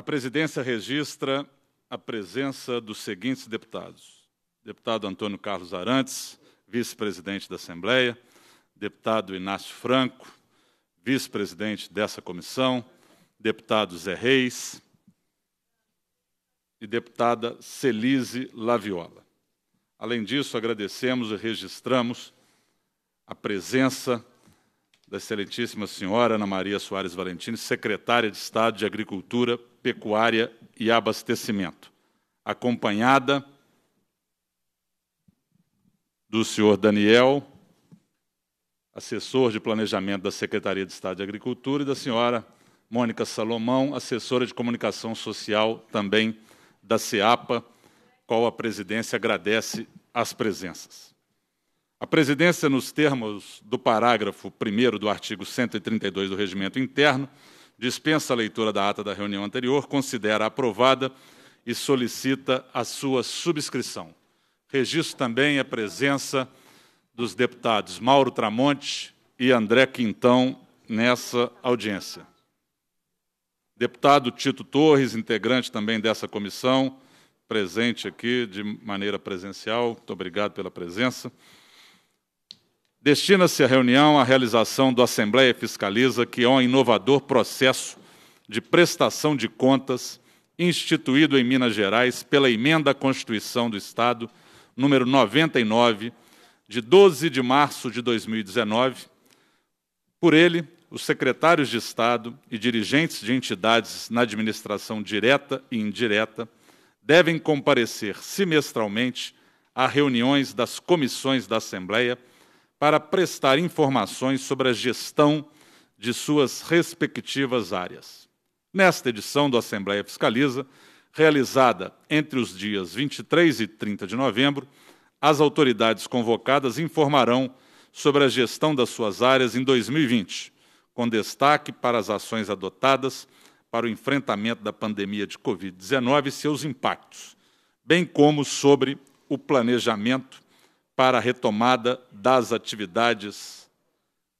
A presidência registra a presença dos seguintes deputados: deputado Antônio Carlos Arantes, vice-presidente da Assembleia, deputado Inácio Franco, vice-presidente dessa comissão, deputado Zé Reis e deputada Celise Laviola. Além disso, agradecemos e registramos a presença da excelentíssima senhora Ana Maria Soares Valentini, secretária de Estado de Agricultura, pecuária e abastecimento, acompanhada do senhor Daniel, assessor de planejamento da Secretaria de Estado de Agricultura, e da senhora Mônica Salomão, assessora de comunicação social também da CEAPA, qual a presidência agradece as presenças. A presidência, nos termos do parágrafo 1 do artigo 132 do Regimento Interno, dispensa a leitura da ata da reunião anterior, considera aprovada e solicita a sua subscrição. Registro também a presença dos deputados Mauro Tramonte e André Quintão nessa audiência. Deputado Tito Torres, integrante também dessa comissão, presente aqui de maneira presencial, muito obrigado pela presença. Destina-se a reunião à realização do Assembleia Fiscaliza, que é um inovador processo de prestação de contas instituído em Minas Gerais pela Emenda à Constituição do Estado, número 99, de 12 de março de 2019. Por ele, os secretários de Estado e dirigentes de entidades na administração direta e indireta devem comparecer semestralmente a reuniões das comissões da Assembleia para prestar informações sobre a gestão de suas respectivas áreas. Nesta edição do Assembleia Fiscaliza, realizada entre os dias 23 e 30 de novembro, as autoridades convocadas informarão sobre a gestão das suas áreas em 2020, com destaque para as ações adotadas para o enfrentamento da pandemia de Covid-19 e seus impactos, bem como sobre o planejamento para a retomada das atividades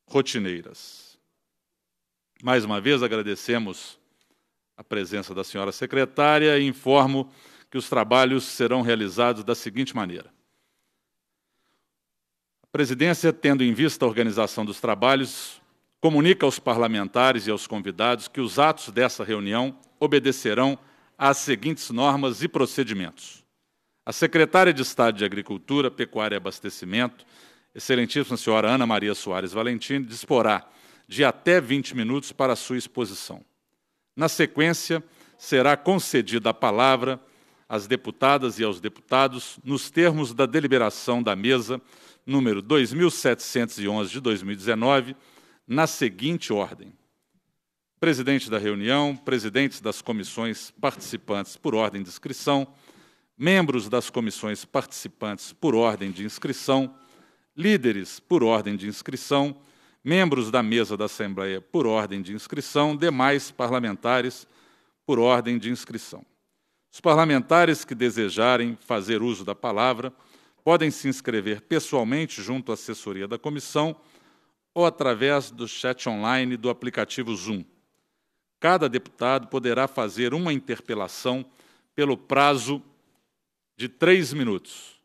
rotineiras. Mais uma vez agradecemos a presença da senhora secretária e informo que os trabalhos serão realizados da seguinte maneira. A presidência, tendo em vista a organização dos trabalhos, comunica aos parlamentares e aos convidados que os atos dessa reunião obedecerão às seguintes normas e procedimentos. A secretária de Estado de Agricultura, Pecuária e Abastecimento, excelentíssima senhora Ana Maria Soares Valentim, disporá de até 20 minutos para a sua exposição. Na sequência, será concedida a palavra às deputadas e aos deputados nos termos da deliberação da mesa número 2711 de 2019, na seguinte ordem: presidente da reunião, presidentes das comissões participantes por ordem de inscrição, membros das comissões participantes por ordem de inscrição, líderes por ordem de inscrição, membros da mesa da Assembleia por ordem de inscrição, demais parlamentares por ordem de inscrição. Os parlamentares que desejarem fazer uso da palavra podem se inscrever pessoalmente junto à assessoria da comissão ou através do chat online do aplicativo Zoom. Cada deputado poderá fazer uma interpelação pelo prazo de três minutos.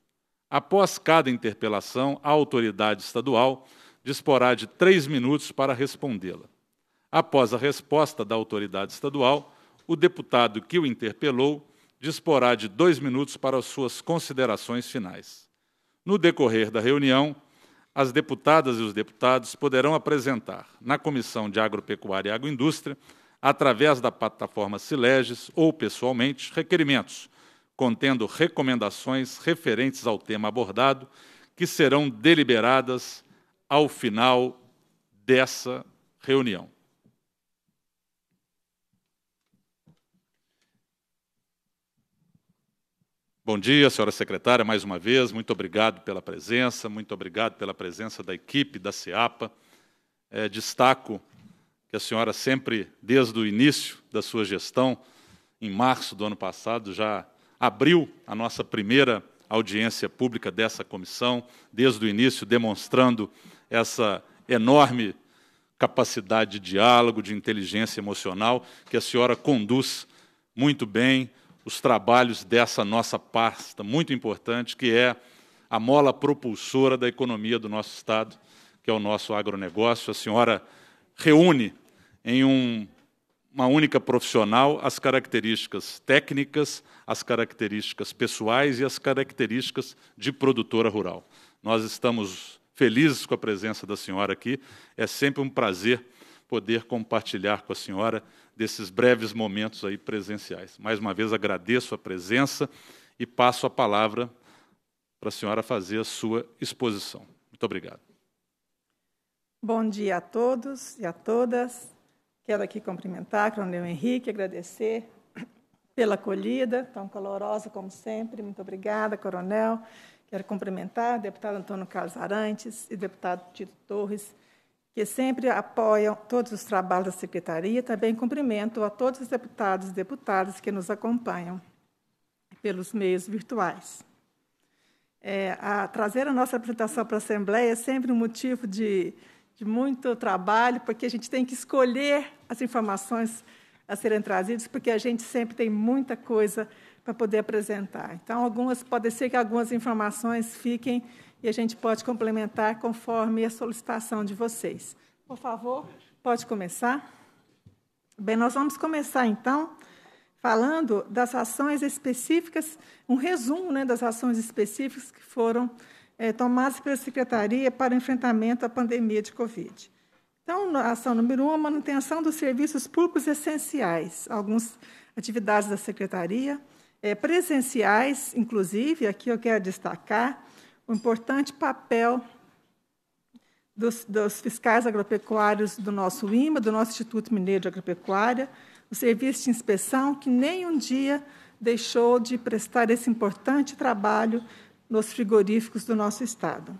Após cada interpelação, a autoridade estadual disporá de três minutos para respondê-la. Após a resposta da autoridade estadual, o deputado que o interpelou disporá de dois minutos para suas considerações finais. No decorrer da reunião, as deputadas e os deputados poderão apresentar, na Comissão de Agropecuária e Agroindústria, através da plataforma Sileges ou pessoalmente, requerimentos contendo recomendações referentes ao tema abordado, que serão deliberadas ao final dessa reunião. Bom dia, senhora secretária, mais uma vez, muito obrigado pela presença, muito obrigado pela presença da equipe da CEAPA. É, destaco que a senhora sempre, desde o início da sua gestão, em março do ano passado, já abriu a nossa primeira audiência pública dessa comissão, desde o início, demonstrando essa enorme capacidade de diálogo, de inteligência emocional, que a senhora conduz muito bem os trabalhos dessa nossa pasta muito importante, que é a mola propulsora da economia do nosso Estado, que é o nosso agronegócio. A senhora reúne em um uma única profissional as características técnicas, as características pessoais e as características de produtora rural. Nós estamos felizes com a presença da senhora aqui. É sempre um prazer poder compartilhar com a senhora desses breves momentos aí presenciais. Mais uma vez agradeço a presença e passo a palavra para a senhora fazer a sua exposição. Muito obrigado. Bom dia a todos e a todas. Quero aqui cumprimentar Coronel é Henrique, agradecer pela acolhida, tão calorosa como sempre. Muito obrigada, Coronel. Quero cumprimentar o deputado Antônio Carlos Arantes e o deputado Tito Torres, que sempre apoiam todos os trabalhos da Secretaria. Também cumprimento a todos os deputados e deputadas que nos acompanham pelos meios virtuais. É, a trazer a nossa apresentação para a Assembleia é sempre um motivo de de muito trabalho, porque a gente tem que escolher as informações a serem trazidas, porque a gente sempre tem muita coisa para poder apresentar. Então, algumas pode ser que algumas informações fiquem e a gente pode complementar conforme a solicitação de vocês. Por favor, pode começar. Bem, nós vamos começar então falando das ações específicas, um resumo né, das ações específicas que foram é, tomadas pela Secretaria para o enfrentamento à pandemia de Covid. Então, ação número um, a manutenção dos serviços públicos essenciais, algumas atividades da Secretaria, é, presenciais, inclusive, aqui eu quero destacar o importante papel dos, dos, fiscais agropecuários do nosso IMA, do nosso Instituto Mineiro de Agropecuária, o serviço de inspeção, que nem um dia deixou de prestar esse importante trabalho nos frigoríficos do nosso estado.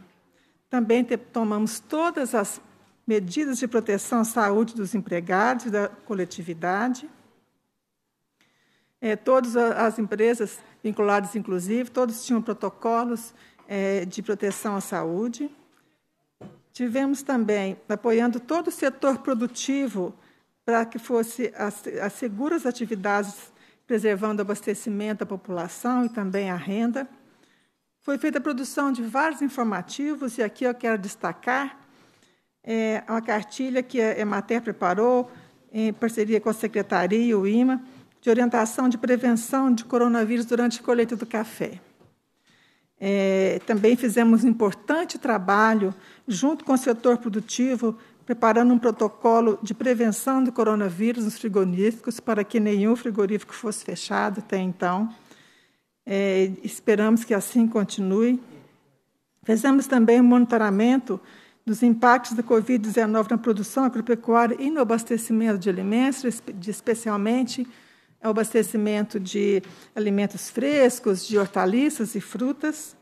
Também tomamos todas as medidas de proteção à saúde dos empregados e da coletividade. É, todas as empresas vinculadas, inclusive, todos tinham protocolos é, de proteção à saúde. Tivemos também apoiando todo o setor produtivo para que fosse as, as seguras atividades, preservando o abastecimento da população e também a renda. Foi feita a produção de vários informativos, e aqui eu quero destacar é, uma cartilha que a Emater preparou, em parceria com a Secretaria e o IMA, de orientação de prevenção de coronavírus durante a colheita do café. É, também fizemos um importante trabalho junto com o setor produtivo, preparando um protocolo de prevenção do coronavírus nos frigoríficos, para que nenhum frigorífico fosse fechado até então. É, esperamos que assim continue. Fizemos também o um monitoramento dos impactos da Covid-19 na produção agropecuária e no abastecimento de alimentos, especialmente é o abastecimento de alimentos frescos, de hortaliças e frutas.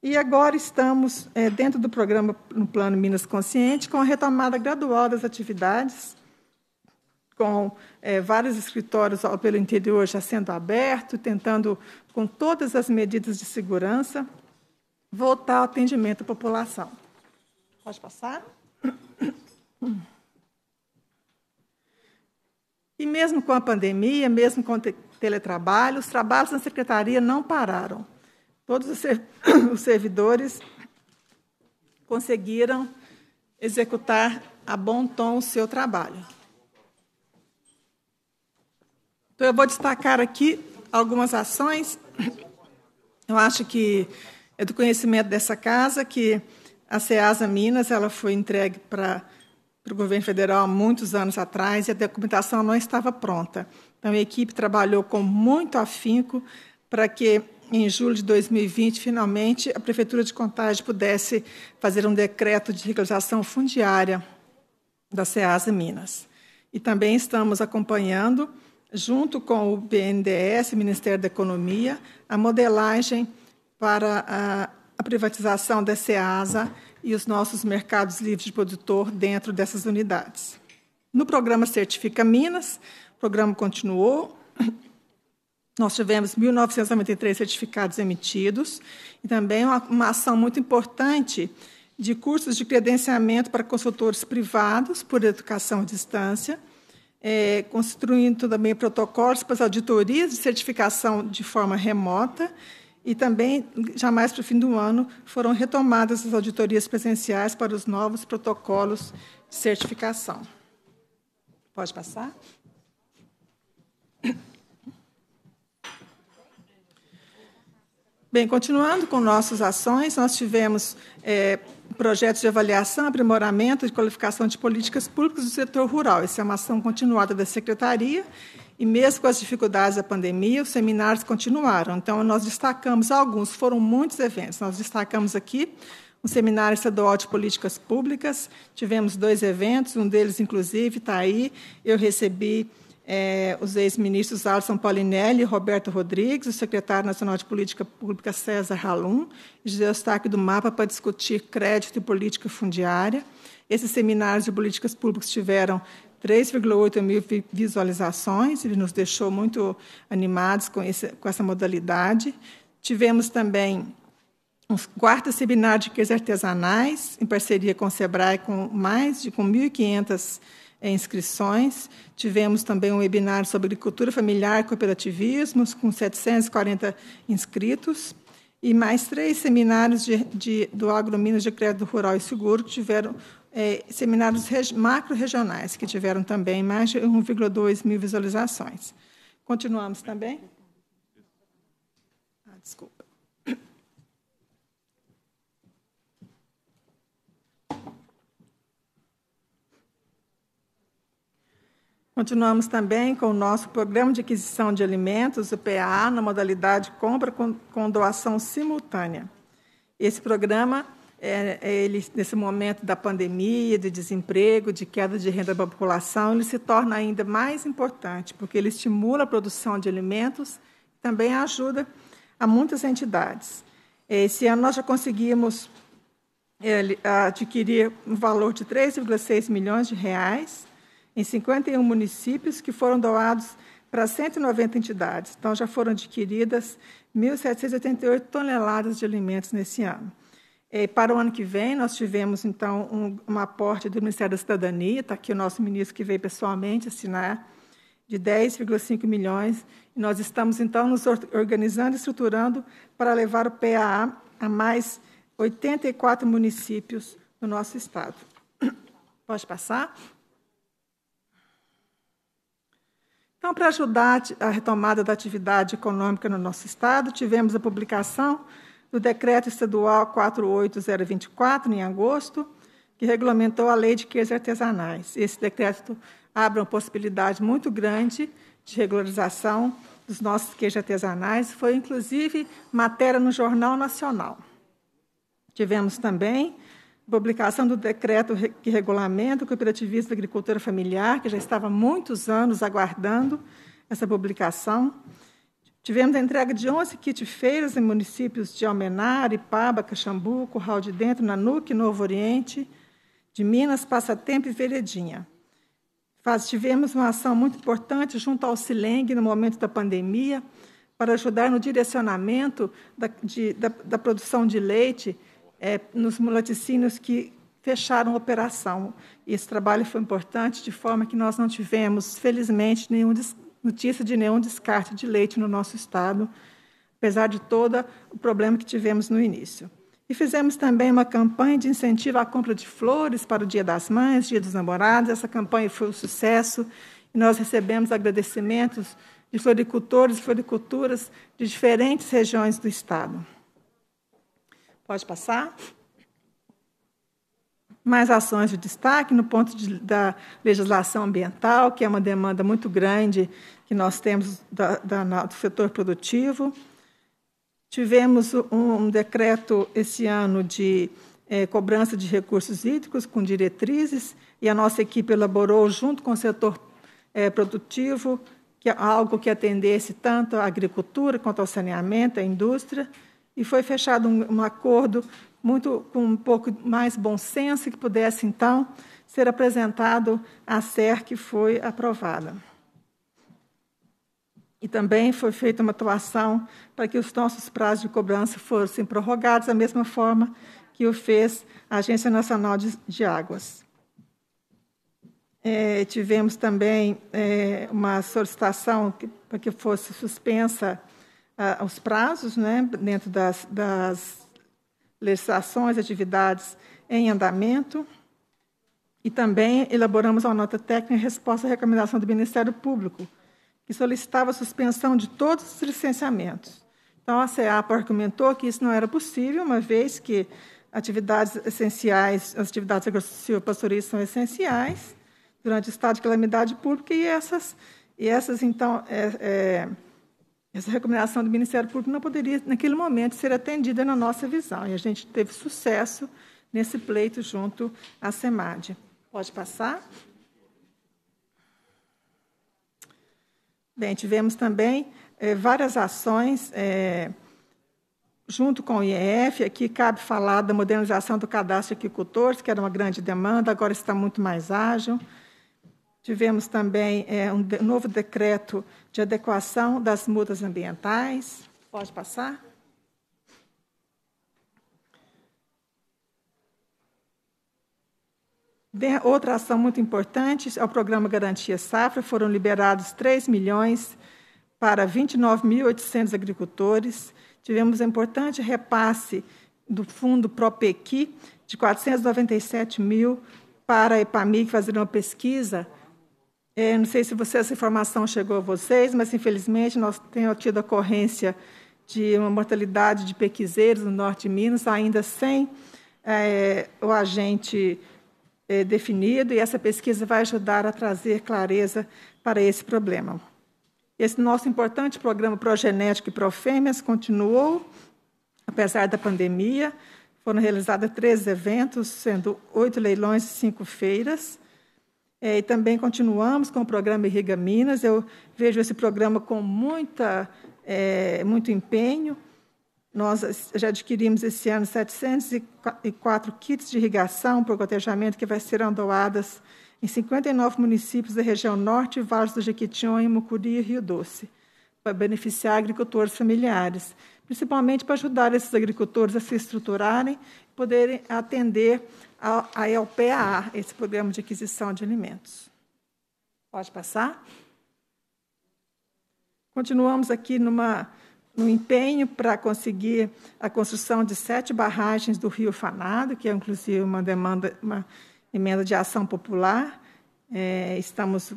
E agora estamos é, dentro do programa no Plano Minas Consciente com a retomada gradual das atividades, com é, vários escritórios pelo interior já sendo aberto, tentando com todas as medidas de segurança, voltar ao atendimento à população. Pode passar? E mesmo com a pandemia, mesmo com o teletrabalho, os trabalhos na secretaria não pararam. Todos os servidores conseguiram executar a bom tom o seu trabalho. Então, eu vou destacar aqui algumas ações eu acho que é do conhecimento dessa casa que a CEASA Minas ela foi entregue para, para o governo federal há muitos anos atrás e a documentação não estava pronta. Então, a equipe trabalhou com muito afinco para que, em julho de 2020, finalmente, a Prefeitura de Contagem pudesse fazer um decreto de regularização fundiária da CEASA Minas. E também estamos acompanhando junto com o BNDES, Ministério da Economia, a modelagem para a, a privatização da SEASA e os nossos mercados livres de produtor dentro dessas unidades. No programa Certifica Minas, o programa continuou. Nós tivemos 1.993 certificados emitidos e também uma, uma ação muito importante de cursos de credenciamento para consultores privados por educação à distância é, construindo também protocolos para as auditorias de certificação de forma remota e também, jamais para o fim do ano, foram retomadas as auditorias presenciais para os novos protocolos de certificação. Pode passar? Bem, continuando com nossas ações, nós tivemos é, projetos de avaliação, aprimoramento e qualificação de políticas públicas do setor rural. Essa é uma ação continuada da Secretaria e mesmo com as dificuldades da pandemia, os seminários continuaram. Então, nós destacamos alguns, foram muitos eventos. Nós destacamos aqui um seminário estadual de políticas públicas, tivemos dois eventos, um deles, inclusive, está aí. Eu recebi é, os ex-ministros Alisson Paulinelli e Roberto Rodrigues, o secretário nacional de Política Pública César Halum, José Eustáquio do Mapa para discutir crédito e política fundiária. Esses seminários de políticas públicas tiveram 3,8 mil visualizações e nos deixou muito animados com, esse, com essa modalidade. Tivemos também um quarto seminário de queijo artesanais, em parceria com o SEBRAE, com mais de com 1.500 inscrições. Tivemos também um webinar sobre agricultura familiar e cooperativismos, com 740 inscritos. E mais três seminários de, de, do Agro Minas de Crédito Rural e Seguro, que tiveram é, seminários macro-regionais, que tiveram também mais de 1,2 mil visualizações. Continuamos também? Ah, desculpa. Continuamos também com o nosso programa de aquisição de alimentos, o PA, na modalidade compra com, com doação simultânea. Esse programa, é, é, ele, nesse momento da pandemia, de desemprego, de queda de renda da população, ele se torna ainda mais importante, porque ele estimula a produção de alimentos e também ajuda a muitas entidades. Esse ano nós já conseguimos é, adquirir um valor de 3,6 milhões de reais em 51 municípios que foram doados para 190 entidades. Então, já foram adquiridas 1.788 toneladas de alimentos nesse ano. E eh, para o ano que vem, nós tivemos, então, um, um aporte do Ministério da Cidadania, está aqui o nosso ministro que veio pessoalmente assinar, de 10,5 milhões. E nós estamos, então, nos organizando e estruturando para levar o PAA a mais 84 municípios do nosso estado. Pode passar? Então, para ajudar a retomada da atividade econômica no nosso Estado, tivemos a publicação do Decreto Estadual 48024, em agosto, que regulamentou a Lei de queijos Artesanais. Esse decreto abre uma possibilidade muito grande de regularização dos nossos queijos artesanais. Foi, inclusive, matéria no Jornal Nacional. Tivemos também publicação do decreto que regulamenta o cooperativismo agricultura familiar, que já estava há muitos anos aguardando essa publicação. Tivemos a entrega de 11 kit-feiras em municípios de Almenar, Ipaba, Caxambu, Curral de Dentro, Nanuque, Novo Oriente, de Minas, Passatempo e Veredinha. Faz, tivemos uma ação muito importante junto ao Sileng no momento da pandemia, para ajudar no direcionamento da, de, da, da produção de leite é, nos laticínios que fecharam a operação. esse trabalho foi importante, de forma que nós não tivemos, felizmente, nenhum notícia de nenhum descarte de leite no nosso estado, apesar de todo o problema que tivemos no início. E fizemos também uma campanha de incentivo à compra de flores para o Dia das Mães, Dia dos Namorados. Essa campanha foi um sucesso e nós recebemos agradecimentos de floricultores e floriculturas de diferentes regiões do estado. Pode passar. Mais ações de destaque no ponto de, da legislação ambiental, que é uma demanda muito grande que nós temos da, da, do setor produtivo. Tivemos um decreto esse ano de é, cobrança de recursos hídricos com diretrizes, e a nossa equipe elaborou, junto com o setor é, produtivo, que é algo que atendesse tanto à agricultura quanto ao saneamento, à indústria e foi fechado um, um acordo muito com um pouco mais bom senso que pudesse então ser apresentado à SER que foi aprovada. E também foi feita uma atuação para que os nossos prazos de cobrança fossem prorrogados da mesma forma que o fez a Agência Nacional de, de Águas. É, tivemos também é, uma solicitação para que fosse suspensa ah, os prazos né, dentro das, das legislações, atividades em andamento. E também elaboramos uma nota técnica em resposta à recomendação do Ministério Público, que solicitava a suspensão de todos os licenciamentos. Então, a CEAP argumentou que isso não era possível, uma vez que atividades essenciais, as atividades agropastoris são essenciais durante o estado de calamidade pública e essas, e essas então, é, é, essa recomendação do Ministério Público não poderia, naquele momento, ser atendida na nossa visão. E a gente teve sucesso nesse pleito junto à SEMAD. Pode passar. Bem, tivemos também eh, várias ações eh, junto com o IEF. Aqui cabe falar da modernização do cadastro de agricultores, que era uma grande demanda, agora está muito mais ágil. Tivemos também é, um novo decreto de adequação das mudas ambientais. Pode passar. Outra ação muito importante é o programa Garantia Safra. Foram liberados 3 milhões para 29.800 agricultores. Tivemos um importante repasse do fundo ProPequi de 497 mil para a EPAMI, que fazer uma pesquisa é, não sei se você, essa informação chegou a vocês, mas infelizmente nós temos tido ocorrência de uma mortalidade de pequiseiros no norte de Minas, ainda sem é, o agente é, definido, e essa pesquisa vai ajudar a trazer clareza para esse problema. Esse nosso importante programa Progenético e Profêmeas continuou, apesar da pandemia. Foram realizados três eventos, sendo oito leilões e cinco feiras. É, e também continuamos com o programa Irriga Minas. Eu vejo esse programa com muita, é, muito empenho. Nós já adquirimos esse ano 704 kits de irrigação para o gotejamento que vai serão doadas em 59 municípios da região norte, Vales do Jequitinhonha, Mucuri e Rio Doce, para beneficiar agricultores familiares, principalmente para ajudar esses agricultores a se estruturarem poderem atender a, a LPAA, esse Programa de Aquisição de Alimentos. Pode passar? Continuamos aqui numa, no empenho para conseguir a construção de sete barragens do Rio Fanado, que é inclusive uma demanda, uma emenda de ação popular. É, estamos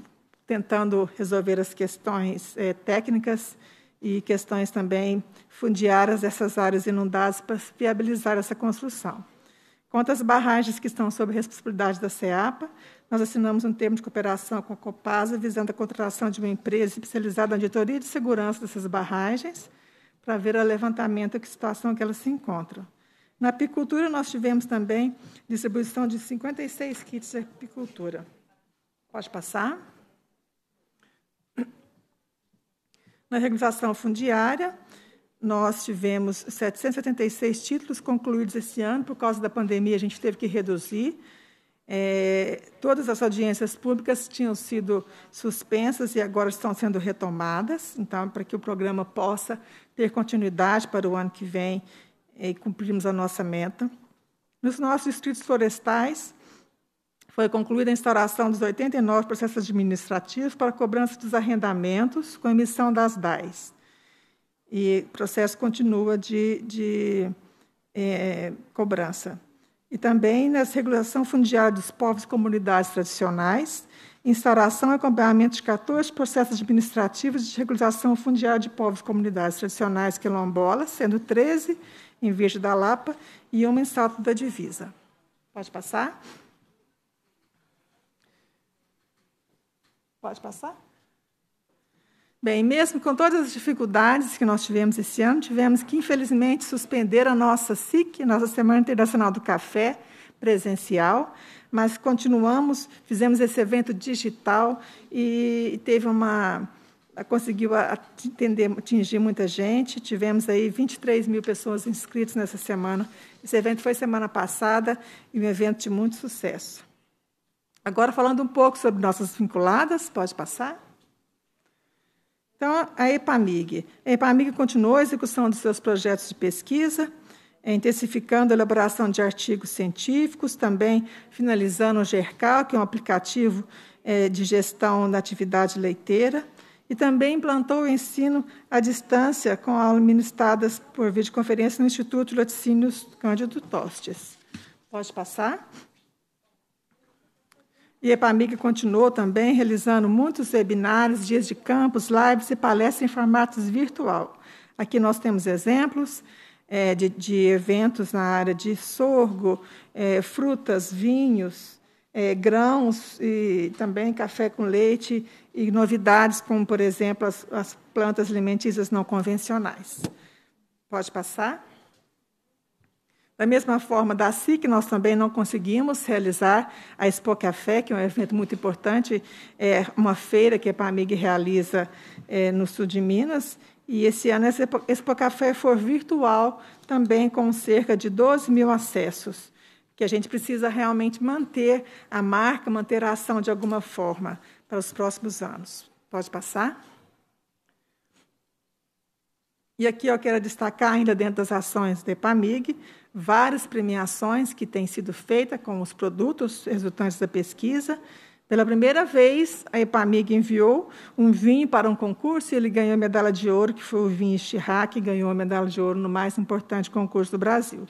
tentando resolver as questões é, técnicas e questões também fundiárias dessas áreas inundadas para viabilizar essa construção. Quanto às barragens que estão sob responsabilidade da CEAPA, nós assinamos um termo de cooperação com a Copasa, visando a contratação de uma empresa especializada na auditoria de segurança dessas barragens, para ver o levantamento e a situação que elas se encontram. Na apicultura, nós tivemos também distribuição de 56 kits de apicultura. Pode passar. Na regularização fundiária, nós tivemos 776 títulos concluídos esse ano. Por causa da pandemia, a gente teve que reduzir. É, todas as audiências públicas tinham sido suspensas e agora estão sendo retomadas. Então, para que o programa possa ter continuidade para o ano que vem é, e é, cumprirmos a nossa meta. Nos nossos distritos florestais, foi concluída a instauração dos 89 processos administrativos para cobrança dos arrendamentos com emissão das DAIs. E o processo continua de, de é, cobrança. E também na regulação fundiária dos povos e comunidades tradicionais, instauração e acompanhamento de 14 processos administrativos de regularização fundiária de povos e comunidades tradicionais quilombolas, sendo 13 em Virgem da Lapa e uma em Salto da Divisa. Pode passar? Pode passar? Bem, mesmo com todas as dificuldades que nós tivemos esse ano, tivemos que, infelizmente, suspender a nossa SIC, nossa Semana Internacional do Café, presencial, mas continuamos, fizemos esse evento digital e teve uma. conseguiu atender, atingir muita gente, tivemos aí 23 mil pessoas inscritas nessa semana. Esse evento foi semana passada e um evento de muito sucesso. Agora, falando um pouco sobre nossas vinculadas, pode passar? Então, a EPAMIG. A EPAMIG continuou a execução de seus projetos de pesquisa, intensificando a elaboração de artigos científicos, também finalizando o GERCAL, que é um aplicativo é, de gestão da atividade leiteira, e também implantou o ensino à distância com aulas ministradas por videoconferência no Instituto Laticínios Cândido Tostes. Pode passar? E a Epamig continuou também realizando muitos webinários, dias de campos, lives e palestras em formatos virtual. Aqui nós temos exemplos é, de, de, eventos na área de sorgo, é, frutas, vinhos, é, grãos e também café com leite e novidades, como, por exemplo, as, as plantas alimentícias não convencionais. Pode passar. Da mesma forma, da SIC, nós também não conseguimos realizar a Expo Café, que é um evento muito importante, é uma feira que a PAMIG realiza é, no sul de Minas. E esse ano essa Expo Café foi virtual, também com cerca de 12 mil acessos, que a gente precisa realmente manter a marca, manter a ação de alguma forma para os próximos anos. Pode passar? E aqui eu quero destacar, ainda dentro das ações da EPAMIG, várias premiações que têm sido feitas com os produtos resultantes da pesquisa. Pela primeira vez, a Epamig enviou um vinho para um concurso e ele ganhou a medalha de ouro, que foi o vinho Chirac, que ganhou a medalha de ouro no mais importante concurso do Brasil.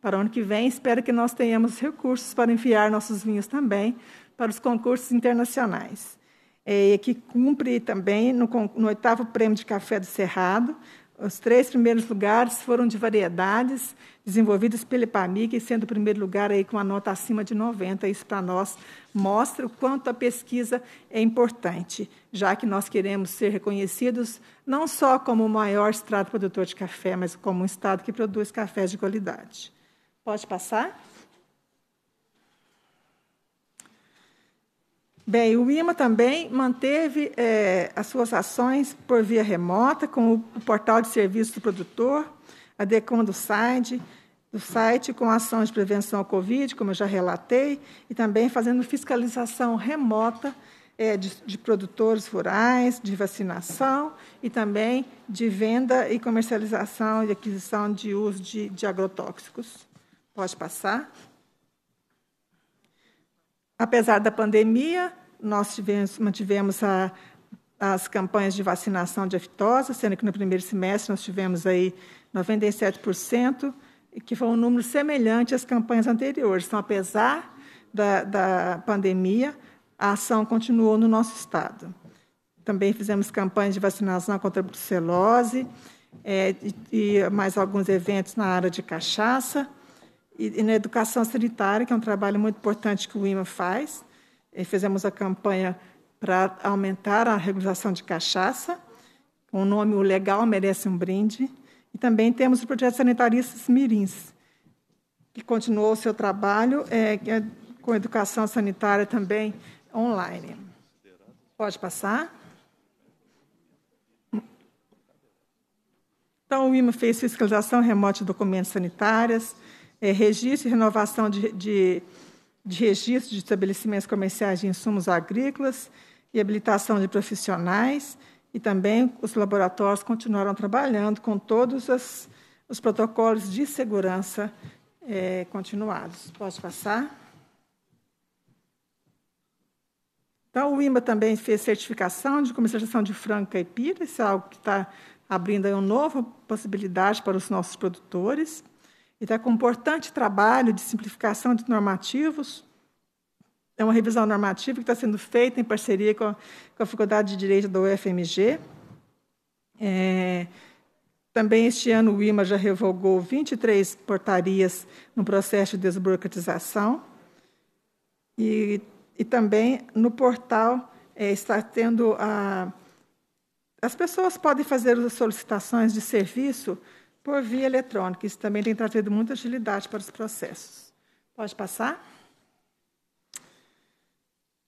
Para o ano que vem, espero que nós tenhamos recursos para enviar nossos vinhos também para os concursos internacionais. É, que cumpre também no, no oitavo prêmio de café do Cerrado, os três primeiros lugares foram de variedades desenvolvidas pela EPAMIG, sendo o primeiro lugar aí com a nota acima de 90. Isso para nós mostra o quanto a pesquisa é importante, já que nós queremos ser reconhecidos não só como o maior estado produtor de café, mas como um estado que produz cafés de qualidade. Pode passar? Bem, o IMA também manteve é, as suas ações por via remota, com o, portal de serviço do produtor, adequando o site, do site com ações de prevenção ao Covid, como eu já relatei, e também fazendo fiscalização remota é, de, de, produtores rurais, de vacinação e também de venda e comercialização e aquisição de uso de, de agrotóxicos. Pode passar. Apesar da pandemia, nós tivemos, mantivemos a, as campanhas de vacinação de aftosa, sendo que no primeiro semestre nós tivemos aí 97%, que foi um número semelhante às campanhas anteriores. Então, apesar da, da pandemia, a ação continuou no nosso estado. Também fizemos campanhas de vacinação contra a brucelose é, e, e mais alguns eventos na área de cachaça e, e na educação sanitária, que é um trabalho muito importante que o IMA faz. E eh, fizemos a campanha para aumentar a regularização de cachaça. O nome O Legal merece um brinde. E também temos o projeto Sanitaristas Mirins, que continuou o seu trabalho é, é, com educação sanitária também online. Pode passar. Então, o IMA fez fiscalização remota de documentos sanitárias, é, registro e renovação de, de, de registro de estabelecimentos comerciais de insumos agrícolas e habilitação de profissionais. E também os laboratórios continuaram trabalhando com todos as, os protocolos de segurança é, continuados. Pode passar. Então, o IMA também fez certificação de comercialização de frango caipira, isso é algo que está abrindo aí uma nova possibilidade para os nossos produtores e está com um importante trabalho de simplificação de normativos. É uma revisão normativa que está sendo feita em parceria com a, com a Faculdade de Direito da UFMG. É, também este ano o IMA já revogou 23 portarias no processo de desburocratização. E, e também no portal é, está tendo a. As pessoas podem fazer as solicitações de serviço por via eletrônica. Isso também tem trazido muita agilidade para os processos. Pode passar?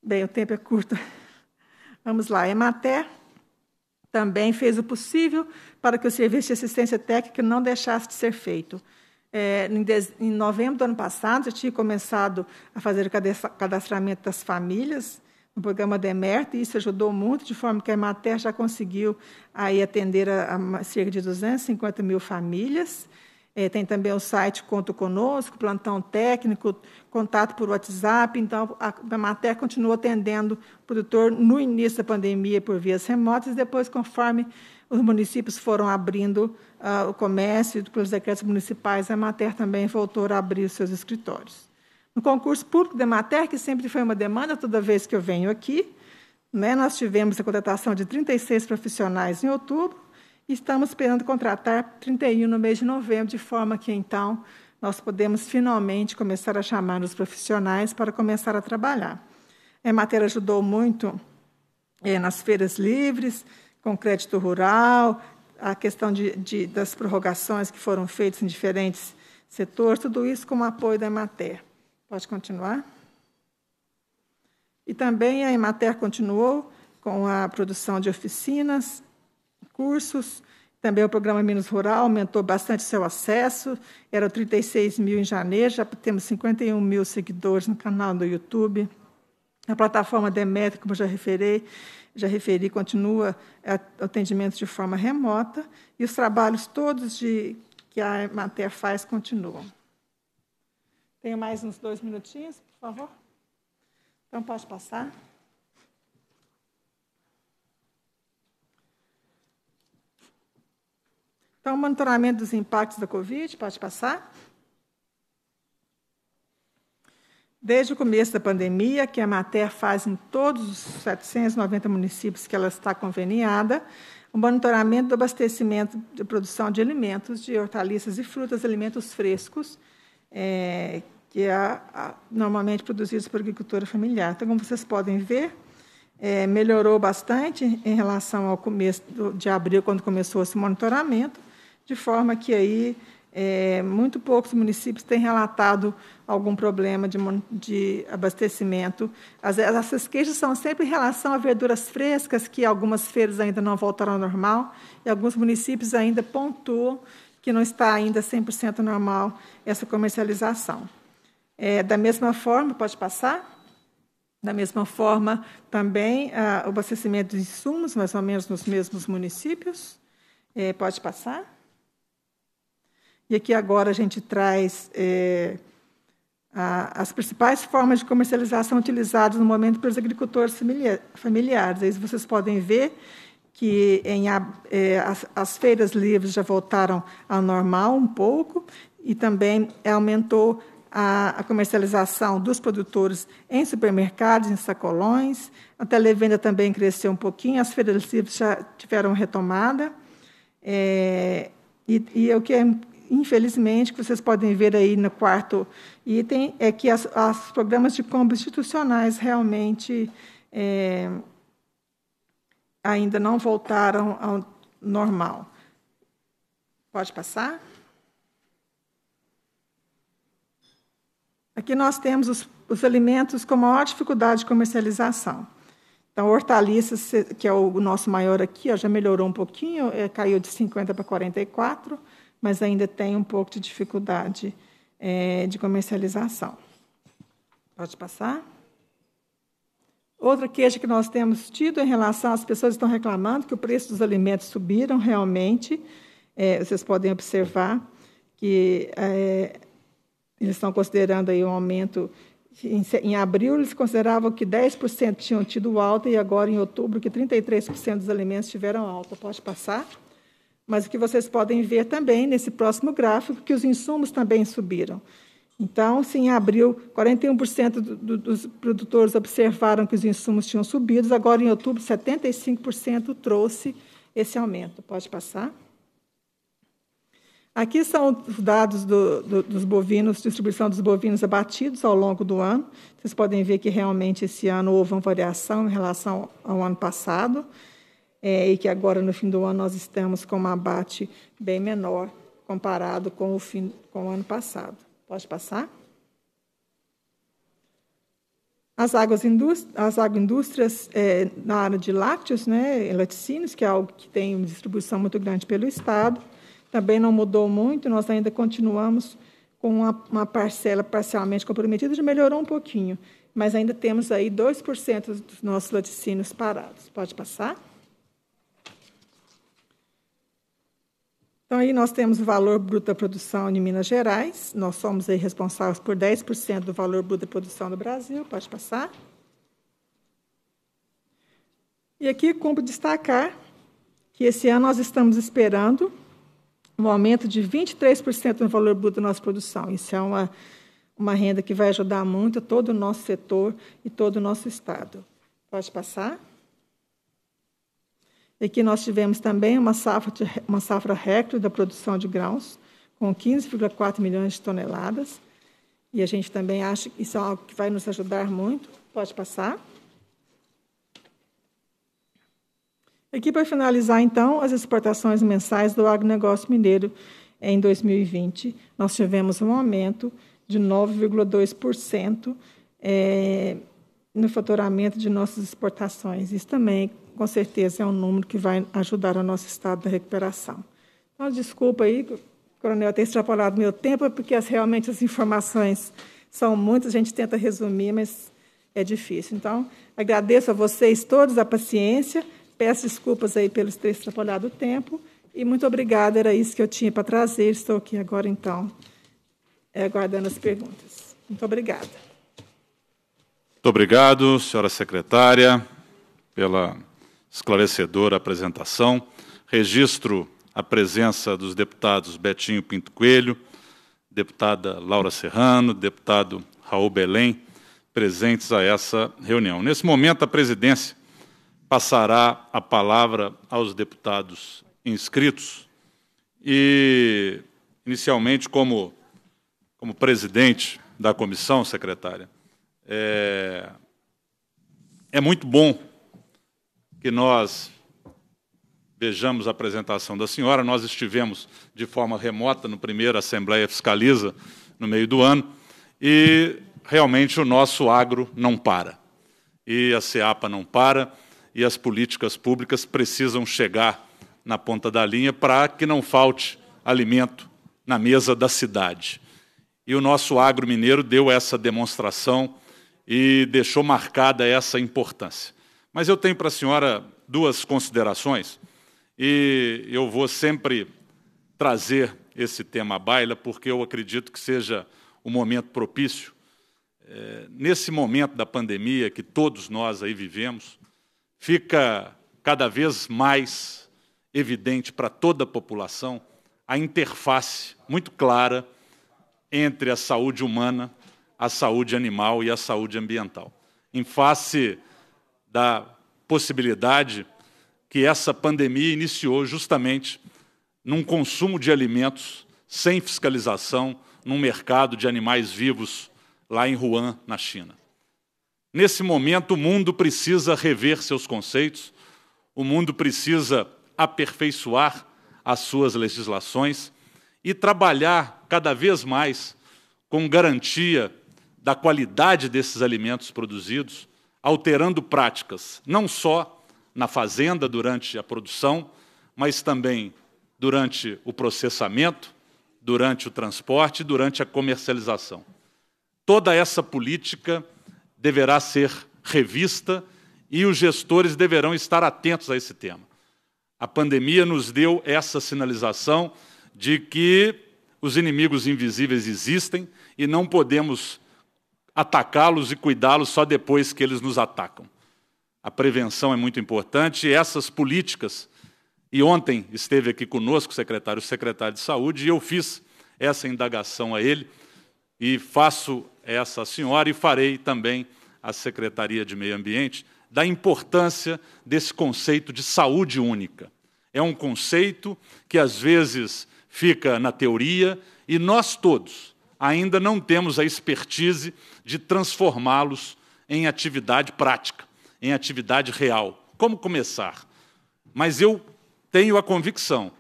Bem, o tempo é curto. Vamos lá. Emater também fez o possível para que o serviço de assistência técnica não deixasse de ser feito. É, em, novembro do ano passado, já tinha começado a fazer o cadastramento das famílias no programa Demerto, e isso ajudou muito, de forma que a Emater já conseguiu aí atender a, a cerca de 250 mil famílias. É, tem também o site Conto Conosco, plantão técnico, contato por WhatsApp. Então, a Emater continua atendendo o produtor no início da pandemia por vias remotas, e depois, conforme os municípios foram abrindo uh, o comércio, pelos decretos municipais, a Emater também voltou a abrir os seus escritórios. No concurso público da Mater, que sempre foi uma demanda toda vez que eu venho aqui, né, nós tivemos a contratação de 36 profissionais em outubro e estamos esperando contratar 31 no mês de novembro, de forma que, então, nós podemos finalmente começar a chamar os profissionais para começar a trabalhar. A é, Mater ajudou muito é, nas feiras livres, com crédito rural, a questão de, de, das prorrogações que foram feitas em diferentes setores, tudo isso com o apoio da Emater. Pode continuar. E também a Emater continuou com a produção de oficinas, cursos, também o programa Minas Rural aumentou bastante seu acesso, Era 36 mil em janeiro, já temos 51 mil seguidores no canal do YouTube. A plataforma Demetri, como já referi, já referi, continua atendimento de forma remota e os trabalhos todos de, que a Emater faz continuam. Tenho mais uns dois minutinhos, por favor. Então, pode passar. Então, monitoramento dos impactos da Covid, pode passar. Desde o começo da pandemia, que a Mater faz em todos os 790 municípios que ela está conveniada, o monitoramento do abastecimento de produção de alimentos, de hortaliças e frutas, alimentos frescos, é, que é a, a, normalmente produzidos por agricultura familiar. Então, como vocês podem ver, é, melhorou bastante em relação ao começo do, de abril, quando começou esse monitoramento, de forma que aí é, muito poucos municípios têm relatado algum problema de, de abastecimento. As, essas queixas são sempre em relação a verduras frescas, que algumas feiras ainda não voltaram ao normal, e alguns municípios ainda pontuam que não está ainda 100% normal essa comercialização. É, da mesma forma, pode passar? Da mesma forma, também ah, o abastecimento de insumos, mais ou menos nos mesmos municípios. É, pode passar? E aqui agora a gente traz é, a, as principais formas de comercialização utilizadas no momento pelos agricultores familiares. Aí vocês podem ver que em, é, as, as feiras livres já voltaram ao normal um pouco e também aumentou a, a comercialização dos produtores em supermercados, em sacolões. A televenda também cresceu um pouquinho, as feiras livres já tiveram retomada. É, e, e é o que é infelizmente, que vocês podem ver aí no quarto item, é que as, as programas de compra institucionais realmente é, ainda não voltaram ao normal. Pode passar? Aqui nós temos os, os alimentos com maior dificuldade de comercialização. Então, hortaliças, que é o nosso maior aqui, ó, já melhorou um pouquinho, é, caiu de 50 para 44, mas ainda tem um pouco de dificuldade é, de comercialização. Pode passar. Outra queixa que nós temos tido em relação às pessoas que estão reclamando que o preço dos alimentos subiram realmente. É, vocês podem observar que é, eles estão considerando aí um aumento. Em, em abril, eles consideravam que 10% tinham tido alta e agora, em outubro, que 33% dos alimentos tiveram alta. Pode passar? Mas o que vocês podem ver também nesse próximo gráfico, que os insumos também subiram. Então, se em abril 41% do, do, dos produtores observaram que os insumos tinham subido, agora em outubro 75% trouxe esse aumento. Pode passar? Aqui são os dados do, do, dos bovinos, distribuição dos bovinos abatidos ao longo do ano. Vocês podem ver que realmente esse ano houve uma variação em relação ao ano passado, é, e que agora no fim do ano nós estamos com um abate bem menor comparado com o, fim, com o ano passado. Pode passar? As, águas as agroindústrias é, na área de lácteos, né, laticínios, que é algo que tem uma distribuição muito grande pelo Estado também não mudou muito, nós ainda continuamos com uma, uma parcela parcialmente comprometida, já melhorou um pouquinho, mas ainda temos aí 2% dos nossos laticínios parados. Pode passar? Então, aí nós temos o valor bruto da produção em Minas Gerais, nós somos aí responsáveis por 10% do valor bruto da produção do Brasil. Pode passar? E aqui cumpre destacar que esse ano nós estamos esperando um aumento de 23% no valor bruto da nossa produção. Isso é uma, uma renda que vai ajudar muito todo o nosso setor e todo o nosso Estado. Pode passar. E aqui nós tivemos também uma safra, de, uma safra recorde da produção de grãos, com 15,4 milhões de toneladas. E a gente também acha que isso é algo que vai nos ajudar muito. Pode passar. Aqui, para finalizar, então, as exportações mensais do agronegócio mineiro em 2020. Nós tivemos um aumento de 9,2% é, no faturamento de nossas exportações. Isso também, com certeza, é um número que vai ajudar o nosso estado da recuperação. Então, desculpa aí, coronel, ter extrapolado meu tempo, porque as, realmente as informações são muitas, a gente tenta resumir, mas é difícil. Então, agradeço a vocês todos a paciência. Peço desculpas aí pelo ter extrapolado o tempo e muito obrigada, era isso que eu tinha para trazer. Estou aqui agora, então, é, aguardando as perguntas. Muito obrigada. Muito obrigado, senhora secretária, pela esclarecedora apresentação. Registro a presença dos deputados Betinho Pinto Coelho, deputada Laura Serrano, deputado Raul Belém, presentes a essa reunião. Nesse momento, a presidência passará a palavra aos deputados inscritos. E, inicialmente, como, como presidente da comissão, secretária, é, é muito bom que nós vejamos a apresentação da senhora. Nós estivemos de forma remota no primeiro Assembleia Fiscaliza, no meio do ano, e realmente o nosso agro não para. E a SEAPA não para, e as políticas públicas precisam chegar na ponta da linha para que não falte alimento na mesa da cidade. E o nosso agro mineiro deu essa demonstração e deixou marcada essa importância. Mas eu tenho para a senhora duas considerações e eu vou sempre trazer esse tema à baila porque eu acredito que seja o um momento propício. É, nesse momento da pandemia que todos nós aí vivemos, fica cada vez mais evidente para toda a população a interface muito clara entre a saúde humana, a saúde animal e a saúde ambiental. Em face da possibilidade que essa pandemia iniciou justamente num consumo de alimentos sem fiscalização num mercado de animais vivos lá em Wuhan, na China. Nesse momento, o mundo precisa rever seus conceitos, o mundo precisa aperfeiçoar as suas legislações e trabalhar cada vez mais com garantia da qualidade desses alimentos produzidos, alterando práticas não só na fazenda durante a produção, mas também durante o processamento, durante o transporte e durante a comercialização. Toda essa política deverá ser revista e os gestores deverão estar atentos a esse tema. A pandemia nos deu essa sinalização de que os inimigos invisíveis existem e não podemos atacá-los e cuidá-los só depois que eles nos atacam. A prevenção é muito importante e essas políticas. E ontem esteve aqui conosco o secretário, o secretário de Saúde, e eu fiz essa indagação a ele e faço essa senhora e farei também a Secretaria de Meio Ambiente da importância desse conceito de saúde única. É um conceito que às vezes fica na teoria e nós todos ainda não temos a expertise de transformá-los em atividade prática, em atividade real. Como começar? Mas eu tenho a convicção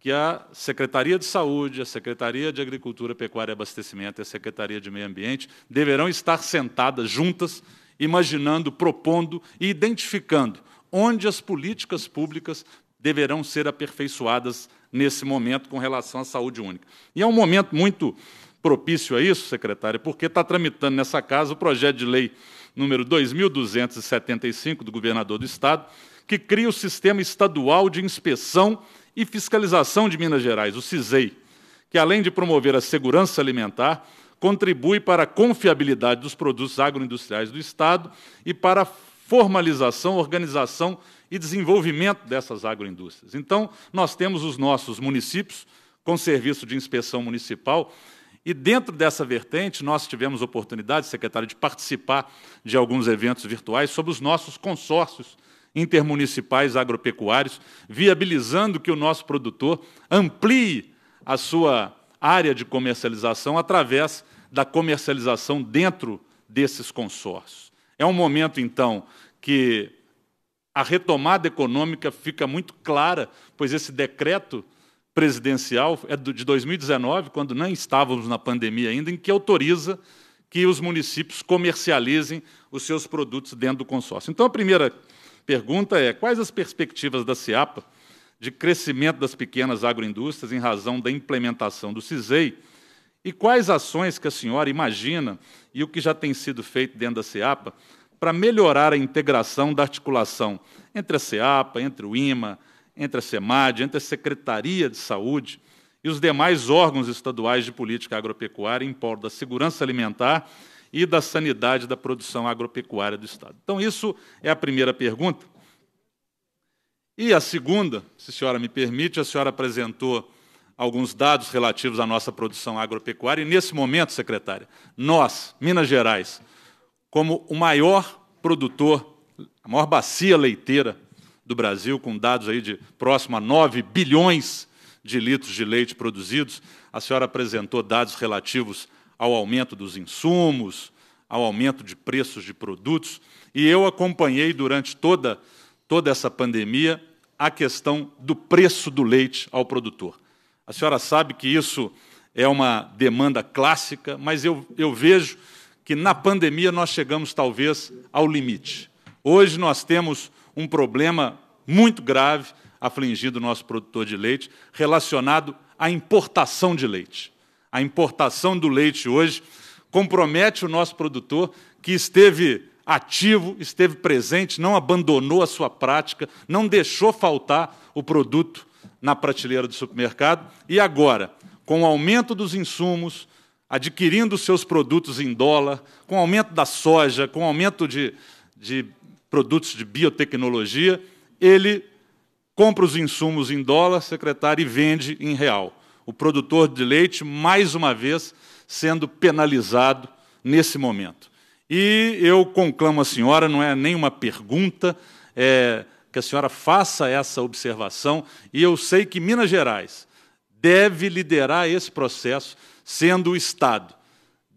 que a Secretaria de Saúde, a Secretaria de Agricultura, Pecuária e Abastecimento e a Secretaria de Meio Ambiente deverão estar sentadas juntas, imaginando, propondo e identificando onde as políticas públicas deverão ser aperfeiçoadas nesse momento com relação à saúde única. E é um momento muito propício a isso, secretária, porque está tramitando nessa casa o projeto de lei número 2275 do governador do Estado, que cria o sistema estadual de inspeção e Fiscalização de Minas Gerais, o CISEI, que além de promover a segurança alimentar, contribui para a confiabilidade dos produtos agroindustriais do Estado e para a formalização, organização e desenvolvimento dessas agroindústrias. Então, nós temos os nossos municípios com serviço de inspeção municipal e dentro dessa vertente, nós tivemos oportunidade, secretário, de participar de alguns eventos virtuais sobre os nossos consórcios intermunicipais agropecuários, viabilizando que o nosso produtor amplie a sua área de comercialização através da comercialização dentro desses consórcios. É um momento, então, que a retomada econômica fica muito clara, pois esse decreto presidencial é de 2019, quando nem estávamos na pandemia ainda, em que autoriza que os municípios comercializem os seus produtos dentro do consórcio. Então, a primeira pergunta é: quais as perspectivas da CIAPA de crescimento das pequenas agroindústrias em razão da implementação do CISEI? E quais ações que a senhora imagina e o que já tem sido feito dentro da CEAPA para melhorar a integração da articulação entre a CEAPA, entre o IMA, entre a SEMAD, entre a Secretaria de Saúde e os demais órgãos estaduais de política agropecuária em prol da segurança alimentar e da sanidade da produção agropecuária do Estado. Então, isso é a primeira pergunta. E a segunda, se a senhora me permite, a senhora apresentou alguns dados relativos à nossa produção agropecuária, e nesse momento, secretária, nós, Minas Gerais, como o maior produtor, a maior bacia leiteira do Brasil, com dados aí de próximo a 9 bilhões de litros de leite produzidos, a senhora apresentou dados relativos ao aumento dos insumos, ao aumento de preços de produtos, e eu acompanhei durante toda, toda essa pandemia a questão do preço do leite ao produtor. A senhora sabe que isso é uma demanda clássica, mas eu, eu vejo que na pandemia nós chegamos talvez ao limite. Hoje nós temos um problema muito grave afligindo o nosso produtor de leite relacionado à importação de leite a importação do leite hoje, compromete o nosso produtor que esteve ativo, esteve presente, não abandonou a sua prática, não deixou faltar o produto na prateleira do supermercado. E agora, com o aumento dos insumos, adquirindo seus produtos em dólar, com o aumento da soja, com o aumento de, de produtos de biotecnologia, ele compra os insumos em dólar, secretário, e vende em real o produtor de leite, mais uma vez, sendo penalizado nesse momento. E eu conclamo a senhora, não é nenhuma pergunta, é, que a senhora faça essa observação, e eu sei que Minas Gerais deve liderar esse processo, sendo o Estado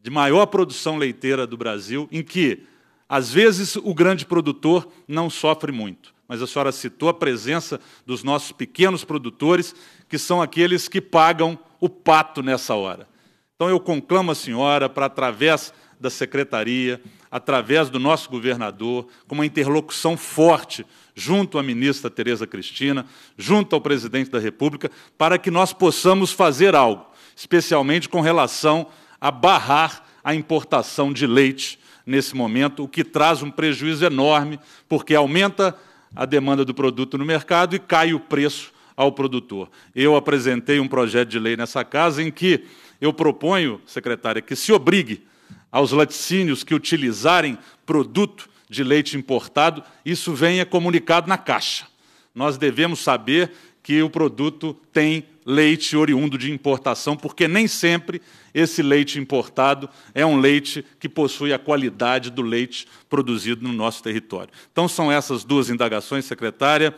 de maior produção leiteira do Brasil, em que, às vezes, o grande produtor não sofre muito. Mas a senhora citou a presença dos nossos pequenos produtores, que são aqueles que pagam o pato nessa hora. Então eu conclamo a senhora para, através da secretaria, através do nosso governador, com uma interlocução forte junto à ministra Tereza Cristina, junto ao presidente da República, para que nós possamos fazer algo, especialmente com relação a barrar a importação de leite nesse momento, o que traz um prejuízo enorme, porque aumenta a demanda do produto no mercado e cai o preço ao produtor. Eu apresentei um projeto de lei nessa casa em que eu proponho, secretária, que se obrigue aos laticínios que utilizarem produto de leite importado, isso venha comunicado na caixa. Nós devemos saber que o produto tem leite oriundo de importação, porque nem sempre esse leite importado é um leite que possui a qualidade do leite produzido no nosso território. Então, são essas duas indagações, secretária,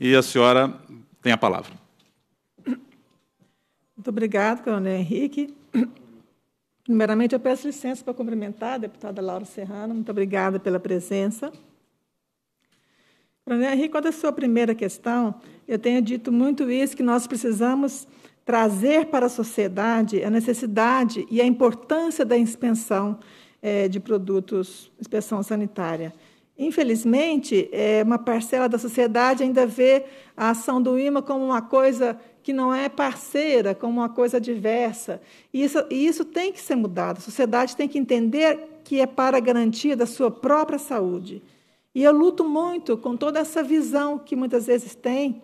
e a senhora tem a palavra. Muito obrigado, Coronel Henrique. Primeiramente, eu peço licença para cumprimentar a deputada Laura Serrano. Muito obrigada pela presença. Coronel Henrique, quanto à sua primeira questão, eu tenho dito muito isso, que nós precisamos trazer para a sociedade a necessidade e a importância da inspeção é, de produtos, inspeção sanitária. Infelizmente, é, uma parcela da sociedade ainda vê a ação do imã como uma coisa que não é parceira, como uma coisa diversa. E isso, e isso tem que ser mudado. A sociedade tem que entender que é para a garantia da sua própria saúde. E eu luto muito com toda essa visão que muitas vezes tem,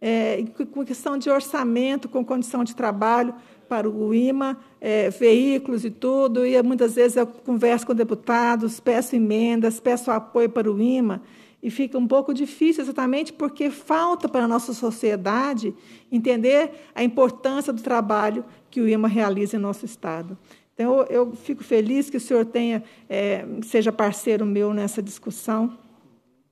é, com questão de orçamento, com condição de trabalho para o IMA, é, veículos e tudo, e muitas vezes eu converso com deputados, peço emendas, peço apoio para o IMA, e fica um pouco difícil exatamente porque falta para a nossa sociedade entender a importância do trabalho que o IMA realiza em nosso Estado. Então, eu, eu fico feliz que o senhor tenha, é, seja parceiro meu nessa discussão,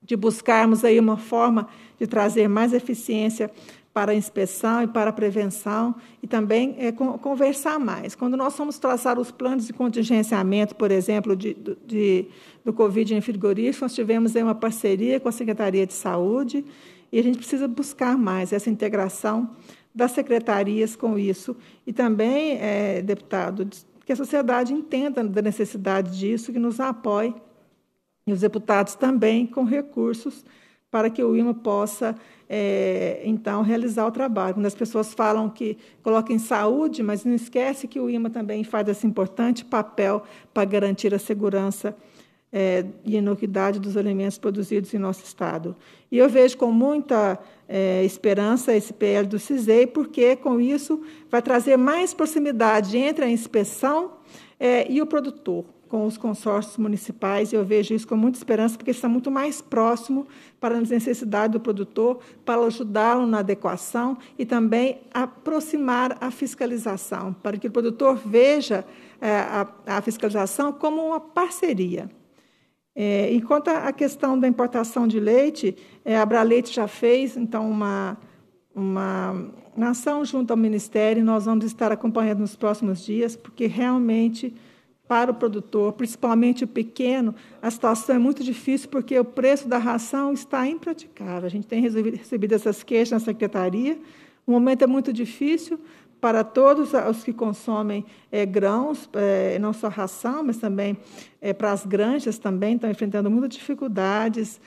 de buscarmos aí uma forma de trazer mais eficiência para a inspeção e para a prevenção e também é, conversar mais. Quando nós somos traçar os planos de contingenciamento, por exemplo, de, de, do Covid em frigorífico, nós tivemos aí uma parceria com a Secretaria de Saúde e a gente precisa buscar mais essa integração das secretarias com isso. E também, é, deputado, que a sociedade entenda da necessidade disso, que nos apoie, e os deputados também com recursos para que o IMA possa, é, então, realizar o trabalho. Quando as pessoas falam que em saúde, mas não esquece que o IMA também faz esse importante papel para garantir a segurança é, e inocuidade dos alimentos produzidos em nosso Estado. E eu vejo com muita é, esperança esse PL do CISEI, porque com isso vai trazer mais proximidade entre a inspeção é, e o produtor com os consórcios municipais, e eu vejo isso com muita esperança, porque está muito mais próximo para as necessidades do produtor, para ajudá-lo na adequação e também aproximar a fiscalização, para que o produtor veja é, a, a, fiscalização como uma parceria. É, e a questão da importação de leite, é, a Braleite já fez, então, uma, uma ação junto ao Ministério, nós vamos estar acompanhando nos próximos dias, porque realmente para o produtor, principalmente o pequeno, a situação é muito difícil porque o preço da ração está impraticável. A gente tem recebido essas queixas na secretaria. O momento é muito difícil para todos os que consomem é, grãos, é, não só ração, mas também é, para as granjas também estão enfrentando muitas dificuldades,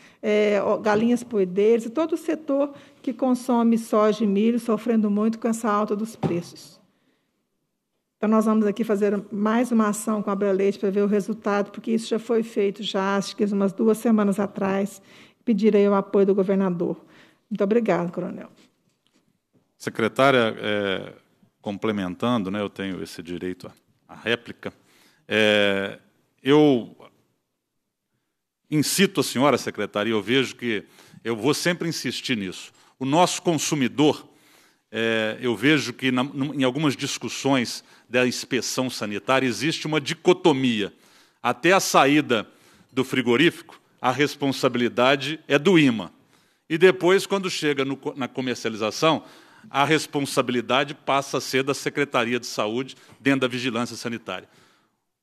galinhas poedeiras, todo o setor que consome soja e milho sofrendo muito com essa alta dos preços. Então, nós vamos aqui fazer mais uma ação com a Bela Leite para ver o resultado, porque isso já foi feito, já acho que umas duas semanas atrás. Pedirei o apoio do governador. Muito obrigado, coronel. Secretária, é, complementando, né, eu tenho esse direito à réplica. É, eu incito a senhora secretária, eu vejo que eu vou sempre insistir nisso. O nosso consumidor é, eu vejo que na, em algumas discussões da inspeção sanitária existe uma dicotomia. Até a saída do frigorífico, a responsabilidade é do IMA. E depois, quando chega no, na comercialização, a responsabilidade passa a ser da Secretaria de Saúde, dentro da vigilância sanitária.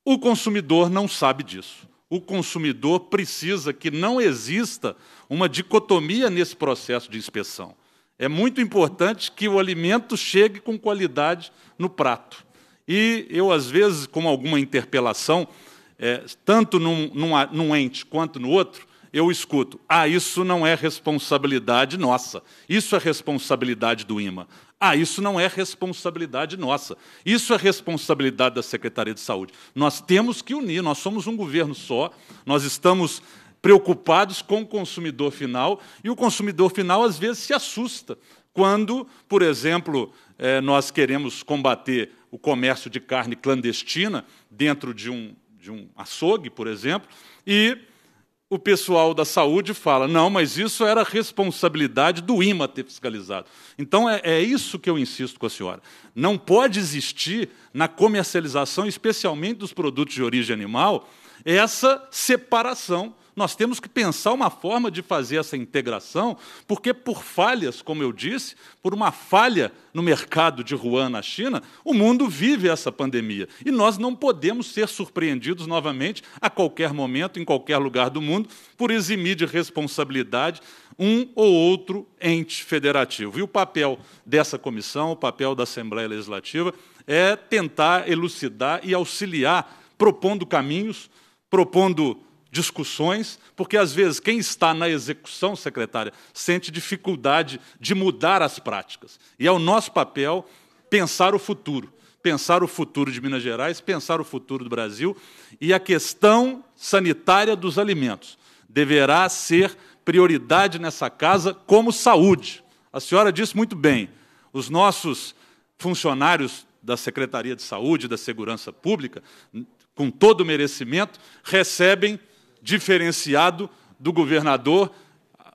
O consumidor não sabe disso. O consumidor precisa que não exista uma dicotomia nesse processo de inspeção. É muito importante que o alimento chegue com qualidade no prato. E eu, às vezes, com alguma interpelação, é, tanto num, num, num ente quanto no outro, eu escuto: ah, isso não é responsabilidade nossa, isso é responsabilidade do IMA. Ah, isso não é responsabilidade nossa, isso é responsabilidade da Secretaria de Saúde. Nós temos que unir, nós somos um governo só, nós estamos preocupados com o consumidor final, e o consumidor final, às vezes, se assusta quando, por exemplo, eh, nós queremos combater o comércio de carne clandestina dentro de um, de um açougue, por exemplo, e o pessoal da saúde fala: não, mas isso era responsabilidade do IMA ter fiscalizado. Então é, é isso que eu insisto com a senhora. Não pode existir na comercialização, especialmente dos produtos de origem animal, essa separação nós temos que pensar uma forma de fazer essa integração, porque por falhas, como eu disse, por uma falha no mercado de Wuhan na China, o mundo vive essa pandemia. E nós não podemos ser surpreendidos novamente, a qualquer momento, em qualquer lugar do mundo, por eximir de responsabilidade um ou outro ente federativo. E o papel dessa comissão, o papel da Assembleia Legislativa, é tentar elucidar e auxiliar, propondo caminhos, propondo discussões, porque às vezes quem está na execução, secretária, sente dificuldade de mudar as práticas. E é o nosso papel pensar o futuro, pensar o futuro de Minas Gerais, pensar o futuro do Brasil e a questão sanitária dos alimentos deverá ser prioridade nessa casa como saúde. A senhora disse muito bem, os nossos funcionários da Secretaria de Saúde, da Segurança Pública, com todo o merecimento, recebem diferenciado do governador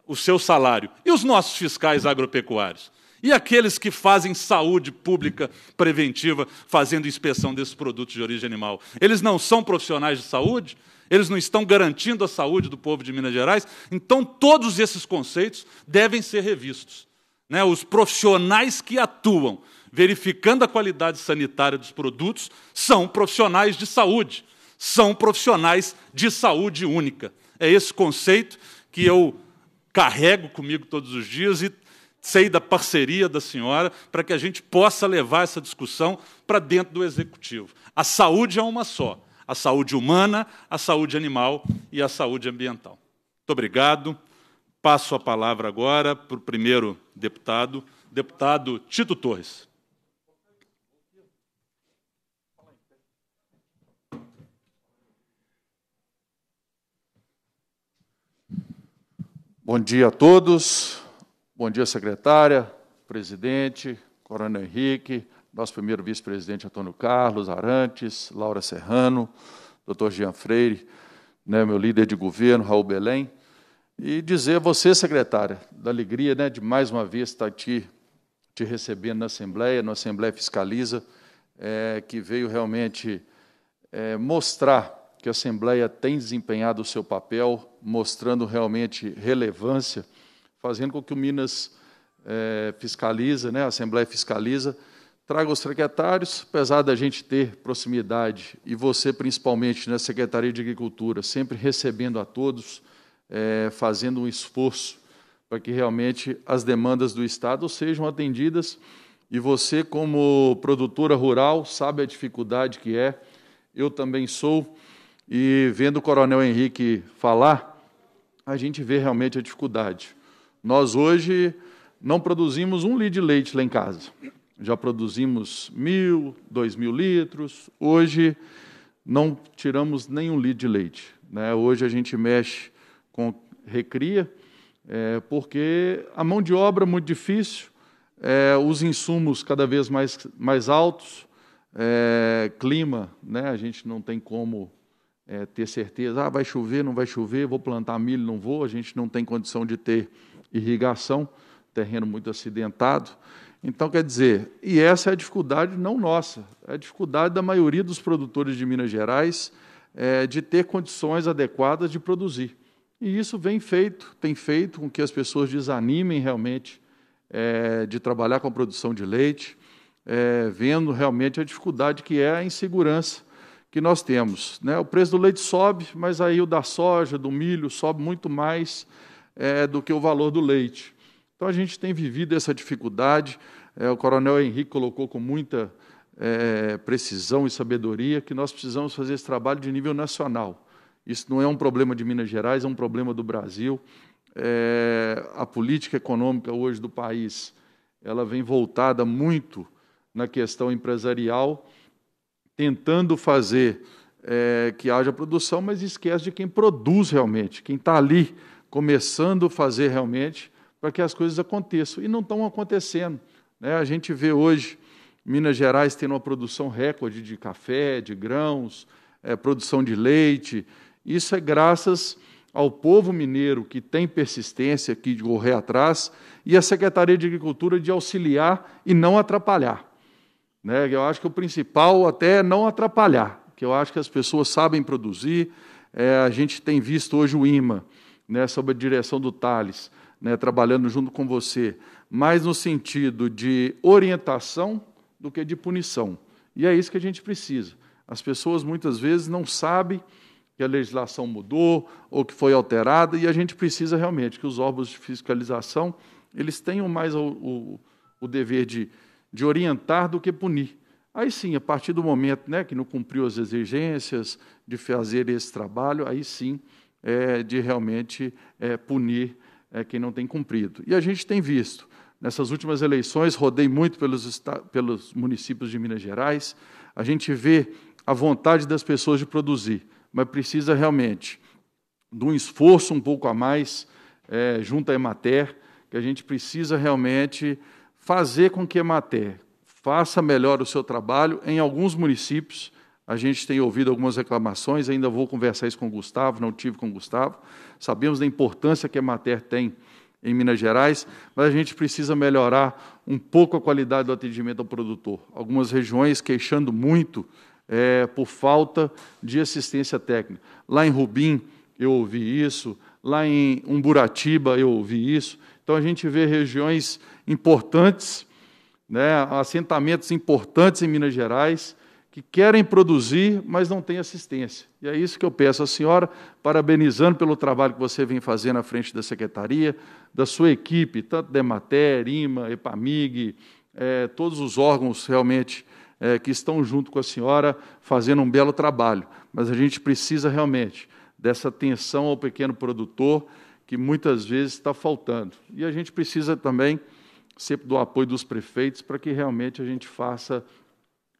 o seu salário. E os nossos fiscais agropecuários? E aqueles que fazem saúde pública preventiva, fazendo inspeção desses produtos de origem animal? Eles não são profissionais de saúde? Eles não estão garantindo a saúde do povo de Minas Gerais? Então, todos esses conceitos devem ser revistos. Né? Os profissionais que atuam verificando a qualidade sanitária dos produtos são profissionais de saúde são profissionais de saúde única. É esse conceito que eu carrego comigo todos os dias e sei da parceria da senhora para que a gente possa levar essa discussão para dentro do executivo. A saúde é uma só: a saúde humana, a saúde animal e a saúde ambiental. Muito obrigado. Passo a palavra agora para o primeiro deputado, deputado Tito Torres. Bom dia a todos. Bom dia, secretária, presidente, coronel Henrique, nosso primeiro vice-presidente Antônio Carlos Arantes, Laura Serrano, doutor Jean Freire, né, meu líder de governo, Raul Belém. E dizer a você, secretária, da alegria né, de mais uma vez estar te, te recebendo na Assembleia, na Assembleia Fiscaliza, é, que veio realmente é, mostrar que a Assembleia tem desempenhado o seu papel, mostrando realmente relevância, fazendo com que o Minas é, fiscaliza, né, a Assembleia fiscaliza, traga os secretários, apesar da gente ter proximidade, e você principalmente na né, Secretaria de Agricultura, sempre recebendo a todos, é, fazendo um esforço para que realmente as demandas do Estado sejam atendidas. E você, como produtora rural, sabe a dificuldade que é. Eu também sou. E vendo o Coronel Henrique falar, a gente vê realmente a dificuldade. Nós hoje não produzimos um litro de leite lá em casa. Já produzimos mil, dois mil litros. Hoje não tiramos nenhum litro de leite. Né? Hoje a gente mexe com recria, é, porque a mão de obra é muito difícil, é, os insumos cada vez mais, mais altos, é, clima, né? a gente não tem como é, ter certeza, ah, vai chover, não vai chover, vou plantar milho, não vou, a gente não tem condição de ter irrigação, terreno muito acidentado. Então, quer dizer, e essa é a dificuldade não nossa, é a dificuldade da maioria dos produtores de Minas Gerais é, de ter condições adequadas de produzir. E isso vem feito, tem feito com que as pessoas desanimem realmente é, de trabalhar com a produção de leite, é, vendo realmente a dificuldade que é a insegurança que nós temos. Né? O preço do leite sobe, mas aí o da soja, do milho, sobe muito mais é, do que o valor do leite. Então a gente tem vivido essa dificuldade. É, o coronel Henrique colocou com muita é, precisão e sabedoria que nós precisamos fazer esse trabalho de nível nacional. Isso não é um problema de Minas Gerais, é um problema do Brasil. É, a política econômica hoje do país ela vem voltada muito na questão empresarial tentando fazer é, que haja produção, mas esquece de quem produz realmente, quem está ali começando a fazer realmente para que as coisas aconteçam. E não estão acontecendo. Né? A gente vê hoje Minas Gerais tendo uma produção recorde de café, de grãos, é, produção de leite. Isso é graças ao povo mineiro que tem persistência, que correr atrás, e a Secretaria de Agricultura de auxiliar e não atrapalhar. Né? Eu acho que o principal até é não atrapalhar, que eu acho que as pessoas sabem produzir. É, a gente tem visto hoje o IMA, né, sob a direção do Thales, né, trabalhando junto com você, mais no sentido de orientação do que de punição. E é isso que a gente precisa. As pessoas muitas vezes não sabem que a legislação mudou ou que foi alterada, e a gente precisa realmente que os órgãos de fiscalização eles tenham mais o, o, o dever de de orientar do que punir. Aí sim, a partir do momento né, que não cumpriu as exigências de fazer esse trabalho, aí sim, é, de realmente é, punir é, quem não tem cumprido. E a gente tem visto, nessas últimas eleições, rodei muito pelos, pelos municípios de Minas Gerais, a gente vê a vontade das pessoas de produzir, mas precisa realmente de um esforço um pouco a mais é, junto à Emater, que a gente precisa realmente fazer com que a Emater faça melhor o seu trabalho. Em alguns municípios, a gente tem ouvido algumas reclamações, ainda vou conversar isso com o Gustavo, não tive com o Gustavo. Sabemos da importância que a Emater tem em Minas Gerais, mas a gente precisa melhorar um pouco a qualidade do atendimento ao produtor. Algumas regiões queixando muito é, por falta de assistência técnica. Lá em Rubim, eu ouvi isso, lá em Umburatiba, eu ouvi isso. Então, a gente vê regiões importantes, né, assentamentos importantes em Minas Gerais, que querem produzir, mas não têm assistência. E é isso que eu peço à senhora, parabenizando pelo trabalho que você vem fazendo à frente da secretaria, da sua equipe, tanto Demater, IMA, EPAMIG, é, todos os órgãos realmente é, que estão junto com a senhora fazendo um belo trabalho. Mas a gente precisa realmente dessa atenção ao pequeno produtor que muitas vezes está faltando. E a gente precisa também sempre do apoio dos prefeitos, para que realmente a gente faça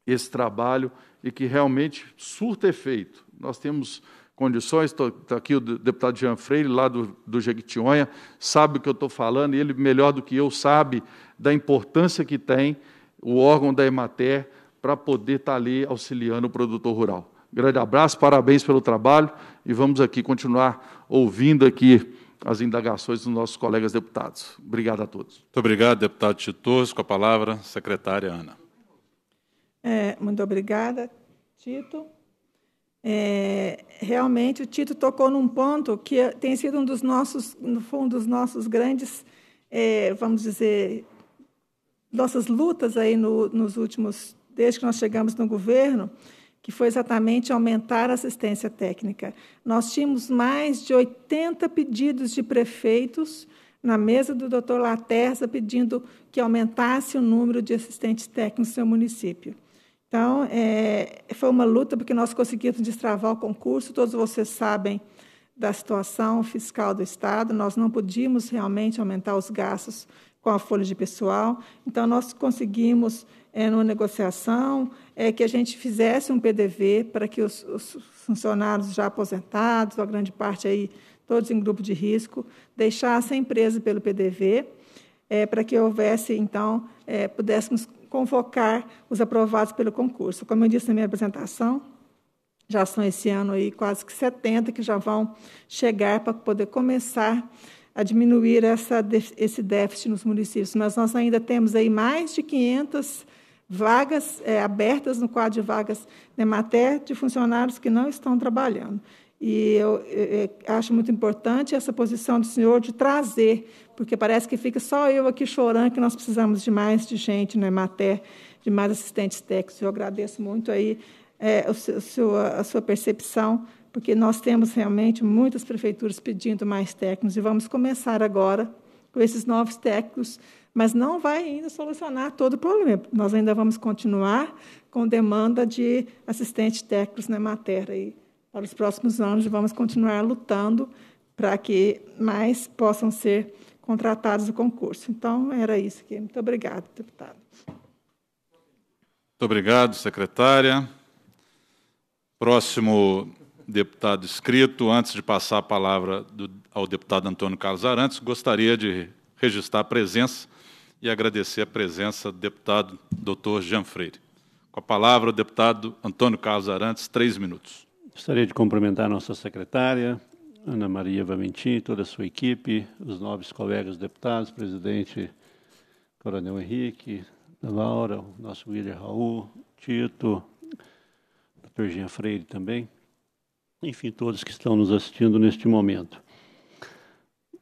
esse trabalho e que realmente surta efeito. Nós temos condições, está aqui o deputado Jean Freire, lá do, do Jequitinhonha, sabe o que eu estou falando, e ele, melhor do que eu, sabe da importância que tem o órgão da Emater para poder estar tá ali auxiliando o produtor rural. Grande abraço, parabéns pelo trabalho e vamos aqui continuar ouvindo aqui as indagações dos nossos colegas deputados. Obrigado a todos. Muito obrigado, deputado Tito. Com a palavra, secretária Ana. É, muito obrigada, Tito. É, realmente, o Tito tocou num ponto que tem sido um dos nossos, um dos nossos grandes, é, vamos dizer, nossas lutas aí no, nos últimos, desde que nós chegamos no governo, que foi exatamente aumentar a assistência técnica. Nós tínhamos mais de 80 pedidos de prefeitos na mesa do doutor Laterça pedindo que aumentasse o número de assistentes técnicos no seu município. Então, é, foi uma luta porque nós conseguimos destravar o concurso, todos vocês sabem da situação fiscal do Estado, nós não podíamos realmente aumentar os gastos com a folha de pessoal, então nós conseguimos é, numa negociação, é que a gente fizesse um PDV para que os, os funcionários já aposentados, a grande parte aí, todos em grupo de risco, deixassem a empresa pelo PDV, é, para que houvesse, então, é, pudéssemos convocar os aprovados pelo concurso. Como eu disse na minha apresentação, já são esse ano aí quase que 70 que já vão chegar para poder começar a diminuir essa, esse déficit nos municípios. Mas nós ainda temos aí mais de 500 vagas é, abertas no quadro de vagas Nemater de funcionários que não estão trabalhando. E eu, eu, eu, acho muito importante essa posição do senhor de trazer, porque parece que fica só eu aqui chorando que nós precisamos de mais de gente no Emater, de mais assistentes técnicos. Eu agradeço muito aí é, sua, a sua percepção, porque nós temos realmente muitas prefeituras pedindo mais técnicos e vamos começar agora com esses novos técnicos mas não vai ainda solucionar todo o problema. Nós ainda vamos continuar com demanda de assistentes técnicos na matéria e para os próximos anos vamos continuar lutando para que mais possam ser contratados o concurso. Então, era isso aqui. Muito obrigado, deputado. Muito obrigado, secretária. Próximo deputado escrito, antes de passar a palavra do, ao deputado Antônio Carlos Arantes, gostaria de registrar a presença e agradecer a presença do deputado doutor Jean Freire. Com a palavra, o deputado Antônio Carlos Arantes, três minutos. Gostaria de cumprimentar a nossa secretária, Ana Maria Valentim, toda a sua equipe, os nobres colegas deputados, presidente Coronel Henrique, Laura, o nosso William Raul, Tito, doutor Jean Freire também, enfim, todos que estão nos assistindo neste momento.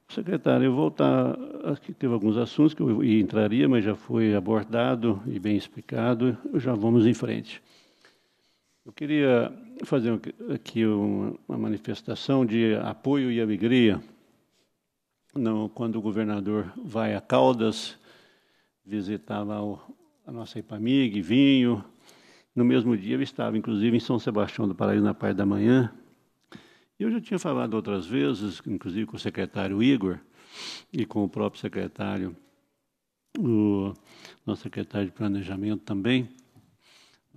Secretário, eu voltar aqui teve alguns assuntos que eu entraria, mas já foi abordado e bem explicado. Já vamos em frente. Eu queria fazer aqui uma manifestação de apoio e alegria no, quando o governador vai a Caldas visitar lá o, a nossa Ipamig, Vinho. No mesmo dia, eu estava, inclusive, em São Sebastião do Paraíso, na parte da manhã, eu já tinha falado outras vezes, inclusive com o secretário Igor e com o próprio secretário, o nosso secretário de Planejamento também,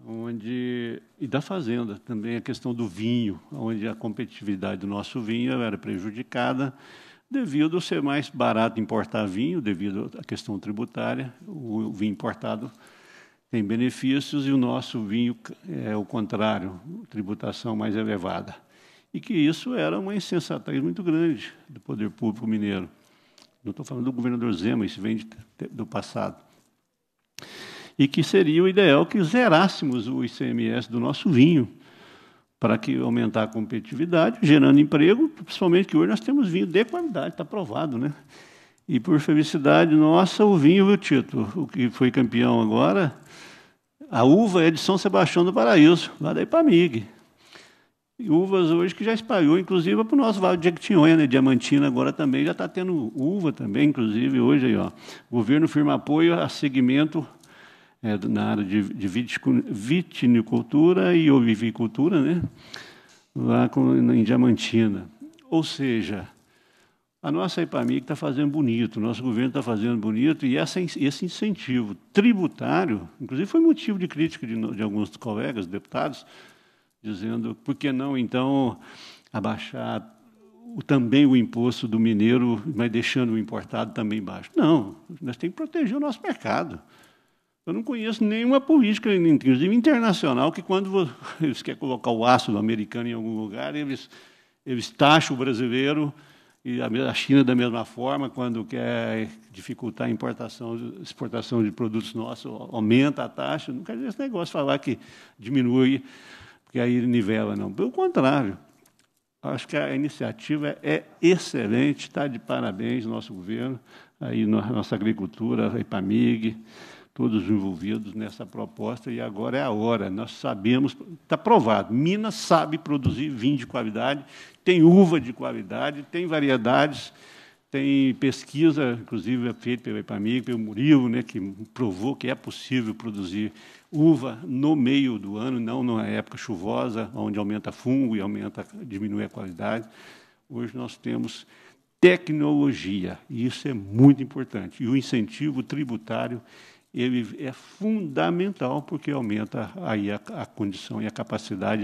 onde e da Fazenda também a questão do vinho, onde a competitividade do nosso vinho era prejudicada devido a ser mais barato importar vinho, devido à questão tributária, o vinho importado tem benefícios e o nosso vinho é o contrário, tributação mais elevada e que isso era uma insensatez muito grande do poder público mineiro. Não estou falando do governador Zema, isso vem de, do passado. E que seria o ideal que zerássemos o ICMS do nosso vinho, para que aumentar a competitividade, gerando emprego, principalmente que hoje nós temos vinho de qualidade, está provado, né? E por felicidade nossa, o vinho, viu, Tito, o que foi campeão agora, a uva é de São Sebastião do Paraíso, lá daí para MIG uvas hoje que já espalhou, inclusive, para o nosso Vale de Jequitinhonha, né? Diamantina agora também já está tendo uva também, inclusive, hoje aí, ó. O governo firma apoio a segmento é, na área de, de vitinicultura e ovivicultura, né? Lá com, em Diamantina. Ou seja, a nossa IPAMIC está fazendo bonito, o nosso governo está fazendo bonito, e essa, esse incentivo tributário, inclusive foi motivo de crítica de, de alguns colegas, deputados, dizendo por que não então abaixar o, também o imposto do mineiro, mas deixando o importado também baixo. Não, nós temos que proteger o nosso mercado. Eu não conheço nenhuma política, inclusive internacional, que quando eles querem colocar o ácido americano em algum lugar, eles, eles taxam o brasileiro e a China da mesma forma, quando quer dificultar a importação, exportação de produtos nossos, aumenta a taxa. Não quero dizer esse negócio falar que diminui que aí nivela, não. Pelo contrário, acho que a iniciativa é, é excelente, está de parabéns nosso governo, aí nossa agricultura, a IPAMIG, todos envolvidos nessa proposta, e agora é a hora. Nós sabemos, está provado, Minas sabe produzir vinho de qualidade, tem uva de qualidade, tem variedades, tem pesquisa, inclusive é feita pelo IPAMIG, pelo Murilo, né, que provou que é possível produzir Uva no meio do ano, não na época chuvosa, onde aumenta fungo e aumenta, diminui a qualidade. Hoje nós temos tecnologia, e isso é muito importante. E o incentivo tributário ele é fundamental porque aumenta aí a, a condição e a capacidade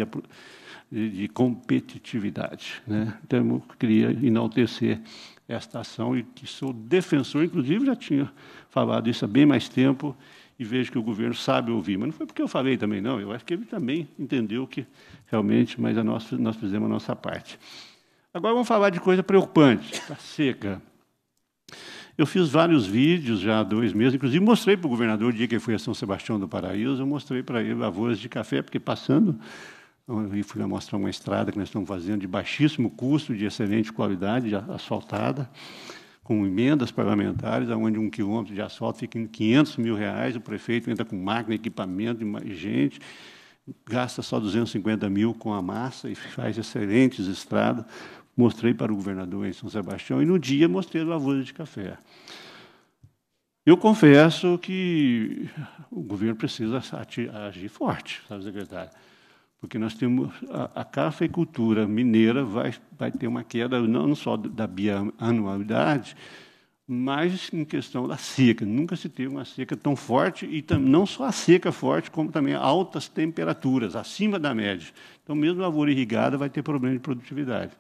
de, de competitividade. Né? Então, eu queria enaltecer esta ação e que sou defensor, inclusive já tinha falado isso há bem mais tempo, e vejo que o governo sabe ouvir. Mas não foi porque eu falei também, não. Eu acho que ele também entendeu que realmente, mas a nós fizemos a nossa parte. Agora vamos falar de coisa preocupante. Está seca. Eu fiz vários vídeos já há dois meses, inclusive mostrei para o governador, o dia que ele foi a São Sebastião do Paraíso, eu mostrei para ele lavouras de café, porque passando, eu fui mostrar uma estrada que nós estamos fazendo de baixíssimo custo, de excelente qualidade, asfaltada com emendas parlamentares, onde um quilômetro de asfalto fica em 500 mil reais, o prefeito entra com máquina, equipamento, gente, gasta só 250 mil com a massa e faz excelentes estradas. Mostrei para o governador em São Sebastião e no dia mostrei lavoura de café. Eu confesso que o governo precisa agir forte, sabe, secretário? porque nós temos a, a cafeicultura mineira vai, vai ter uma queda não só da bianualidade, mas em questão da seca. Nunca se teve uma seca tão forte, e tam, não só a seca forte, como também altas temperaturas, acima da média. Então, mesmo a lavoura irrigada vai ter problema de produtividade.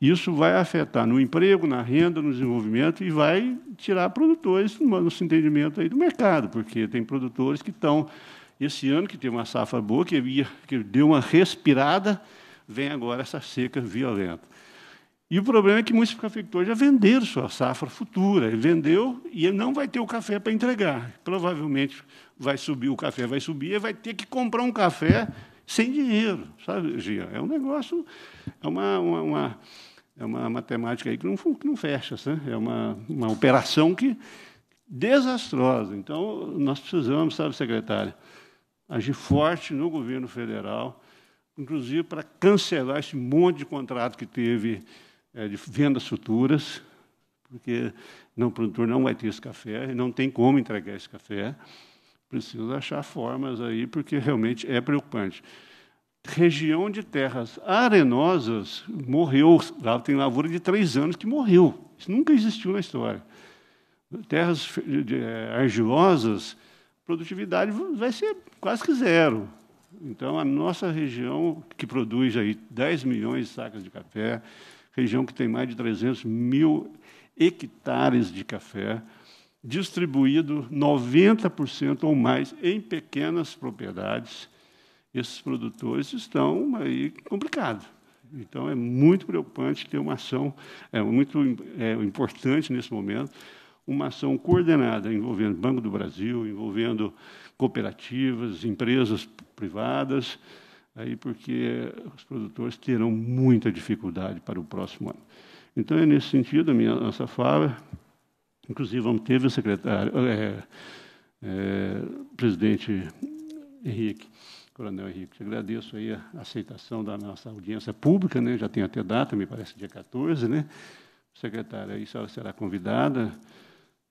Isso vai afetar no emprego, na renda, no desenvolvimento e vai tirar produtores no entendimento aí do mercado, porque tem produtores que estão esse ano, que teve uma safra boa, que, ia, que deu uma respirada, vem agora essa seca violenta. E o problema é que muitos cafeicultores já venderam sua safra futura. Ele vendeu e ele não vai ter o café para entregar. Provavelmente vai subir, o café vai subir, e vai ter que comprar um café sem dinheiro. Sabe, Gia? É um negócio, é uma, uma, uma é uma matemática aí que não, que não fecha. Sabe? Né? É uma, uma operação que desastrosa. Então, nós precisamos, sabe, secretária, agir forte no governo federal, inclusive para cancelar esse monte de contrato que teve é, de vendas futuras, porque não, o produtor não vai ter esse café, não tem como entregar esse café. Precisa achar formas aí, porque realmente é preocupante. Região de terras arenosas morreu. Lá tem lavoura de três anos que morreu. Isso nunca existiu na história. Terras eh, argilosas produtividade vai ser quase que zero. Então, a nossa região, que produz aí 10 milhões de sacas de café, região que tem mais de 300 mil hectares de café, distribuído 90% ou mais em pequenas propriedades, esses produtores estão aí complicados. Então, é muito preocupante ter uma ação é muito é, importante nesse momento uma ação coordenada envolvendo Banco do Brasil, envolvendo cooperativas, empresas privadas, aí porque os produtores terão muita dificuldade para o próximo ano. Então, é nesse sentido a minha nossa fala. Inclusive, vamos ter o secretário, é, é, o presidente Henrique, Coronel Henrique, te agradeço aí a aceitação da nossa audiência pública, né? já tem até data, me parece dia 14, né? secretária, aí será convidada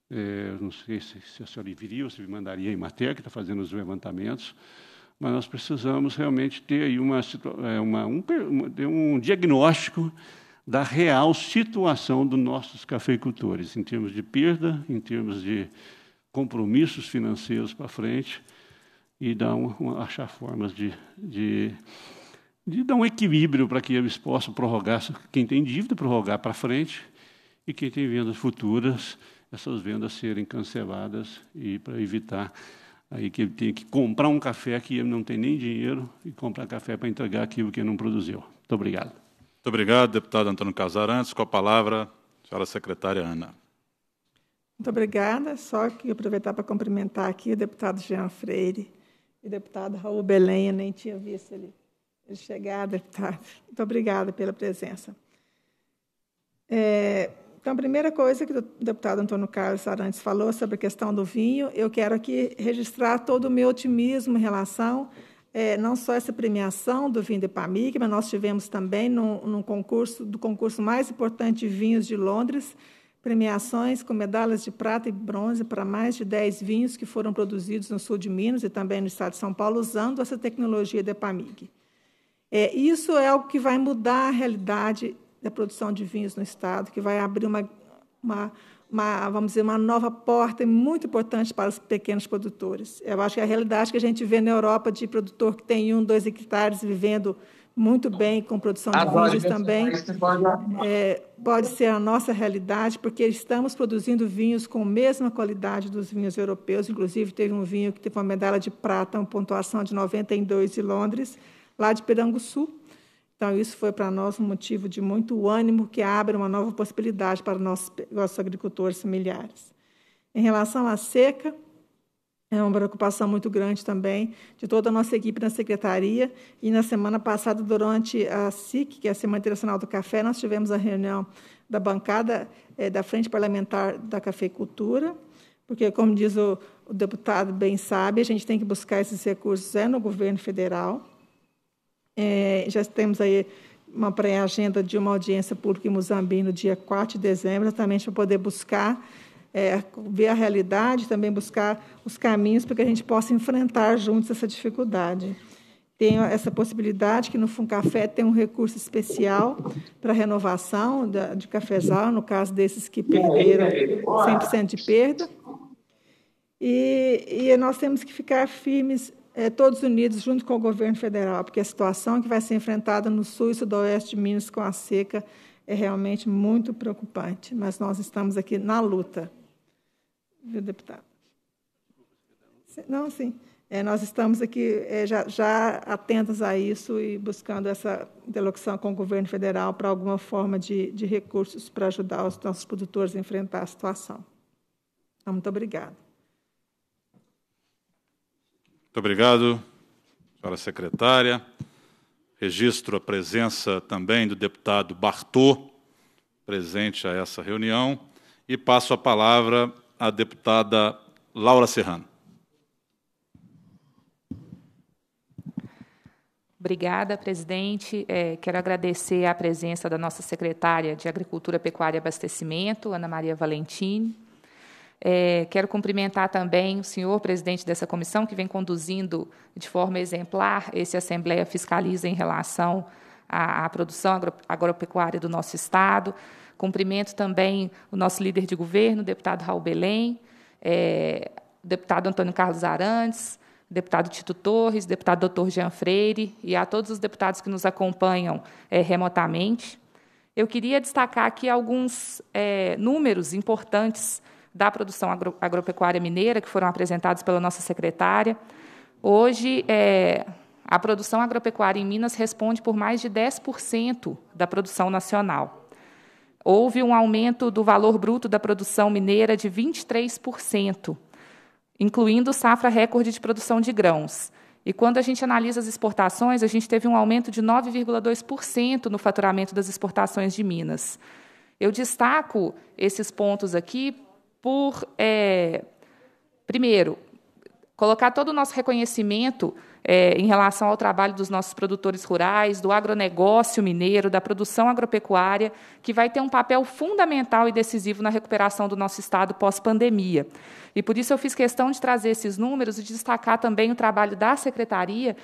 é, não sei se, se, a senhora viria ou se me mandaria em matéria, que está fazendo os levantamentos, mas nós precisamos realmente ter aí uma, eh, uma, um, um diagnóstico da real situação dos nossos cafeicultores, em termos de perda, em termos de compromissos financeiros para frente, e dar uma, uma, achar formas de, de, de dar um equilíbrio para que eles possam prorrogar, quem tem dívida, prorrogar para frente, e quem tem vendas futuras, essas vendas serem canceladas e para evitar aí que ele tenha que comprar um café que ele não tem nem dinheiro e comprar café para entregar aquilo que ele não produziu. Muito obrigado. Muito obrigado, deputado Antônio Casarantes. Com a palavra, a senhora secretária Ana. Muito obrigada. Só que aproveitar para cumprimentar aqui o deputado Jean Freire e o deputado Raul Belém. Eu nem tinha visto ele, ele chegar, deputado. Muito obrigada pela presença. É, então, a primeira coisa que o deputado Antônio Carlos Arantes falou sobre a questão do vinho, eu quero aqui registrar todo o meu otimismo em relação é, não só essa premiação do vinho de Pamig, mas nós tivemos também num, num, concurso do concurso mais importante de vinhos de Londres, premiações com medalhas de prata e bronze para mais de 10 vinhos que foram produzidos no sul de Minas e também no estado de São Paulo usando essa tecnologia de Pamig. É, isso é algo que vai mudar a realidade da produção de vinhos no Estado, que vai abrir uma, uma, uma, vamos dizer, uma nova porta muito importante para os pequenos produtores. Eu acho que é a realidade que a gente vê na Europa de produtor que tem um, dois hectares vivendo muito bem com produção de Agora, ah, vinhos também. Pode... É, pode ser a nossa realidade, porque estamos produzindo vinhos com a mesma qualidade dos vinhos europeus. Inclusive, teve um vinho que teve uma medalha de prata, uma pontuação de 92 de Londres, lá de Peranguçu, então, isso foi para nós um motivo de muito ânimo que abre uma nova possibilidade para nossos, nossos agricultores familiares. Em relação à seca, é uma preocupação muito grande também de toda a nossa equipe na secretaria. E na semana passada, durante a SIC, que é a Semana Internacional do Café, nós tivemos a reunião da bancada é, da Frente Parlamentar da Cafeicultura, porque, como diz o, o deputado bem sabe, a gente tem que buscar esses recursos é no governo federal. É, já temos aí uma pré-agenda de uma audiência pública em Muzambique no dia 4 de dezembro, exatamente para poder buscar, é, ver a realidade, também buscar os caminhos para que a gente possa enfrentar juntos essa dificuldade. Tem essa possibilidade que no Funcafé tem um recurso especial para renovação de cafezal, no caso desses que perderam 100% de perda. E, e nós temos que ficar firmes é, todos unidos junto com o governo federal, porque a situação que vai ser enfrentada no sul e sudoeste de Minas com a seca é realmente muito preocupante. Mas nós estamos aqui na luta, viu, deputado? Não, sim. É, nós estamos aqui é, já, já, atentos a isso e buscando essa delocução com o governo federal para alguma forma de, de recursos para ajudar os nossos produtores a enfrentar a situação. Então, muito obrigada. Muito obrigado, senhora secretária. Registro a presença também do deputado Bartô, presente a essa reunião, e passo a palavra à deputada Laura Serrano. Obrigada, presidente. É, quero agradecer a presença da nossa secretária de Agricultura, Pecuária e Abastecimento, Ana Maria Valentini, é, quero cumprimentar também o senhor presidente dessa comissão, que vem conduzindo de forma exemplar esse Assembleia Fiscaliza em relação à, à produção agro, agropecuária do nosso Estado. Cumprimento também o nosso líder de governo, o deputado Raul Belém, é, o deputado Antônio Carlos Arantes, deputado Tito Torres, deputado doutor Jean Freire e a todos os deputados que nos acompanham é, remotamente. Eu queria destacar aqui alguns é, números importantes da produção agro, agropecuária mineira, que foram apresentados pela nossa secretária. Hoje, é, a produção agropecuária em Minas responde por mais de 10% da produção nacional. Houve um aumento do valor bruto da produção mineira de 23%, incluindo safra recorde de produção de grãos. E quando a gente analisa as exportações, a gente teve um aumento de 9,2% no faturamento das exportações de Minas. Eu destaco esses pontos aqui por, é, primeiro, colocar todo o nosso reconhecimento é, em relação ao trabalho dos nossos produtores rurais, do agronegócio mineiro, da produção agropecuária, que vai ter um papel fundamental e decisivo na recuperação do nosso Estado pós-pandemia. E por isso eu fiz questão de trazer esses números e destacar também o trabalho da Secretaria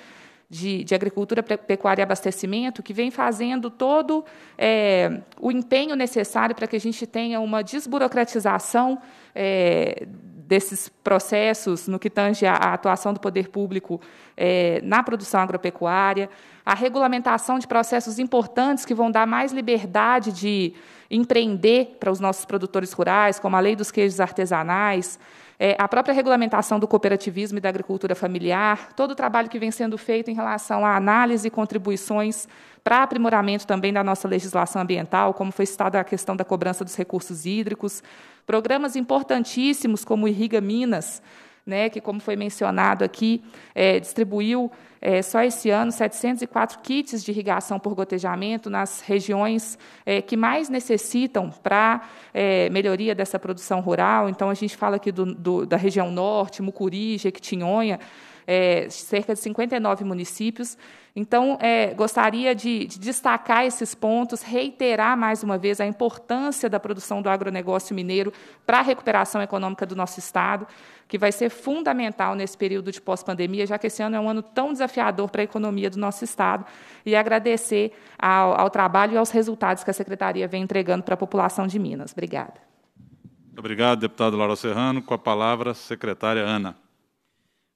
de, de, Agricultura, Pecuária e Abastecimento, que vem fazendo todo é, o empenho necessário para que a gente tenha uma desburocratização é, desses processos no que tange à atuação do poder público é, na produção agropecuária, a regulamentação de processos importantes que vão dar mais liberdade de empreender para os nossos produtores rurais, como a lei dos queijos artesanais, é, a própria regulamentação do cooperativismo e da agricultura familiar, todo o trabalho que vem sendo feito em relação à análise e contribuições para aprimoramento também da nossa legislação ambiental, como foi citada a questão da cobrança dos recursos hídricos, programas importantíssimos como o Irriga Minas, né, que, como foi mencionado aqui, é, distribuiu é, só esse ano 704 kits de irrigação por gotejamento nas regiões é, que mais necessitam para é, melhoria dessa produção rural. Então, a gente fala aqui do, do, da região norte, Mucuri, Jequitinhonha, é, cerca de 59 municípios. Então, é, gostaria de, de destacar esses pontos, reiterar mais uma vez a importância da produção do agronegócio mineiro para a recuperação econômica do nosso Estado que vai ser fundamental nesse período de pós-pandemia, já que esse ano é um ano tão desafiador para a economia do nosso Estado, e agradecer ao, ao trabalho e aos resultados que a Secretaria vem entregando para a população de Minas. Obrigada. obrigado, deputada Laura Serrano. Com a palavra, secretária Ana.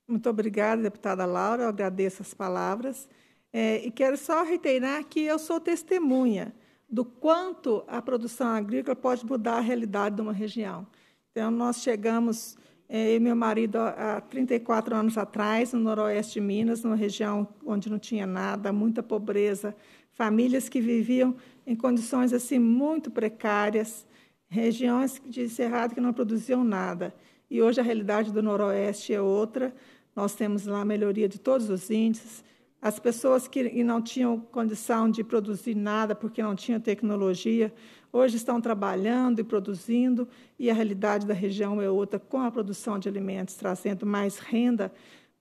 Muito obrigada, deputada Laura. Eu agradeço as palavras. É, e quero só reiterar que eu sou testemunha do quanto a produção agrícola pode mudar a realidade de uma região. Então, nós chegamos é, eu e meu marido, há 34 anos atrás, no noroeste de Minas, numa região onde não tinha nada, muita pobreza, famílias que viviam em condições assim muito precárias, regiões de cerrado que não produziam nada. E hoje a realidade do noroeste é outra. Nós temos lá a melhoria de todos os índices. As pessoas que não tinham condição de produzir nada porque não tinham tecnologia, Hoje estão trabalhando e produzindo, e a realidade da região é outra, com a produção de alimentos, trazendo mais renda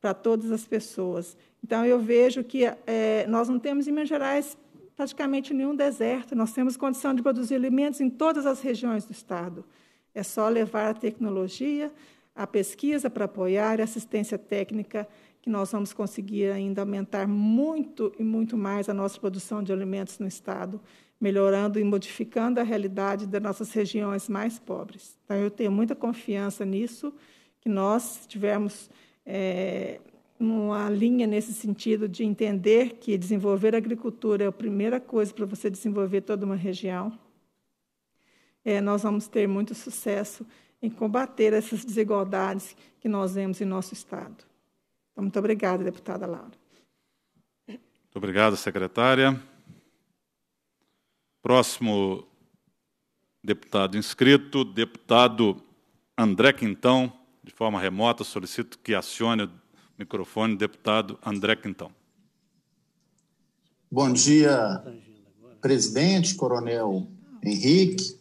para todas as pessoas. Então, eu vejo que é, nós não temos em Minas Gerais praticamente nenhum deserto, nós temos condição de produzir alimentos em todas as regiões do Estado. É só levar a tecnologia, a pesquisa para apoiar, a assistência técnica, que nós vamos conseguir ainda aumentar muito e muito mais a nossa produção de alimentos no Estado melhorando e modificando a realidade das nossas regiões mais pobres. Então, eu tenho muita confiança nisso, que nós tivermos é, uma linha nesse sentido de entender que desenvolver agricultura é a primeira coisa para você desenvolver toda uma região. É, nós vamos ter muito sucesso em combater essas desigualdades que nós vemos em nosso Estado. Então, muito obrigada, deputada Laura. Muito obrigado, secretária. Próximo deputado inscrito, deputado André Quintão, de forma remota, solicito que acione o microfone, deputado André Quintão. Bom dia, presidente, coronel Henrique.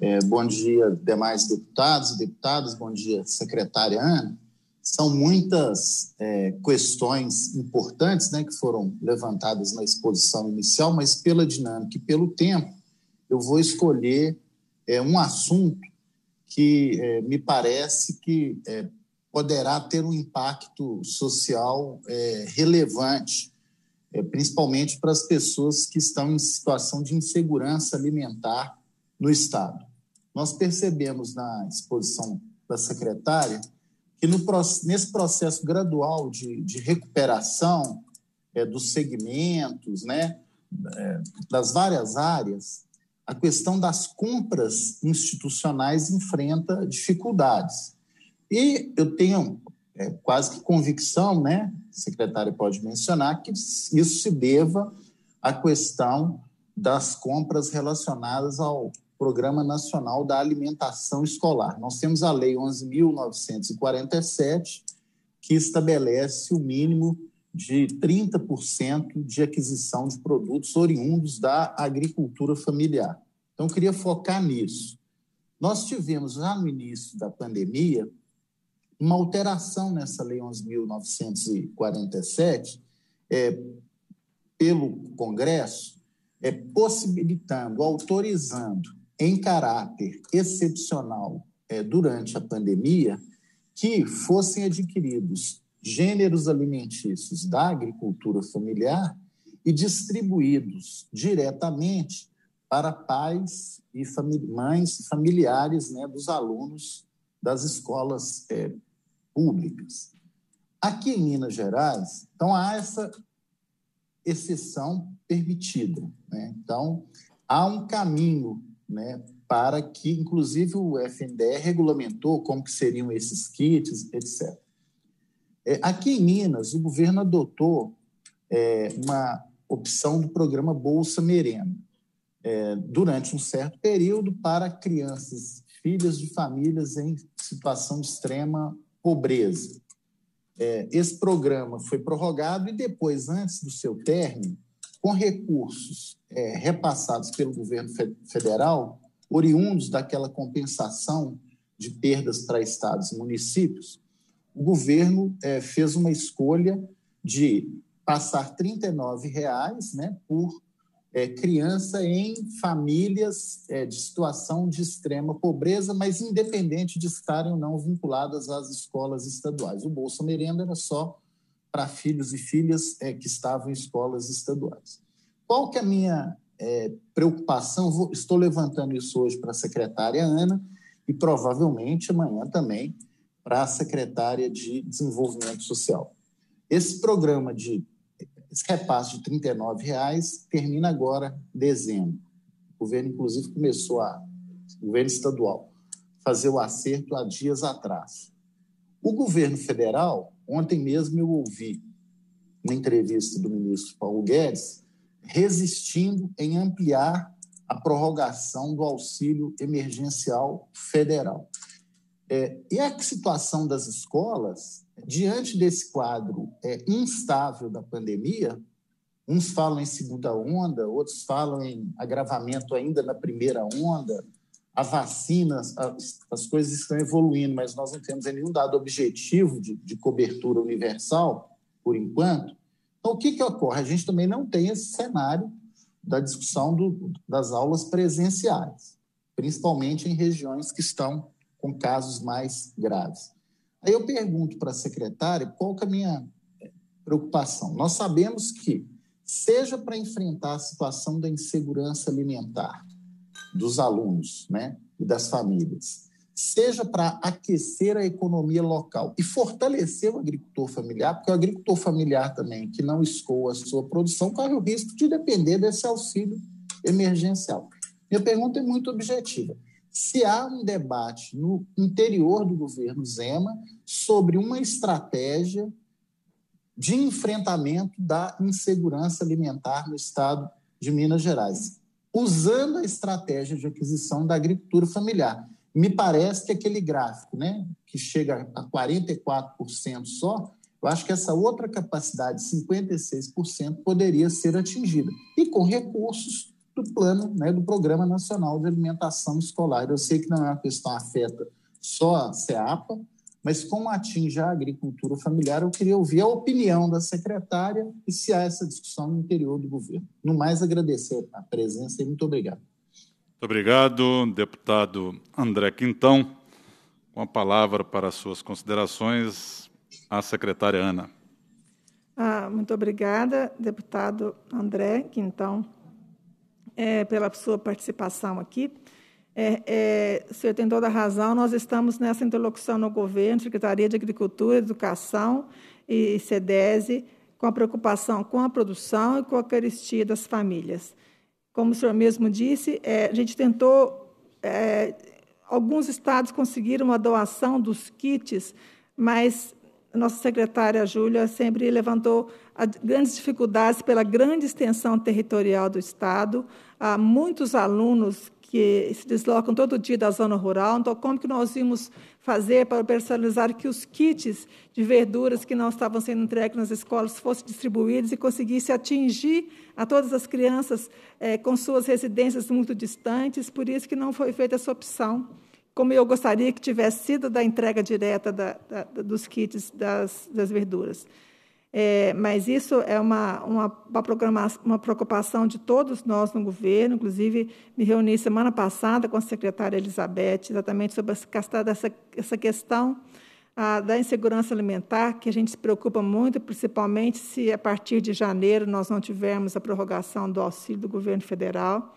É, bom dia, demais deputados e deputadas. Bom dia, secretária Ana são muitas é, questões importantes né, que foram levantadas na exposição inicial, mas pela dinâmica e pelo tempo, eu vou escolher é, um assunto que é, me parece que é, poderá ter um impacto social é, relevante, é, principalmente para as pessoas que estão em situação de insegurança alimentar no Estado. Nós percebemos na exposição da secretária que no, nesse processo gradual de, de recuperação é, dos segmentos, né, é, das várias áreas, a questão das compras institucionais enfrenta dificuldades. E eu tenho é, quase que convicção, né, a secretária pode mencionar, que isso se deva à questão das compras relacionadas ao Programa Nacional da Alimentação Escolar. Nós temos a Lei 11.947, que estabelece o mínimo de 30% de aquisição de produtos oriundos da agricultura familiar. Então, eu queria focar nisso. Nós tivemos, já no início da pandemia, uma alteração nessa Lei 11.947 é, pelo Congresso, é, possibilitando, autorizando em caráter excepcional é, durante a pandemia que fossem adquiridos gêneros alimentícios da agricultura familiar e distribuídos diretamente para pais e famí mães familiares né, dos alunos das escolas é, públicas. Aqui em Minas Gerais, então há essa exceção permitida. Né? Então, há um caminho né, para que, inclusive, o FNDE regulamentou como que seriam esses kits, etc. É, aqui em Minas, o governo adotou é, uma opção do programa Bolsa Merenda é, durante um certo período para crianças, filhas de famílias em situação de extrema pobreza. É, esse programa foi prorrogado e depois, antes do seu término, com recursos é, repassados pelo governo federal, oriundos daquela compensação de perdas para estados e municípios, o governo é, fez uma escolha de passar R$ 39,00 né, por é, criança em famílias é, de situação de extrema pobreza, mas independente de estarem ou não vinculadas às escolas estaduais. O Bolsa Merenda era só para filhos e filhas é, que estavam em escolas estaduais. Qual que é a minha é, preocupação? Vou, estou levantando isso hoje para a secretária Ana e provavelmente amanhã também para a secretária de Desenvolvimento Social. Esse programa de esse repasse de R$ 39,00 reais termina agora em dezembro. O governo, inclusive, começou a, governo estadual, fazer o acerto há dias atrás. O governo federal Ontem mesmo eu ouvi uma entrevista do ministro Paulo Guedes resistindo em ampliar a prorrogação do auxílio emergencial federal. É, e a situação das escolas, diante desse quadro é, instável da pandemia, uns falam em segunda onda, outros falam em agravamento ainda na primeira onda, a vacina, as, as, coisas estão evoluindo, mas nós não temos nenhum dado objetivo de, de cobertura universal, por enquanto. Então, o que, que ocorre? A gente também não tem esse cenário da discussão do, das aulas presenciais, principalmente em regiões que estão com casos mais graves. Aí eu pergunto para a secretária qual que é a minha preocupação. Nós sabemos que, seja para enfrentar a situação da insegurança alimentar, dos alunos né, e das famílias, seja para aquecer a economia local e fortalecer o agricultor familiar, porque o agricultor familiar também que não escoa a sua produção corre o risco de depender desse auxílio emergencial. Minha pergunta é muito objetiva. Se há um debate no interior do governo Zema sobre uma estratégia de enfrentamento da insegurança alimentar no estado de Minas Gerais usando a estratégia de aquisição da agricultura familiar. Me parece que aquele gráfico, né, que chega a 44% só, eu acho que essa outra capacidade, 56%, poderia ser atingida e com recursos do plano, né, do Programa Nacional de Alimentação Escolar. Eu sei que não é uma questão afeta só a CEAPA, mas como atinge a agricultura familiar, eu queria ouvir a opinião da secretária e se há essa discussão no interior do governo. No mais, agradecer a presença e muito obrigado. Muito obrigado, deputado André Quintão. Com a palavra para suas considerações, a secretária Ana. Ah, muito obrigada, deputado André Quintão, é, pela sua participação aqui. É, é, o senhor tem toda a razão, nós estamos nessa interlocução no governo, Secretaria de Agricultura, Educação e SEDESE, com a preocupação com a produção e com a carestia das famílias. Como o senhor mesmo disse, é, a gente tentou, é, alguns estados conseguiram a doação dos kits, mas nossa secretária Júlia sempre levantou grandes dificuldades pela grande extensão territorial do estado. Há muitos alunos que se deslocam todo dia da zona rural. Então, como que nós íamos fazer para personalizar que os kits de verduras que não estavam sendo entregues nas escolas fossem distribuídos e conseguisse atingir a todas as crianças é, com suas residências muito distantes? Por isso que não foi feita essa opção como eu gostaria que tivesse sido da entrega direta da, da, dos kits das, das verduras. É, mas isso é uma, uma, uma, preocupação de todos nós no governo. Inclusive, me reuni semana passada com a secretária Elizabeth, exatamente sobre essa, essa questão a, da insegurança alimentar, que a gente se preocupa muito, principalmente se a partir de janeiro nós não tivermos a prorrogação do auxílio do governo federal.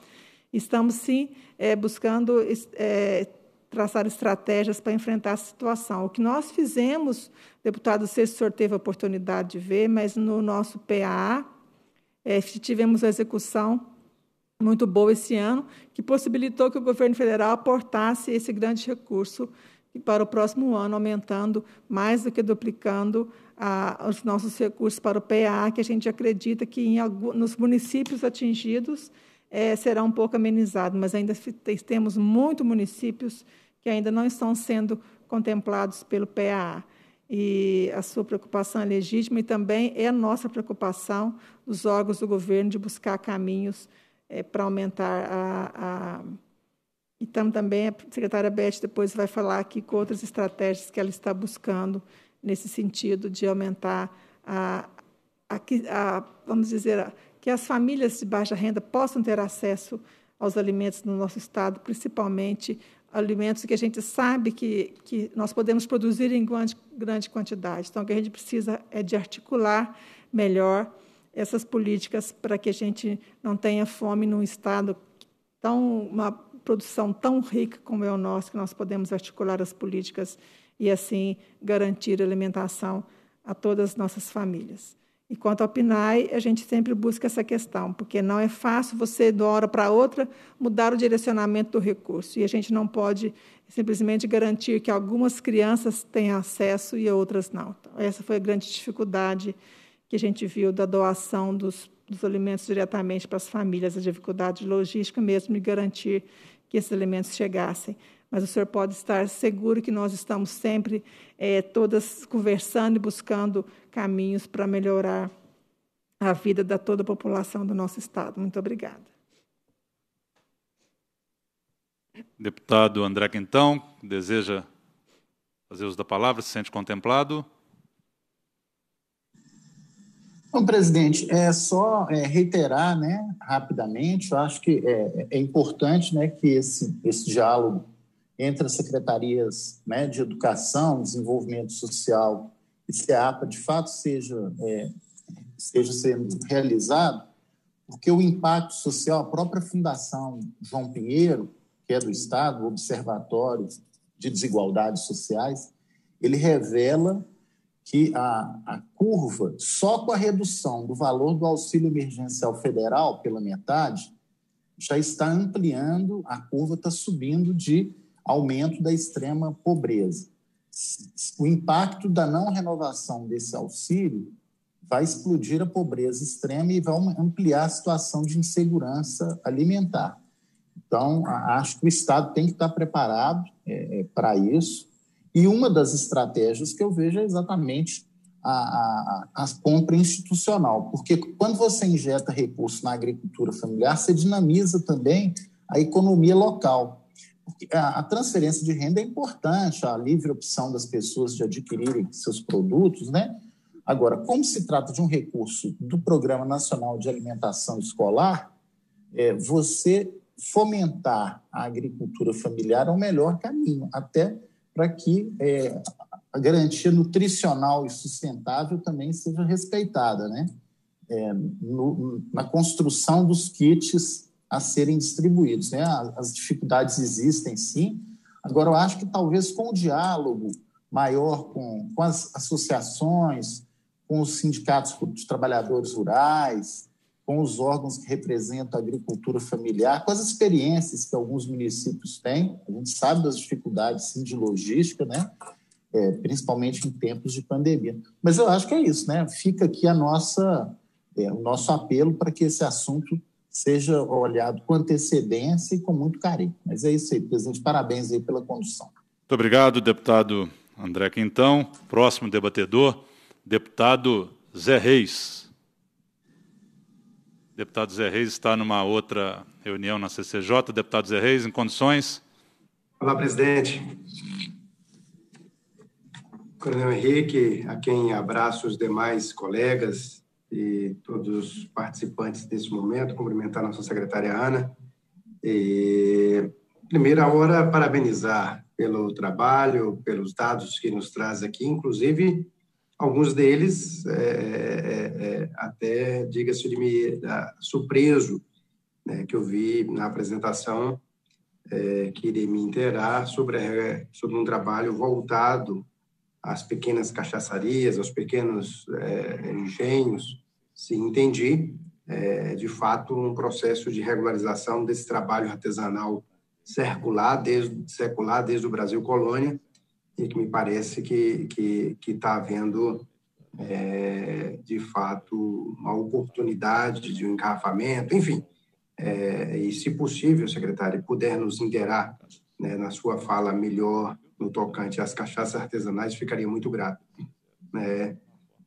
Estamos, sim, é, buscando. É, traçar estratégias para enfrentar a situação. O que nós fizemos, deputado Sexto, o senhor teve a oportunidade de ver, mas no nosso PAA é, tivemos a execução muito boa esse ano, que possibilitou que o governo federal aportasse esse grande recurso para o próximo ano, aumentando mais do que duplicando os nossos recursos para o PA, que a gente acredita que em, nos municípios atingidos é, será um pouco amenizado, mas ainda temos muitos municípios que ainda não estão sendo contemplados pelo PAA. E a sua preocupação é legítima e também é a nossa preocupação dos órgãos do governo de buscar caminhos é, para aumentar a, a então, também a secretária Beth depois vai falar aqui com outras estratégias que ela está buscando nesse sentido de aumentar a, a, a vamos dizer, a, que as famílias de baixa renda possam ter acesso aos alimentos no nosso estado, principalmente alimentos que a gente sabe que, que nós podemos produzir em grande, grande quantidade. Então, o que a gente precisa é de articular melhor essas políticas para que a gente não tenha fome num estado tão uma produção tão rica como é o nosso que nós podemos articular as políticas e assim garantir alimentação a todas as nossas famílias. E quanto ao PNAE, a gente sempre busca essa questão, porque não é fácil você, de uma hora para outra, mudar o direcionamento do recurso. E a gente não pode simplesmente garantir que algumas crianças tenham acesso e outras não. Então, essa foi a grande dificuldade que a gente viu da doação dos, dos alimentos diretamente para as famílias, a dificuldade logística mesmo de garantir que esses alimentos chegassem. Mas o senhor pode estar seguro que nós estamos sempre é, todas conversando e buscando caminhos para melhorar a vida da toda a população do nosso estado. Muito obrigada. Deputado André Quintão, deseja fazer uso da palavra, se sente contemplado. Bom, presidente, é só é, reiterar né, rapidamente, eu acho que é, é importante né, que esse, esse diálogo entre as secretarias né, de educação, desenvolvimento social e SEAPA, de fato seja, é, seja sendo realizado, porque o impacto social, a própria Fundação João Pinheiro, que é do Estado, o Observatório de Desigualdades Sociais, ele revela que a, a curva, só com a redução do valor do auxílio emergencial federal pela metade, já está ampliando, a curva está subindo de aumento da extrema pobreza. O impacto da não renovação desse auxílio vai explodir a pobreza extrema e vai ampliar a situação de insegurança alimentar. Então, acho que o Estado tem que estar preparado é, é, para isso. E uma das estratégias que eu vejo é exatamente a, a, a, compra institucional, porque quando você injeta recursos na agricultura familiar, você dinamiza também a economia local a transferência de renda é importante, a livre opção das pessoas de adquirirem seus produtos, né? Agora, como se trata de um recurso do Programa Nacional de Alimentação Escolar, é, você fomentar a agricultura familiar é o melhor caminho, até para que é, a garantia nutricional e sustentável também seja respeitada, né? É, no, na construção dos kits a serem distribuídos. Né? As dificuldades existem, sim. Agora, eu acho que talvez com o diálogo maior com, com as associações, com os sindicatos de trabalhadores rurais, com os órgãos que representam a agricultura familiar, com as experiências que alguns municípios têm. A gente sabe das dificuldades sim, de logística, né? É, principalmente em tempos de pandemia. Mas eu acho que é isso, né? Fica aqui a nossa, é, o nosso apelo para que esse assunto seja olhado com antecedência e com muito carinho. Mas é isso aí, presidente. Parabéns aí pela condução. Muito obrigado, deputado André Quintão. Próximo debatedor, deputado Zé Reis. Deputado Zé Reis está numa outra reunião na CCJ. Deputado Zé Reis, em condições? Olá, presidente. Coronel Henrique, a quem abraço os demais colegas e todos os participantes desse momento, cumprimentar nossa secretária Ana. E, primeira hora, parabenizar pelo trabalho, pelos dados que nos traz aqui, inclusive alguns deles é, é, é até, diga-se de me surpreso, né, que eu vi na apresentação é, que irei me interar sobre, sobre um trabalho voltado as pequenas cachaçarias, aos pequenos é, engenhos, se entendi, é, de fato, um processo de regularização desse trabalho artesanal circular desde, secular desde o Brasil colônia e que me parece que que está havendo é, de fato uma oportunidade de um encarafamento, enfim, é, e se possível, secretário, puder nos inteirar né, na sua fala melhor no tocante às cachaças artesanais, ficaria muito grato. É,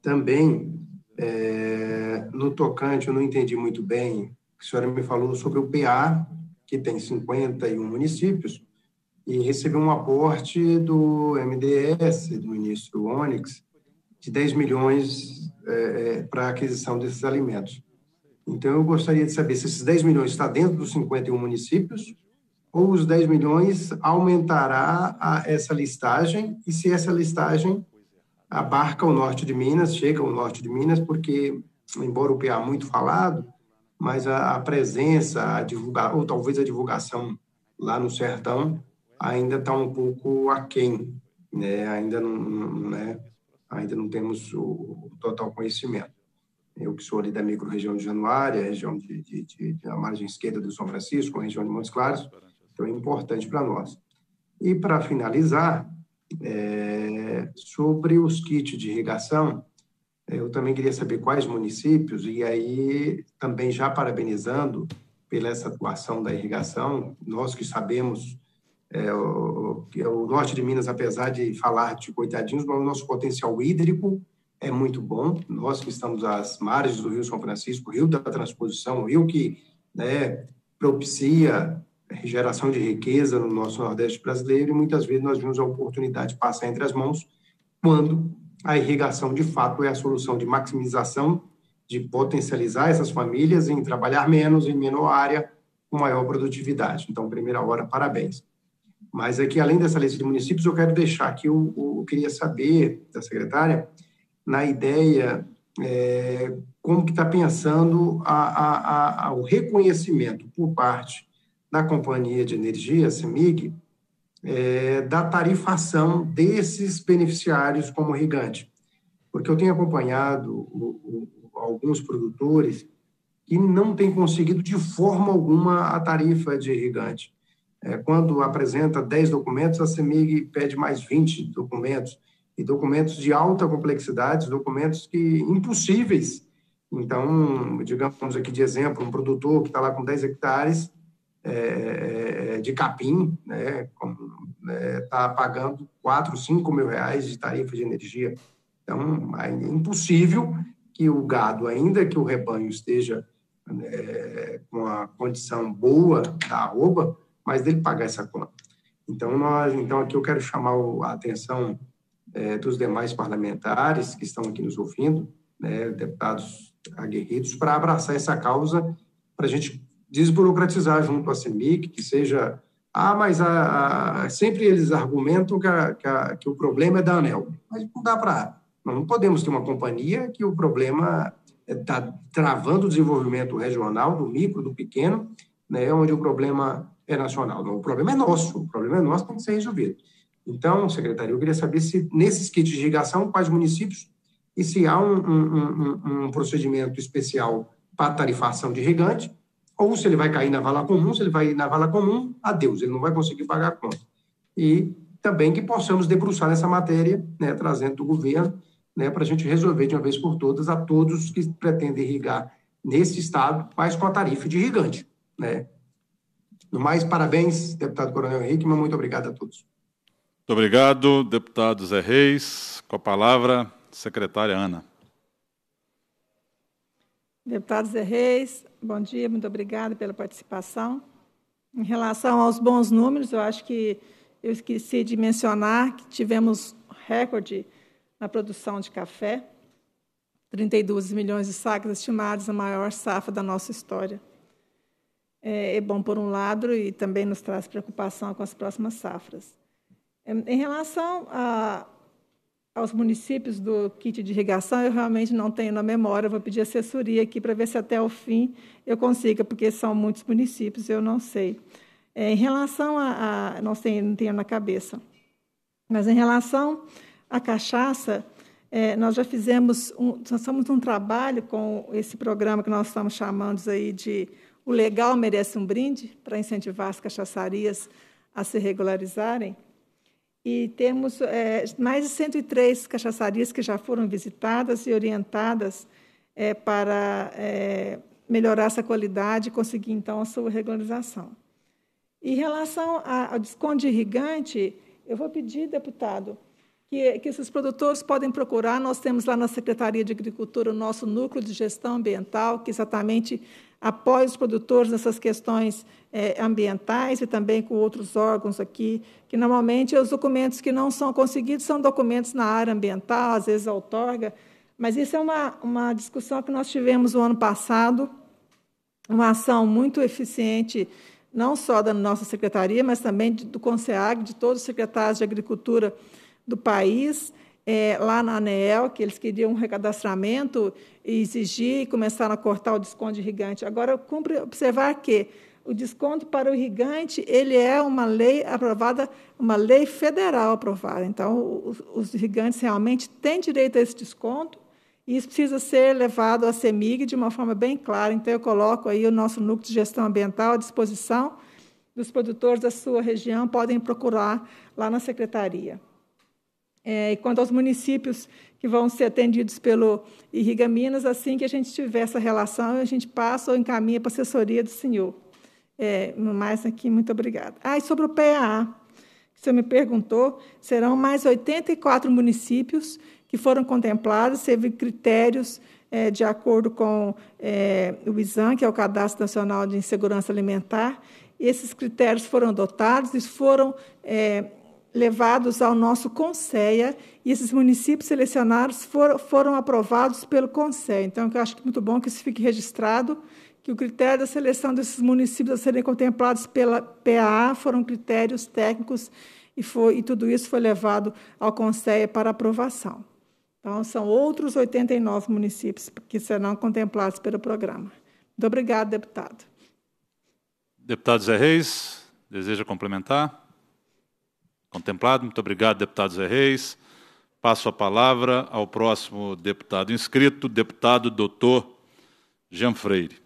também, é, no tocante, eu não entendi muito bem, a senhora me falou sobre o PA, que tem 51 municípios, e recebeu um aporte do MDS, do ministro Onyx, de 10 milhões é, é, para a aquisição desses alimentos. Então, eu gostaria de saber se esses 10 milhões estão dentro dos 51 municípios ou os 10 milhões aumentará a, essa listagem, e se essa listagem abarca o norte de Minas, chega ao norte de Minas, porque, embora o PA muito falado, mas a, a presença, a divulgar, ou talvez a divulgação lá no sertão, ainda está um pouco aquém, né? ainda, não, não né? ainda não temos o, o total conhecimento. Eu que sou ali da micro-região de Januária, região de, de, de, de margem esquerda do São Francisco, região de Montes Claros, então, é importante para nós. E, para finalizar, é, sobre os kits de irrigação, é, eu também queria saber quais municípios, e aí também já parabenizando pela essa atuação da irrigação, nós que sabemos é, o, o, norte de Minas, apesar de falar de coitadinhos, o nosso potencial hídrico é muito bom. Nós que estamos às margens do Rio São Francisco, Rio da Transposição, o Rio que né, propicia geração de riqueza no nosso Nordeste brasileiro e muitas vezes nós vimos a oportunidade passar entre as mãos quando a irrigação de fato é a solução de maximização, de potencializar essas famílias em trabalhar menos, em menor área, com maior produtividade. Então, primeira hora, parabéns. Mas aqui, é além dessa lista de municípios, eu quero deixar que eu, eu queria saber da secretária, na ideia, é, como que está pensando a, a, a, o reconhecimento por parte na Companhia de Energia, CEMIG, é, da tarifação desses beneficiários como irrigante. Porque eu tenho acompanhado o, o, alguns produtores que não têm conseguido de forma alguma a tarifa de irrigante. É, quando apresenta 10 documentos, a CEMIG pede mais 20 documentos, e documentos de alta complexidade, documentos que impossíveis. Então, digamos aqui de exemplo, um produtor que está lá com 10 hectares, é, é, é, de capim, né? Está né, pagando 4, 5 mil reais de tarifa de energia. Então, é impossível que o gado, ainda que o rebanho esteja né, com a condição boa da arroba, mas dele pagar essa conta. Então, nós, então aqui eu quero chamar a atenção é, dos demais parlamentares que estão aqui nos ouvindo, né, deputados aguerridos, para abraçar essa causa, para a gente desburocratizar junto à CEMIC, que seja. Ah, mas a, a, sempre eles argumentam que, a, que, que, o problema é da ANEL. Mas não dá para. Nós não podemos ter uma companhia que o problema está é, travando o desenvolvimento regional, do micro, do pequeno, né, onde o problema é nacional. Não, o problema é nosso, o problema é nosso, tem que ser resolvido. Então, secretário, eu queria saber se nesses kits de irrigação, quais municípios e se há um, um, um, um procedimento especial para tarifação de irrigante ou se ele vai cair na vala comum, se ele vai na vala comum, adeus, ele não vai conseguir pagar a conta. E também que possamos debruçar nessa matéria, né, trazendo do governo, né, para a gente resolver de uma vez por todas a todos que pretendem irrigar nesse estado, mas com a tarifa de irrigante. Né? No mais, parabéns, deputado Coronel Henrique, mas muito obrigado a todos. Muito obrigado, deputado Zé Reis. Com a palavra, secretária Ana. Deputado Zé Reis, bom dia, muito obrigada pela participação. Em relação aos bons números, eu acho que eu esqueci de mencionar que tivemos recorde na produção de café, 32 milhões de sacas estimados, a maior safra da nossa história. É, é, bom por um lado e também nos traz preocupação com as próximas safras. Em relação a aos municípios do kit de irrigação, eu realmente não tenho na memória, vou pedir assessoria aqui para ver se até o fim eu consiga, porque são muitos municípios, eu não sei. É, em relação a, a não sei, não tenho na cabeça, mas em relação à cachaça, é, nós já fizemos, um, nós somos um trabalho com esse programa que nós estamos chamando aí de o legal merece um brinde para incentivar as cachaçarias a se regularizarem. E temos é, mais de 103 cachaçarias que já foram visitadas e orientadas é, para é, melhorar essa qualidade e conseguir, então, a sua regularização. Em relação ao desconto de irrigante, eu vou pedir, deputado, que, que esses produtores podem procurar. Nós temos lá na Secretaria de Agricultura o nosso núcleo de gestão ambiental, que exatamente apoie os produtores nessas questões é, ambientais e também com outros órgãos aqui, que normalmente os documentos que não são conseguidos são documentos na área ambiental, às vezes a outorga, mas isso é uma, uma discussão que nós tivemos o ano passado, uma ação muito eficiente, não só da nossa secretaria, mas também do CONSEAG, de todos os secretários de Agricultura do país, é, lá na ANEEL, que eles queriam um recadastramento e exigir e começaram a cortar o desconto de irrigante. Agora, cumpre observar que o desconto para o irrigante ele é uma lei aprovada, uma lei federal aprovada. Então, os, os irrigantes realmente têm direito a esse desconto e isso precisa ser levado à CEMIG de uma forma bem clara. Então, eu coloco aí o nosso núcleo de gestão ambiental à disposição dos produtores da sua região, podem procurar lá na secretaria. É, e quanto aos municípios que vão ser atendidos pelo Irriga Minas, assim que a gente tiver essa relação, a gente passa ou encaminha para a assessoria do senhor. É, no mais aqui, muito obrigada. Ah, e sobre o PAA, que você me perguntou, serão mais 84 municípios que foram contemplados, teve critérios é, de acordo com é, o isan que é o Cadastro Nacional de Insegurança Alimentar. Esses critérios foram adotados e foram é, levados ao nosso Conselho e esses municípios selecionados for, foram aprovados pelo Conselho. Então, eu acho que é muito bom que isso fique registrado, que o critério da seleção desses municípios a serem contemplados pela PAA foram critérios técnicos e, foi, e tudo isso foi levado ao Conselho para aprovação. Então, são outros 89 municípios que serão contemplados pelo programa. Muito obrigado, deputado. Deputado Zé Reis, deseja complementar? Contemplado. Muito obrigado, deputado Zé Reis. Passo a palavra ao próximo deputado inscrito, deputado doutor Jean Freire.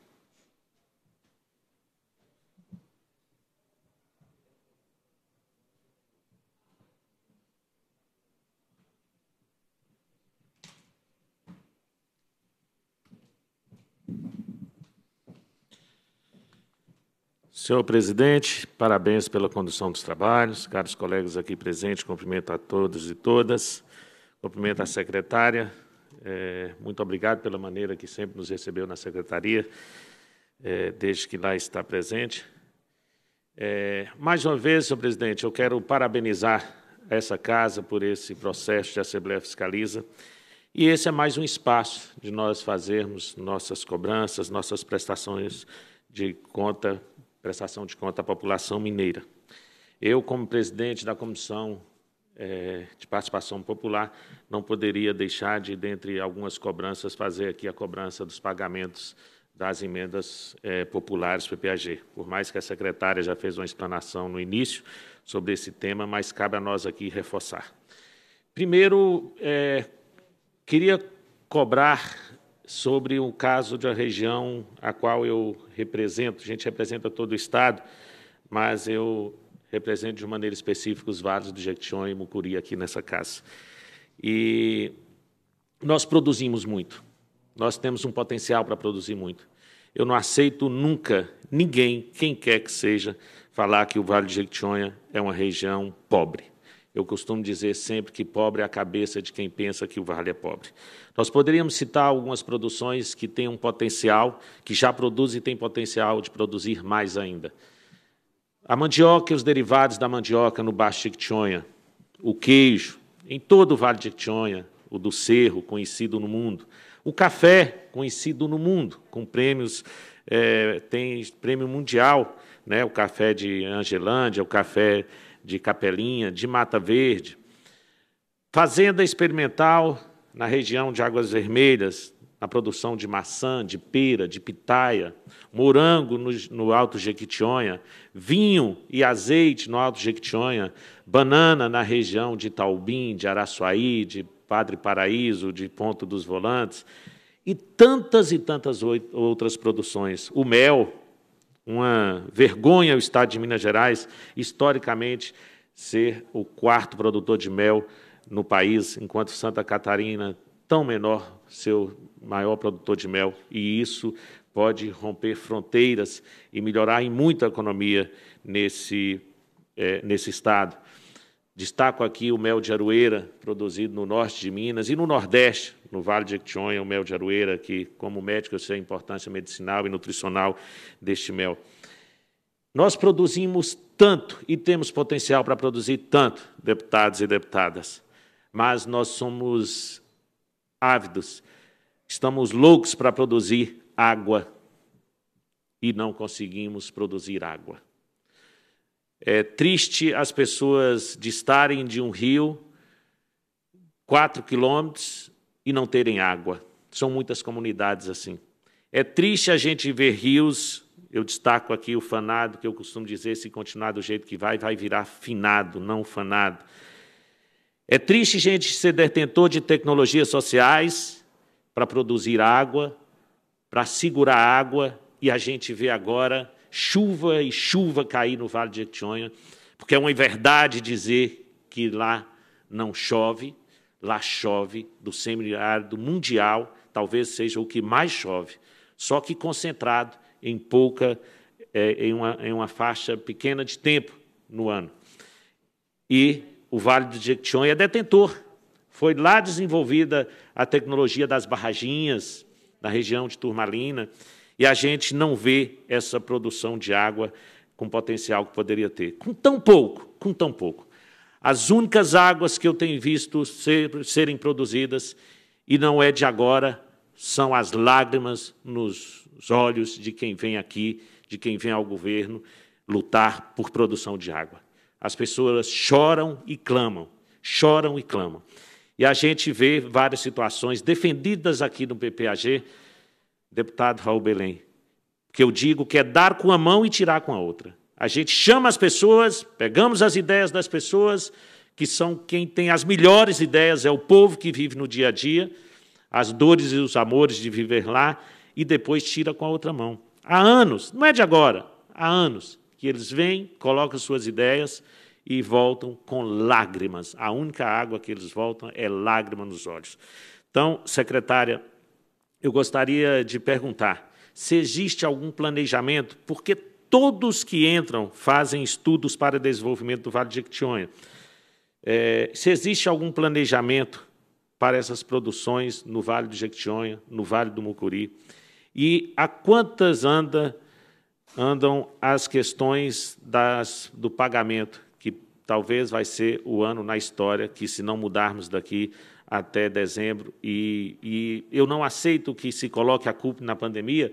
Senhor presidente, parabéns pela condução dos trabalhos. Caros colegas aqui presentes, cumprimento a todos e todas. Cumprimento a secretária. É, muito obrigado pela maneira que sempre nos recebeu na secretaria, é, desde que lá está presente. É, mais uma vez, senhor presidente, eu quero parabenizar essa casa por esse processo de Assembleia Fiscaliza. E esse é mais um espaço de nós fazermos nossas cobranças, nossas prestações de conta prestação de conta à população mineira. Eu, como presidente da Comissão é, de Participação Popular, não poderia deixar de, dentre algumas cobranças, fazer aqui a cobrança dos pagamentos das emendas é, populares PPAG. Por mais que a secretária já fez uma explanação no início sobre esse tema, mas cabe a nós aqui reforçar. Primeiro, é, queria cobrar sobre o caso de uma região a qual eu represento. A gente representa todo o Estado, mas eu represento de maneira específica os vales do Jequitinhonha e Mucuri aqui nessa casa. E nós produzimos muito. Nós temos um potencial para produzir muito. Eu não aceito nunca ninguém, quem quer que seja, falar que o Vale do Jequitinhonha é uma região pobre. Eu costumo dizer sempre que pobre é a cabeça de quem pensa que o vale é pobre. Nós poderíamos citar algumas produções que têm um potencial, que já produzem e têm potencial de produzir mais ainda. A mandioca e os derivados da mandioca no Baixo Jequitinhonha, o queijo, em todo o Vale de Jequitinhonha, o do Cerro, conhecido no mundo, o café, conhecido no mundo, com prêmios, é, tem prêmio mundial, né? o café de Angelândia, o café de Capelinha, de Mata Verde, fazenda experimental na região de Águas Vermelhas, na produção de maçã, de pera, de pitaia, morango no, no Alto Jequitinhonha, vinho e azeite no Alto Jequitinhonha, banana na região de Taubim, de Araçuaí, de Padre Paraíso, de Ponto dos Volantes, e tantas e tantas outras produções. O mel, uma vergonha ao estado de Minas Gerais, historicamente, ser o quarto produtor de mel no país, enquanto Santa Catarina, tão menor, ser o maior produtor de mel. E isso pode romper fronteiras e melhorar em muito a economia nesse, é, nesse estado. Destaco aqui o mel de aroeira, produzido no norte de Minas e no nordeste, no Vale de Jequitinhonha, o mel de Aroeira, que como médico eu sei a importância medicinal e nutricional deste mel. Nós produzimos tanto e temos potencial para produzir tanto, deputados e deputadas, mas nós somos ávidos, estamos loucos para produzir água e não conseguimos produzir água. É triste as pessoas de estarem de um rio, quatro quilômetros, e não terem água. São muitas comunidades assim. É triste a gente ver rios, eu destaco aqui o fanado, que eu costumo dizer, se continuar do jeito que vai, vai virar finado, não fanado. É triste a gente ser detentor de tecnologias sociais para produzir água, para segurar água, e a gente vê agora chuva e chuva cair no Vale de Etionha, porque é uma verdade dizer que lá não chove, Lá chove do semiárido mundial, talvez seja o que mais chove, só que concentrado em pouca, é, em, uma, em uma faixa pequena de tempo no ano. E o Vale do Jequitinhonha é detentor. Foi lá desenvolvida a tecnologia das barraginhas, na região de Turmalina, e a gente não vê essa produção de água com potencial que poderia ter. Com tão pouco, com tão pouco. As únicas águas que eu tenho visto ser, serem produzidas, e não é de agora, são as lágrimas nos olhos de quem vem aqui, de quem vem ao governo lutar por produção de água. As pessoas choram e clamam, choram e clamam. E a gente vê várias situações defendidas aqui no PPAG, deputado Raul Belém, que eu digo que é dar com a mão e tirar com a outra. A gente chama as pessoas, pegamos as ideias das pessoas, que são quem tem as melhores ideias, é o povo que vive no dia a dia, as dores e os amores de viver lá, e depois tira com a outra mão. Há anos, não é de agora, há anos, que eles vêm, colocam suas ideias e voltam com lágrimas. A única água que eles voltam é lágrima nos olhos. Então, secretária, eu gostaria de perguntar se existe algum planejamento, porque todos que entram fazem estudos para desenvolvimento do Vale de Jequitinhonha. É, se existe algum planejamento para essas produções no Vale do Jequitinhonha, no Vale do Mucuri, e a quantas anda, andam as questões das, do pagamento, que talvez vai ser o ano na história que, se não mudarmos daqui até dezembro, e, e eu não aceito que se coloque a culpa na pandemia,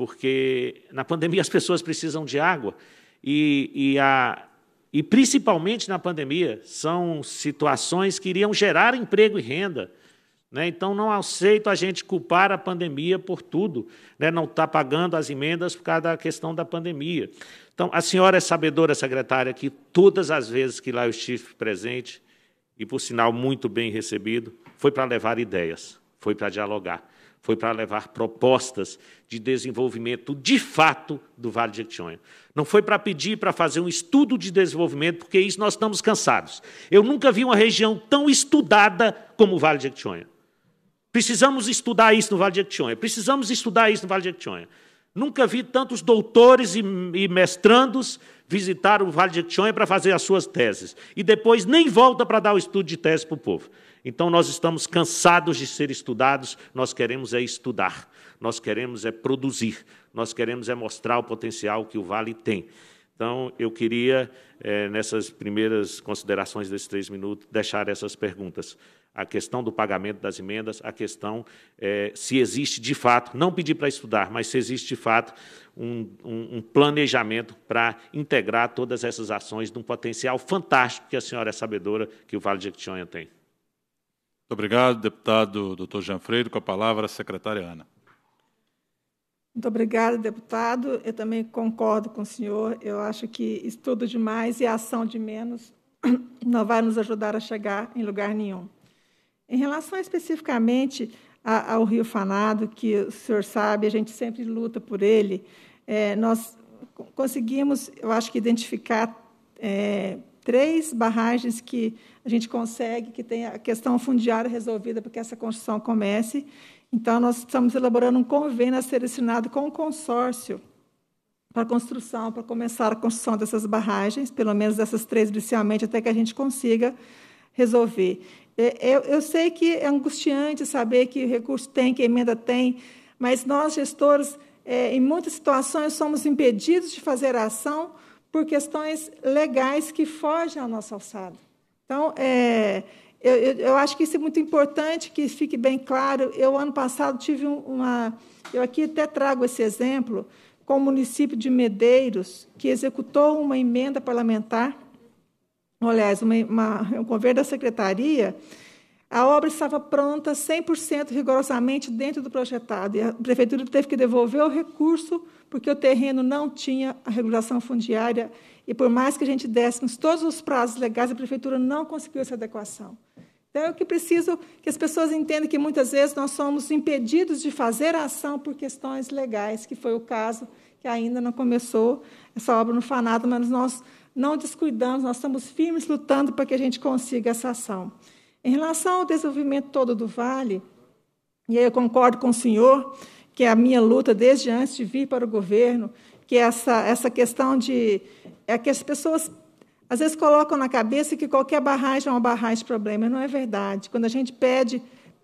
porque na pandemia as pessoas precisam de água e, e, a, e principalmente na pandemia são situações que iriam gerar emprego e renda. Né? Então, não aceito a gente culpar a pandemia por tudo, né? não estar tá pagando as emendas por causa da questão da pandemia. Então, a senhora é sabedora, secretária, que todas as vezes que lá eu estive presente, e por sinal muito bem recebido, foi para levar ideias, foi para dialogar foi para levar propostas de desenvolvimento de fato do Vale de Jequitinhonha. Não foi para pedir para fazer um estudo de desenvolvimento, porque isso nós estamos cansados. Eu nunca vi uma região tão estudada como o Vale de Jequitinhonha. Precisamos estudar isso no Vale de Jequitinhonha. Precisamos estudar isso no Vale de Jequitinhonha. Nunca vi tantos doutores e, e mestrandos visitar o Vale de Jequitinhonha para fazer as suas teses. E depois nem volta para dar o estudo de tese para o povo. Então nós estamos cansados de ser estudados, nós queremos é estudar, nós queremos é produzir, nós queremos é mostrar o potencial que o Vale tem. Então, eu queria, é, nessas primeiras considerações desses três minutos, deixar essas perguntas. A questão do pagamento das emendas, a questão é, se existe de fato, não pedir para estudar, mas se existe de fato um, um, um planejamento para integrar todas essas ações de um potencial fantástico que a senhora é sabedora que o Vale de Jequitinhonha tem. Muito obrigado, deputado Dr. Jean Freire. Com a palavra, a secretária Ana. Muito obrigada, deputado. Eu também concordo com o senhor. Eu acho que estudo demais e ação de menos não vai nos ajudar a chegar em lugar nenhum. Em relação especificamente ao Rio Fanado, que o senhor sabe, a gente sempre luta por ele, eh, nós conseguimos, eu acho que, identificar eh, três barragens que a gente consegue, que tem a questão fundiária resolvida para que essa construção comece. Então, nós estamos elaborando um convênio a ser assinado com o consórcio para a construção, para começar a construção dessas barragens, pelo menos dessas três inicialmente, até que a gente consiga resolver. Eu, é, é, eu sei que é angustiante saber que recurso tem, que emenda tem, mas nós, gestores, é, em muitas situações, somos impedidos de fazer a ação por questões legais que fogem à nossa alçada. Então, é, eu, eu, acho que isso é muito importante que fique bem claro. Eu, ano passado, tive uma. Eu aqui até trago esse exemplo com o município de Medeiros, que executou uma emenda parlamentar, aliás, uma, uma, um governo da secretaria, a obra estava pronta 100% rigorosamente dentro do projetado e a prefeitura teve que devolver o recurso porque o terreno não tinha a regulação fundiária e por mais que a gente desse todos os prazos legais, a prefeitura não conseguiu essa adequação. Então, é o que preciso que as pessoas entendam que muitas vezes nós somos impedidos de fazer a ação por questões legais, que foi o caso que ainda não começou essa obra no Fanado, mas nós não descuidamos, nós estamos firmes lutando para que a gente consiga essa ação. Em relação ao desenvolvimento todo do Vale, e aí eu concordo com o senhor, que é a minha luta desde antes de vir para o governo, que é essa, essa questão de. É que as pessoas às vezes colocam na cabeça que qualquer barragem é uma barragem de problema. Não é verdade. Quando a gente pede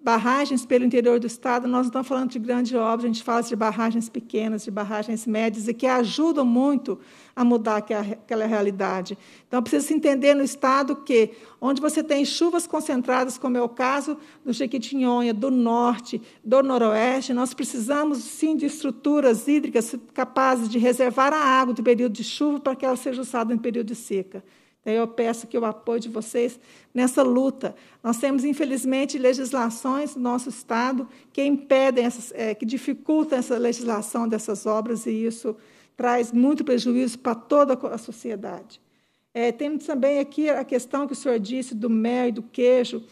barragens pelo interior do estado, nós não estamos falando de grande obra, a gente fala de barragens pequenas, de barragens médias, e que ajudam muito a mudar aquela realidade. Então, precisa se entender no estado que, onde você tem chuvas concentradas, como é o caso do Jequitinhonha, do Norte, do Noroeste, nós precisamos, sim, de estruturas hídricas capazes de reservar a água do período de chuva para que ela seja usada em período de seca. Né, eu peço que o apoio de vocês nessa luta. Nós temos, infelizmente, legislações no nosso Estado que impedem, essas, é, que dificultam essa legislação dessas obras, e isso traz muito prejuízo para toda a sociedade. É, temos também aqui a questão que o senhor disse do mel e do queijo.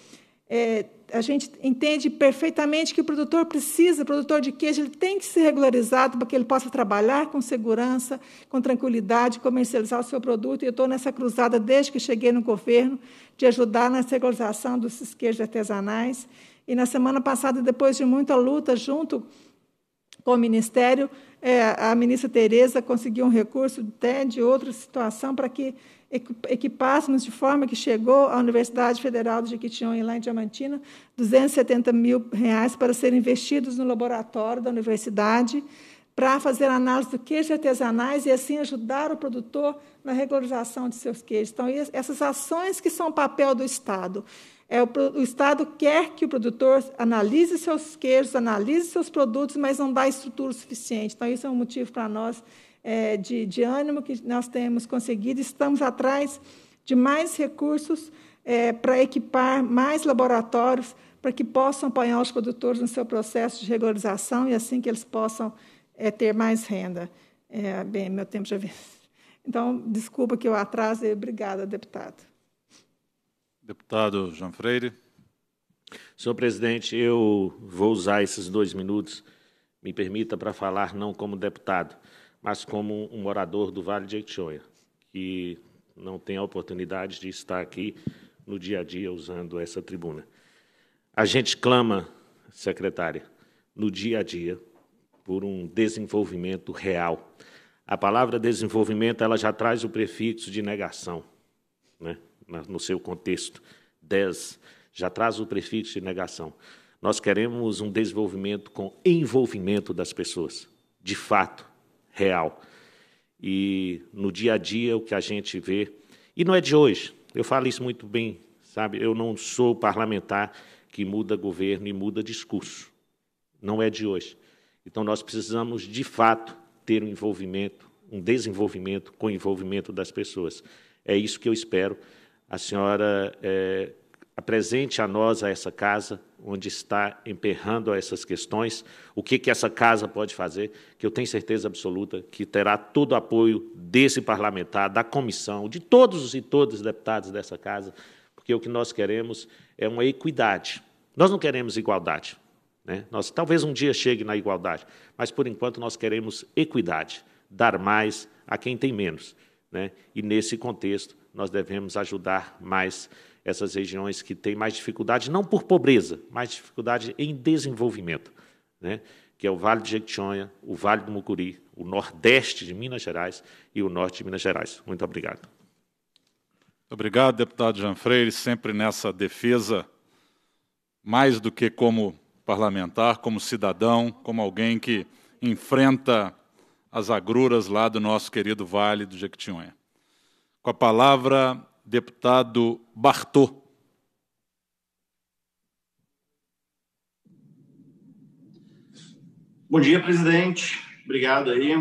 É, a gente entende perfeitamente que o produtor precisa, o produtor de queijo, ele tem que ser regularizado para que ele possa trabalhar com segurança, com tranquilidade, comercializar o seu produto. E eu estou nessa cruzada desde que cheguei no governo de ajudar na regularização desses queijos artesanais. E na semana passada, depois de muita luta junto com o Ministério, eh, a ministra Tereza conseguiu um recurso até de outra situação para que equipássemos de forma que chegou à Universidade Federal de Jequitinhonha, lá em Diamantina, 270 mil reais para serem investidos no laboratório da universidade para fazer análise do queijo artesanais e assim ajudar o produtor na regularização de seus queijos. Então, essas ações que são papel do Estado. É, o, o, Estado quer que o produtor analise seus queijos, analise seus produtos, mas não dá estrutura suficiente. Então, isso é um motivo para nós é, de, de, ânimo que nós temos conseguido. Estamos atrás de mais recursos é, para equipar mais laboratórios para que possam apanhar os produtores no seu processo de regularização e assim que eles possam é, ter mais renda. É, bem, meu tempo já vem. Então, desculpa que eu atraso obrigada, deputado. Deputado João Freire. Senhor presidente, eu vou usar esses dois minutos, me permita, para falar não como deputado, mas como um morador do Vale de Itiônia, que não tem a oportunidade de estar aqui no dia a dia usando essa tribuna. A gente clama, secretária, no dia a dia por um desenvolvimento real. A palavra desenvolvimento ela já traz o prefixo de negação, né? no seu contexto. Des já traz o prefixo de negação. Nós queremos um desenvolvimento com envolvimento das pessoas, de fato, real. E no dia a dia, o que a gente vê, e não é de hoje, eu falo isso muito bem, sabe? Eu não sou parlamentar que muda governo e muda discurso, não é de hoje. Então, nós precisamos, de fato, ter um envolvimento, um desenvolvimento com o envolvimento das pessoas. É isso que eu espero a senhora é, apresente a nós, a essa casa, onde está emperrando essas questões, o que, que essa casa pode fazer, que eu tenho certeza absoluta que terá todo o apoio desse parlamentar, da comissão, de todos e todas os deputados dessa casa, porque o que nós queremos é uma equidade. Nós não queremos igualdade. Né? Nós, talvez um dia chegue na igualdade, mas por enquanto nós queremos equidade, dar mais a quem tem menos. Né? E nesse contexto, nós devemos ajudar mais essas regiões que têm mais dificuldade, não por pobreza, mas dificuldade em desenvolvimento, né? que é o Vale de Jequitinhonha, o Vale do Mucuri, o Nordeste de Minas Gerais e o Norte de Minas Gerais. Muito obrigado. Obrigado, deputado Jean Freire, sempre nessa defesa, mais do que como parlamentar, como cidadão, como alguém que enfrenta as agruras lá do nosso querido Vale do Jequitinhonha. Com a palavra, deputado Bartô. Bom dia, presidente. Obrigado aí.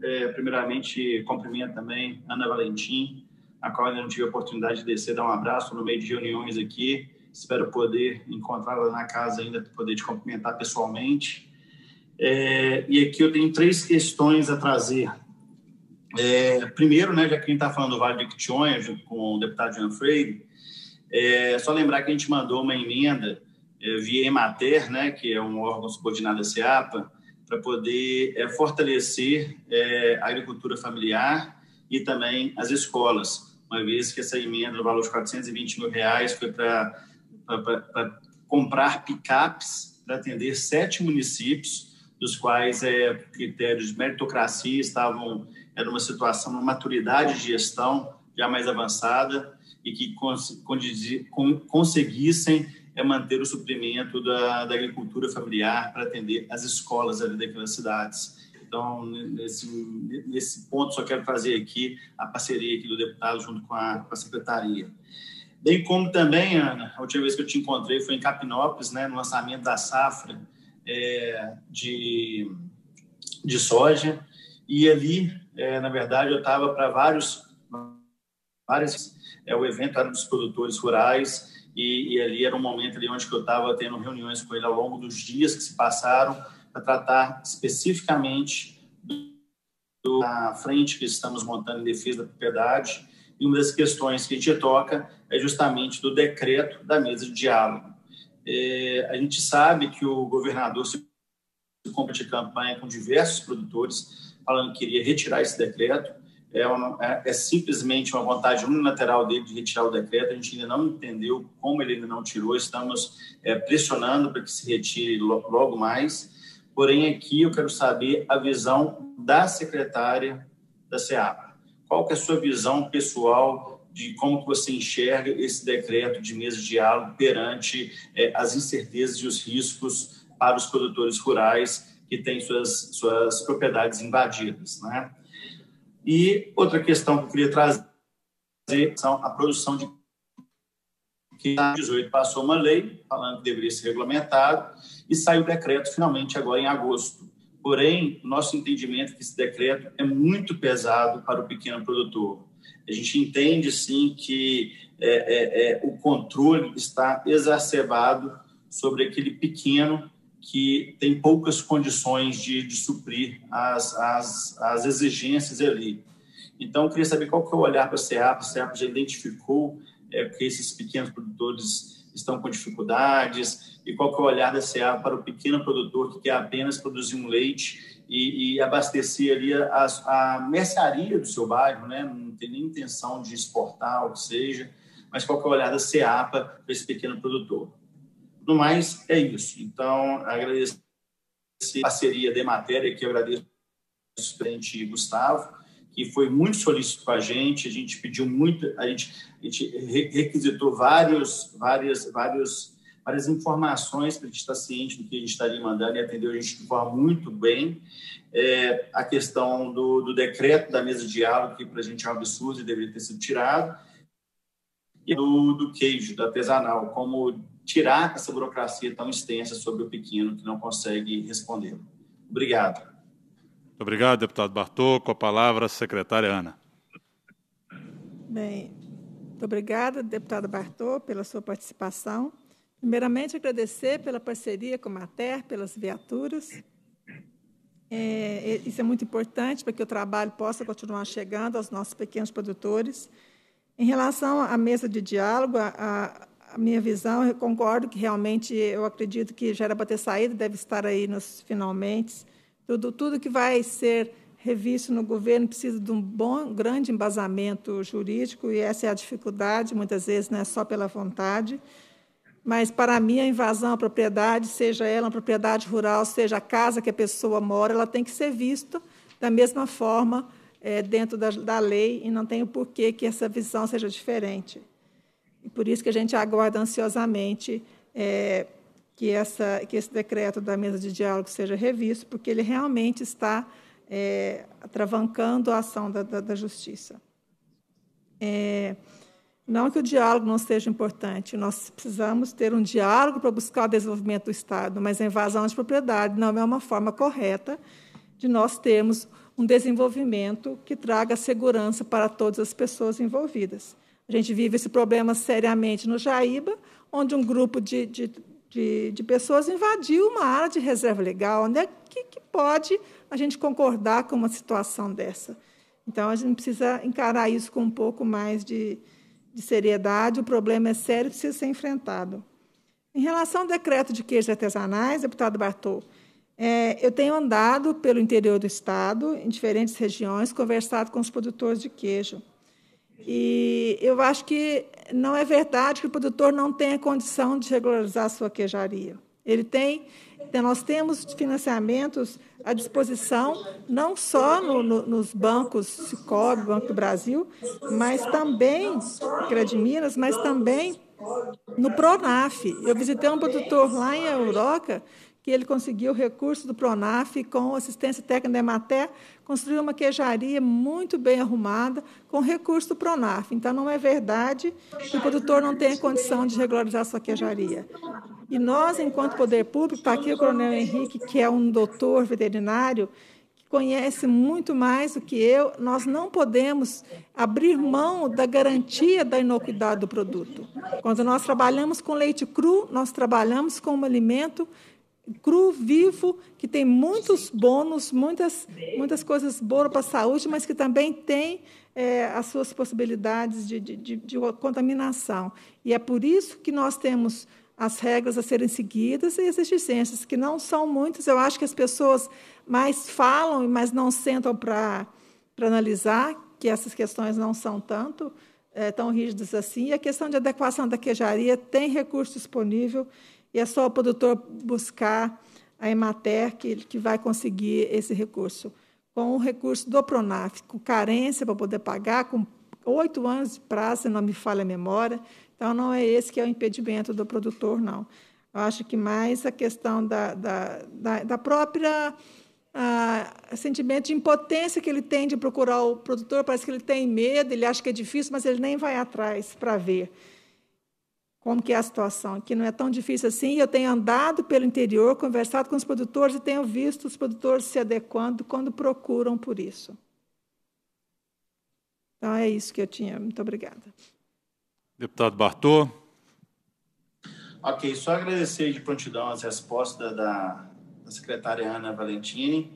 É, primeiramente, cumprimento também Ana Valentim, a qual ainda não tive a oportunidade de descer, dar um abraço no meio de reuniões aqui. Espero poder encontrá-la na casa ainda, poder te cumprimentar pessoalmente. É, e aqui eu tenho três questões a trazer é, primeiro, né, já que a gente está falando do Vale do Quitionha, junto com o deputado Jean Freire, é só lembrar que a gente mandou uma emenda é, via Emater, né, que é um órgão subordinado à SEAPA, para poder é, fortalecer é, a agricultura familiar e também as escolas, uma vez que essa emenda no valor de 420 mil reais foi para comprar picapes para atender sete municípios, dos quais é, critérios de meritocracia estavam era numa situação, uma maturidade de gestão já mais avançada e que conseguissem eh, manter o suprimento da, da agricultura familiar para atender as escolas ali daquelas cidades. Então, nesse, nesse ponto, só quero fazer aqui a parceria aqui do deputado junto com a, com a secretaria. Bem como também, Ana, a última vez que eu te encontrei foi em Capinópolis, né, no lançamento da safra é, de, de soja, e ali é, na verdade, eu estava para vários, vários é, o evento era dos produtores rurais e, e ali era um momento ali onde eu estava tendo reuniões com ele ao longo dos dias que se passaram para tratar especificamente da frente que estamos montando em defesa da propriedade e uma das questões que a gente toca é justamente do decreto da mesa de diálogo. É, a gente sabe que o governador se compra de campanha com diversos produtores, falando que queria retirar esse decreto. É, uma, é, é, simplesmente uma vontade unilateral dele de retirar o decreto. A gente ainda não entendeu como ele ainda não tirou. Estamos é, pressionando para que se retire logo, logo mais. Porém, aqui eu quero saber a visão da secretária da SEAP. Qual que é a sua visão pessoal de como que você enxerga esse decreto de mesa de diálogo perante é, as incertezas e os riscos para os produtores rurais que tem suas, suas propriedades invadidas. Né? E outra questão que eu queria trazer são a produção de que em 18 passou uma lei falando que deveria ser regulamentado e saiu o decreto finalmente agora em agosto. Porém, nosso entendimento é que esse decreto é muito pesado para o pequeno produtor. A gente entende sim que é, é, é, o controle está exacerbado sobre aquele pequeno que tem poucas condições de, de suprir as, as, as, exigências ali. Então, eu queria saber qual que é o olhar para a SEAP, a Seapa já identificou é, que esses pequenos produtores estão com dificuldades, e qual que é o olhar da Seapa para o pequeno produtor que quer apenas produzir um leite e, e abastecer ali a, a mercearia do seu bairro, né? não tem nem intenção de exportar, ou que seja, mas qual que é o olhar da SEAPA para esse pequeno produtor? No mais, é isso. Então, agradecer a parceria de matéria, que eu agradeço o presidente Gustavo, que foi muito solícito com a gente, a gente pediu muito, a gente, a gente requisitou vários, várias, vários, várias informações para a gente estar ciente do que a gente estaria mandando e atendeu a gente de forma muito bem. É, a questão do, do, decreto da mesa de diálogo, que para a gente é um absurdo e deveria ter sido tirado, e do, do queijo, da artesanal, como tirar essa burocracia tão extensa sobre o pequeno que não consegue responder. Obrigado. Muito obrigado, deputado Bartô. Com a palavra, a secretária Ana. Bem, muito obrigada, deputada Bartô, pela sua participação. Primeiramente, agradecer pela parceria com a Mater, pelas viaturas. É, é, isso é muito importante para que o trabalho possa continuar chegando aos nossos pequenos produtores. Em relação à mesa de diálogo, a, a, a minha visão, eu concordo que realmente eu acredito que já era para ter saído, deve estar aí nos finalmente. Tudo, tudo que vai ser revisto no governo precisa de um bom, grande embasamento jurídico, e essa é a dificuldade, muitas vezes, não é só pela vontade. Mas, para mim, a invasão à propriedade, seja ela uma propriedade rural, seja a casa que a pessoa mora, ela tem que ser vista da mesma forma é, dentro da, da lei, e não tem por porquê que essa visão seja diferente. E por isso que a gente aguarda ansiosamente é, que, essa, que esse decreto da mesa de diálogo seja revisto, porque ele realmente está é, atravancando a ação da, da, da justiça. É, não que o diálogo não seja importante, nós precisamos ter um diálogo para buscar o desenvolvimento do Estado, mas a invasão de propriedade não é uma forma correta de nós termos um desenvolvimento que traga segurança para todas as pessoas envolvidas. A gente vive esse problema seriamente no Jaíba, onde um grupo de, de, de, de pessoas invadiu uma área de reserva legal. Onde é que, que pode a gente concordar com uma situação dessa? Então, a gente precisa encarar isso com um pouco mais de, de seriedade. O problema é sério e precisa ser enfrentado. Em relação ao decreto de queijos artesanais, deputado Bartô, é, eu tenho andado pelo interior do Estado, em diferentes regiões, conversado com os produtores de queijo. E eu acho que não é verdade que o produtor não tenha condição de regularizar a sua queijaria. Ele tem, nós temos financiamentos à disposição, não só no, no, nos bancos Cicobi, Banco do Brasil, mas também, Crediminas, Minas, mas também no Pronaf. Eu visitei um produtor lá em Europa que ele conseguiu recurso do Pronaf com assistência técnica da Emater, construiu uma queijaria muito bem arrumada com recurso do Pronaf. Então, não é verdade que o produtor não tem condição de regularizar sua queijaria. E nós, enquanto poder público, está aqui o Coronel Henrique, que é um doutor veterinário, que conhece muito mais do que eu, nós não podemos abrir mão da garantia da inocuidade do produto. Quando nós trabalhamos com leite cru, nós trabalhamos com um alimento cru, vivo, que tem muitos bônus, muitas, muitas coisas boas para a saúde, mas que também tem é, as suas possibilidades de, de, de, de contaminação. E é por isso que nós temos as regras a serem seguidas e as exigências, que não são muitas. Eu acho que as pessoas mais falam, mas não sentam para analisar, que essas questões não são tanto é, tão rígidas assim. E a questão de adequação da queijaria tem recurso disponível e é só o produtor buscar a Emater que, que vai conseguir esse recurso. Com o recurso do Pronaf, com carência para poder pagar, com oito anos de prazo, se não me falha a memória. Então, não é esse que é o impedimento do produtor, não. Eu acho que mais a questão da, da, da, da própria ah, sentimento de impotência que ele tem de procurar o produtor, parece que ele tem medo, ele acha que é difícil, mas ele nem vai atrás para ver como que é a situação, que não é tão difícil assim. Eu tenho andado pelo interior, conversado com os produtores e tenho visto os produtores se adequando quando procuram por isso. Então é isso que eu tinha. Muito obrigada. Deputado Bartô. Ok, só agradecer de prontidão as respostas da, da secretária Ana Valentini.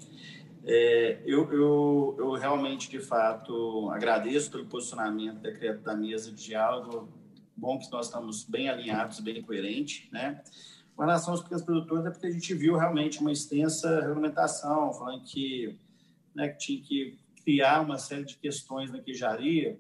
É, eu, eu, eu realmente, de fato, agradeço pelo posicionamento decreto da mesa de diálogo bom que nós estamos bem alinhados, bem coerente, né? Com relação aos pequenos produtores, é porque a gente viu realmente uma extensa regulamentação, falando que, né, que tinha que criar uma série de questões na queijaria,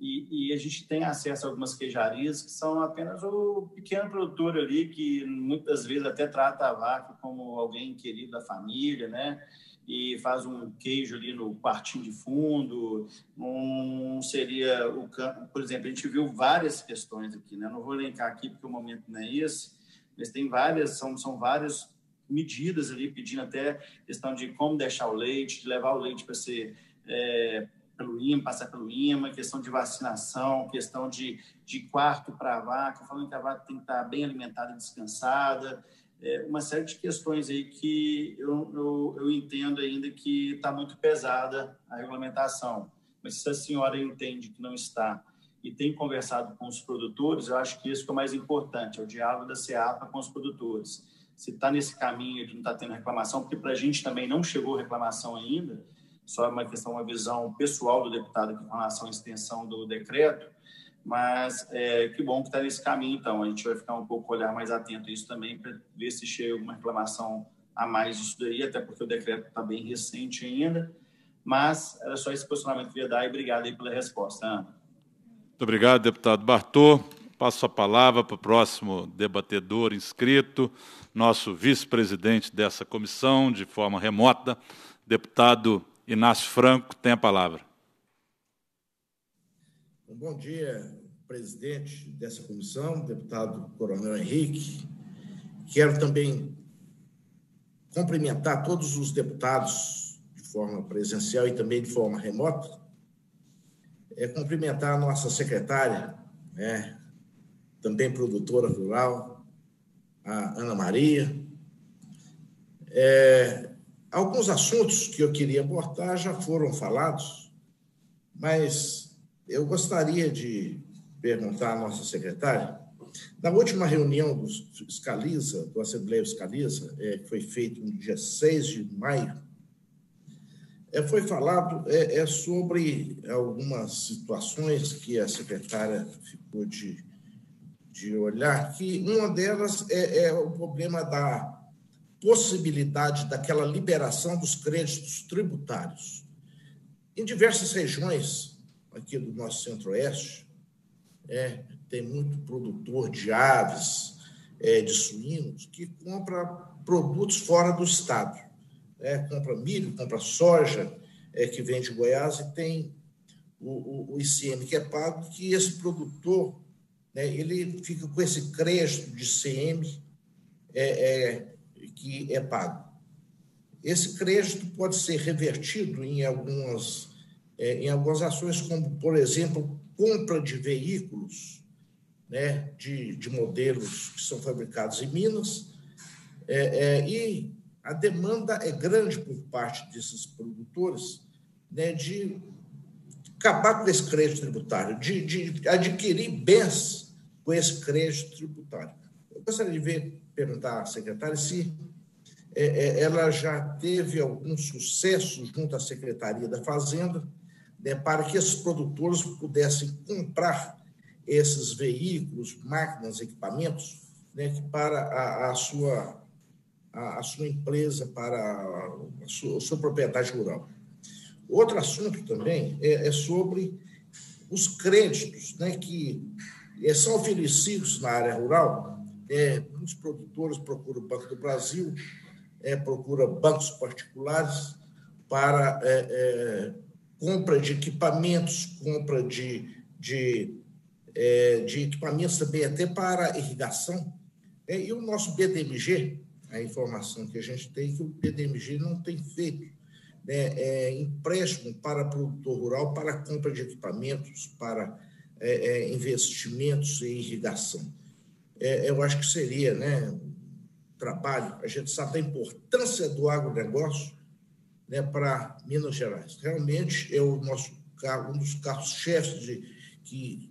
e, e, a gente tem acesso a algumas queijarias que são apenas o pequeno produtor ali, que muitas vezes até trata a vaca como alguém querido da família, né? e faz um queijo ali no quartinho de fundo, um seria o campo, por exemplo, a gente viu várias questões aqui, né? Não vou elencar aqui porque o momento não é esse, mas tem várias, são, são várias medidas ali pedindo até questão de como deixar o leite, de levar o leite para ser é, pelo IMA, passar pelo IMA, questão de vacinação, questão de, de quarto para a vaca, falando que a vaca tem que estar bem alimentada e descansada, é, uma série de questões aí que eu, eu, eu entendo ainda que está muito pesada a regulamentação. Mas se a senhora entende que não está e tem conversado com os produtores, eu acho que isso que é o mais importante, é o diálogo da SEAPA com os produtores. Se está nesse caminho de não está tendo reclamação, porque para a gente também não chegou reclamação ainda, só é uma questão, uma visão pessoal do deputado com relação à extensão do decreto, mas é, que bom que está nesse caminho, então. A gente vai ficar um pouco olhar mais atento a isso também, para ver se chega alguma reclamação a mais disso daí, até porque o decreto está bem recente ainda. Mas era só esse posicionamento que eu ia dar e obrigado aí pela resposta, Ana. Muito obrigado, deputado Bartô. Passo a palavra para o próximo debatedor inscrito, nosso vice-presidente dessa comissão, de forma remota, deputado Inácio Franco, tem a palavra. Um bom dia, presidente dessa comissão, deputado Coronel Henrique. Quero também cumprimentar todos os deputados de forma presencial e também de forma remota. É cumprimentar a nossa secretária, né, também produtora rural, a Ana Maria. É, alguns assuntos que eu queria abordar já foram falados, mas eu gostaria de perguntar à nossa secretária, na última reunião do Escaliza, do Assembleia Escaliza, é, que foi feita no dia 6 de maio, é, foi falado é, é, sobre algumas situações que a secretária ficou de, de olhar, que uma delas é, é o problema da possibilidade daquela liberação dos créditos tributários. Em diversas regiões, aqui do nosso centro-oeste, é, tem muito produtor de aves, é, de suínos, que compra produtos fora do estado. É, compra milho, compra soja, é, que vem de Goiás e tem o, o, o, ICM que é pago, que esse produtor né, ele fica com esse crédito de ICM é, é, que é pago. Esse crédito pode ser revertido em algumas é, em algumas ações, como, por exemplo, compra de veículos, né, de, de modelos que são fabricados em Minas, é, é, e a demanda é grande por parte desses produtores né, de acabar com esse crédito tributário, de, de adquirir bens com esse crédito tributário. Eu gostaria de ver, perguntar à secretária se é, é ela já teve algum sucesso junto à Secretaria da Fazenda né, para que esses produtores pudessem comprar esses veículos, máquinas, equipamentos, né, para a, a sua, a, a, sua empresa, para a sua, a sua, propriedade rural. Outro assunto também é, é sobre os créditos né, que é, são oferecidos na área rural. É, muitos produtores procuram o Banco do Brasil, é, bancos particulares para é, é compra de equipamentos, compra de, de, é, de equipamentos também até para irrigação. É, e o nosso BDMG, a informação que a gente tem é que o BDMG não tem feito né, é, empréstimo para produtor rural para compra de equipamentos, para é, é investimentos em irrigação. É, eu acho que seria né, trabalho, a gente sabe da importância do agronegócio, né, para Minas Gerais. Realmente é o nosso carro, um dos carros-chefes que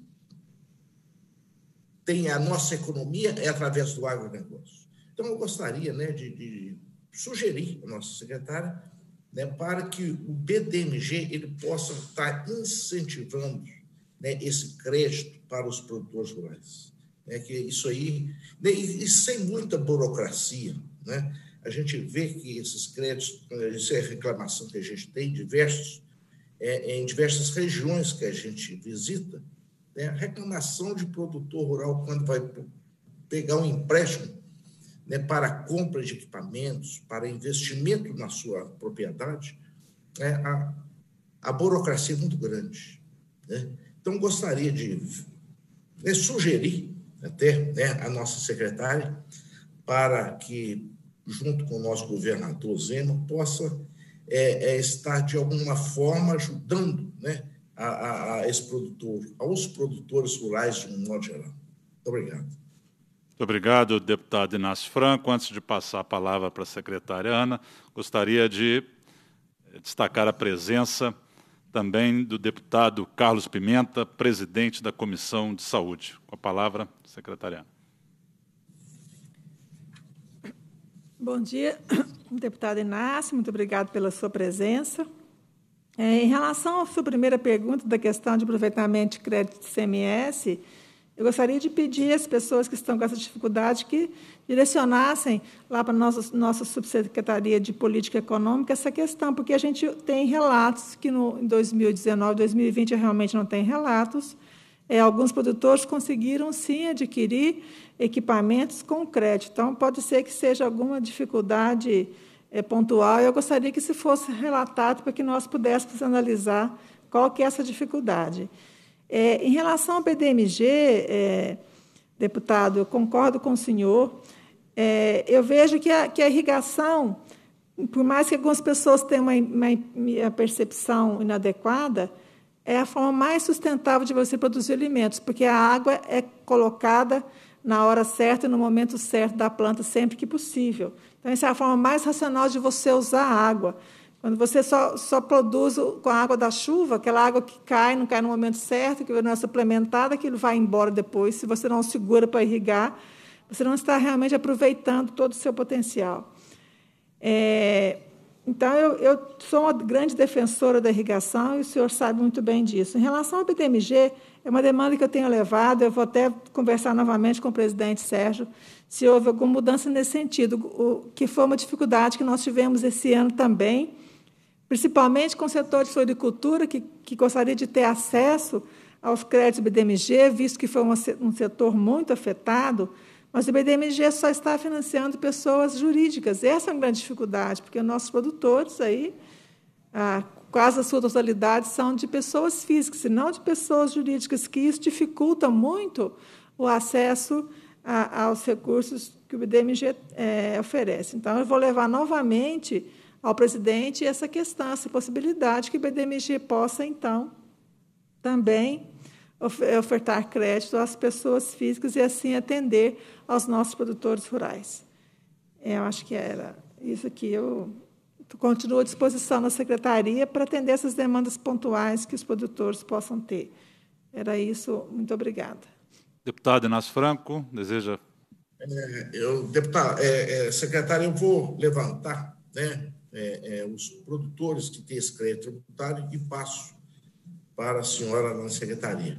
tem a nossa economia é através do agronegócio. Então, eu gostaria né, de, de sugerir à nossa secretária né, para que o BDMG ele possa estar incentivando né, esse crédito para os produtores rurais. É que isso aí, né, e, e sem muita burocracia, né? a gente vê que esses créditos, isso é reclamação que a gente tem diversos, é, é, em diversas regiões que a gente visita, né, reclamação de produtor rural quando vai pegar um empréstimo né, para compra de equipamentos, para investimento na sua propriedade, né, a, a, burocracia é muito grande. Né? Então, gostaria de sugerir até né, a nossa secretária para que junto com o nosso governador Zema, possa é, é, estar, de alguma forma, ajudando né, a, a, a esse produtor, aos produtores rurais de um modo geral. Muito obrigado. Muito obrigado, deputado Inácio Franco. Antes de passar a palavra para a secretária Ana, gostaria de destacar a presença também do deputado Carlos Pimenta, presidente da Comissão de Saúde. Com a palavra, secretária Ana. Bom dia, deputado Inácio, muito obrigado pela sua presença. É, em relação à sua primeira pergunta da questão de aproveitamento de crédito de CMS, eu gostaria de pedir às pessoas que estão com essa dificuldade que direcionassem lá para a nossa, nossa subsecretaria de Política Econômica essa questão, porque a gente tem relatos que no, em 2019, 2020 realmente não tem relatos, é, alguns produtores conseguiram sim adquirir equipamentos com crédito. Então, pode ser que seja alguma dificuldade é, pontual. Eu gostaria que isso fosse relatado para que nós pudéssemos analisar qual que é essa dificuldade. É, em relação ao PDMG, é, deputado, eu concordo com o senhor. É, eu vejo que a, que a irrigação, por mais que algumas pessoas tenham uma, uma, uma percepção inadequada, é a forma mais sustentável de você produzir alimentos, porque a água é colocada na hora certa, e no momento certo da planta, sempre que possível. Então, essa é a forma mais racional de você usar a água. Quando você só, só produz com a água da chuva, aquela água que cai, não cai no momento certo, que não é suplementada, aquilo vai embora depois. Se você não segura para irrigar, você não está realmente aproveitando todo o seu potencial. É, então, eu, eu, sou uma grande defensora da irrigação e o senhor sabe muito bem disso. Em relação ao BDMG é uma demanda que eu tenho levado, eu vou até conversar novamente com o presidente Sérgio se houve alguma mudança nesse sentido, o, que foi uma dificuldade que nós tivemos esse ano também, principalmente com o setor de floricultura, que, que gostaria de ter acesso aos créditos BDMG, visto que foi um setor muito afetado mas o BDMG é só está financiando pessoas jurídicas. Essa é uma grande dificuldade, porque nossos produtores aí, ah, quase a sua totalidade, são de pessoas físicas e não de pessoas jurídicas, que isso dificulta muito o acesso a, aos recursos que o BDMG é, oferece. Então, eu vou levar novamente ao presidente essa questão, essa possibilidade que o BDMG possa, então, também ofertar crédito às pessoas físicas e assim atender aos nossos produtores rurais. É, eu acho que era isso que eu continuo à disposição na secretaria para atender essas demandas pontuais que os produtores possam ter. Era isso. Muito obrigada. Deputado Inácio Franco, deseja. É, eu, deputado, é, é, secretário, eu vou levantar né, é, é, os produtores que têm esse crédito tributário e passo para a senhora na secretaria.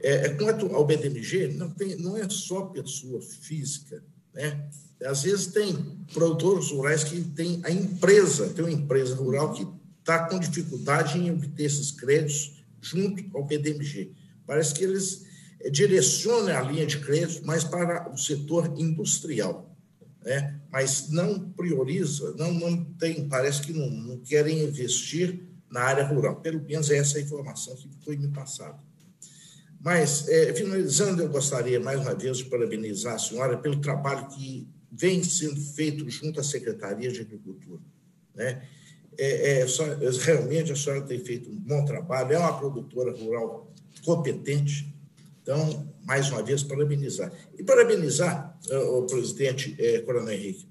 É, é quanto ao BDMG, não, tem, não é só pessoa física, né? Às vezes tem produtores rurais que tem a empresa, tem uma empresa rural que está com dificuldade em obter esses créditos junto ao BDMG. Parece que eles eh, direcionam a linha de crédito mais para o setor industrial, né? mas não prioriza, não, não tem, parece que não, não querem investir na área rural. Pelo menos é essa é a informação que foi me passada. Mas, é, finalizando, eu gostaria mais uma vez de parabenizar a senhora pelo trabalho que vem sendo feito junto à Secretaria de Agricultura. Né? É, é, só, realmente a senhora tem feito um bom trabalho, é uma produtora rural competente. Então, mais uma vez, parabenizar. E parabenizar eh, o presidente eh, Coronel Henrique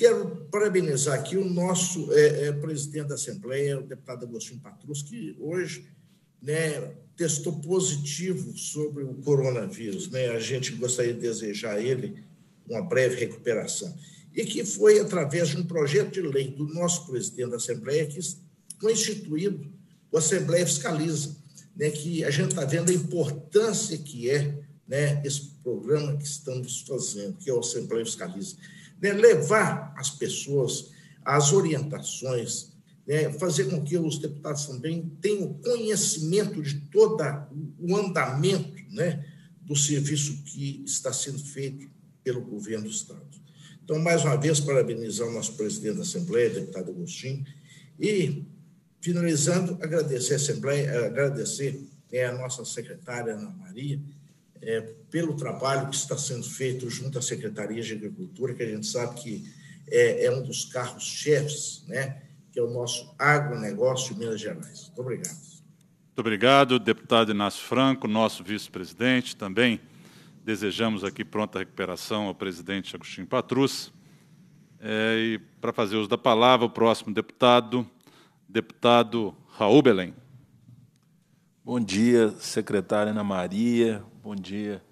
Quero parabenizar aqui o nosso é, é, presidente da Assembleia, o deputado Agostinho Patrus, que hoje né, testou positivo sobre o coronavírus. Né? A gente gostaria de desejar a ele uma breve recuperação. E que foi através de um projeto de lei do nosso presidente da Assembleia que foi instituído o Assembleia Fiscaliza, né, que a gente está vendo a importância que é né, esse programa que estamos fazendo, que é o Assembleia Fiscaliza né, levar as pessoas às orientações, né, fazer com que os deputados também tenham conhecimento de todo o andamento né, do serviço que está sendo feito pelo governo do Estado. Então, mais uma vez, parabenizar o nosso presidente da Assembleia, deputado Agostinho, e, finalizando, agradecer a Assembleia, agradecer né, a nossa secretária Ana Maria, é, pelo trabalho que está sendo feito junto à Secretaria de Agricultura, que a gente sabe que é, é um dos carros-chefes, né, que é o nosso agronegócio em Minas Gerais. Muito obrigado. Muito obrigado, deputado Inácio Franco, nosso vice-presidente. Também desejamos aqui pronta recuperação ao presidente Agostinho Patrus. É, e para fazer uso da palavra, o próximo deputado, deputado Raul Belém. Bom dia, secretária Ana Maria. Bom dia,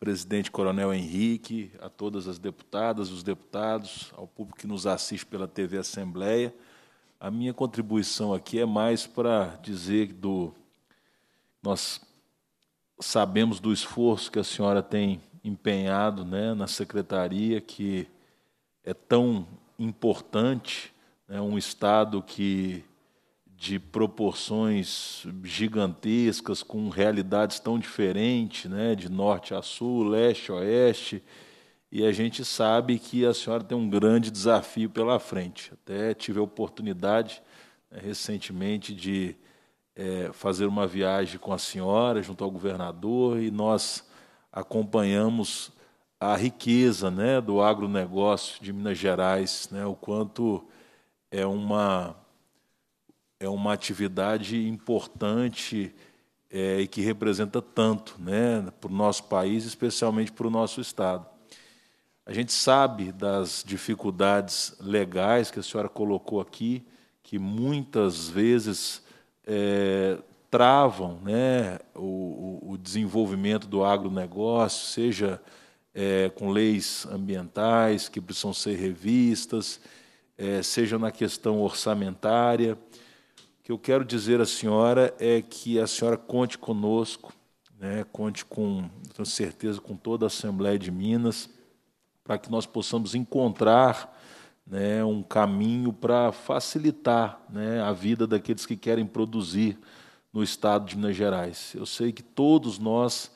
presidente Coronel Henrique, a todas as deputadas, os deputados, ao público que nos assiste pela TV Assembleia. A minha contribuição aqui é mais para dizer do nós sabemos do esforço que a senhora tem empenhado, né, na secretaria que é tão importante, né, um estado que de proporções gigantescas, com realidades tão diferentes, né, de norte a sul, leste a oeste, e a gente sabe que a senhora tem um grande desafio pela frente. Até tive a oportunidade né, recentemente de é, fazer uma viagem com a senhora junto ao governador e nós acompanhamos a riqueza né, do agronegócio de Minas Gerais, né, o quanto é uma é uma atividade importante é, e que representa tanto né, para o nosso país, especialmente para o nosso Estado. A gente sabe das dificuldades legais que a senhora colocou aqui, que muitas vezes é, travam né, o, o, desenvolvimento do agronegócio, seja é, com leis ambientais que precisam ser revistas, é, seja na questão orçamentária que eu quero dizer à senhora é que a senhora conte conosco, né, conte com, tenho certeza com toda a Assembleia de Minas, para que nós possamos encontrar né, um caminho para facilitar né, a vida daqueles que querem produzir no estado de Minas Gerais. Eu sei que todos nós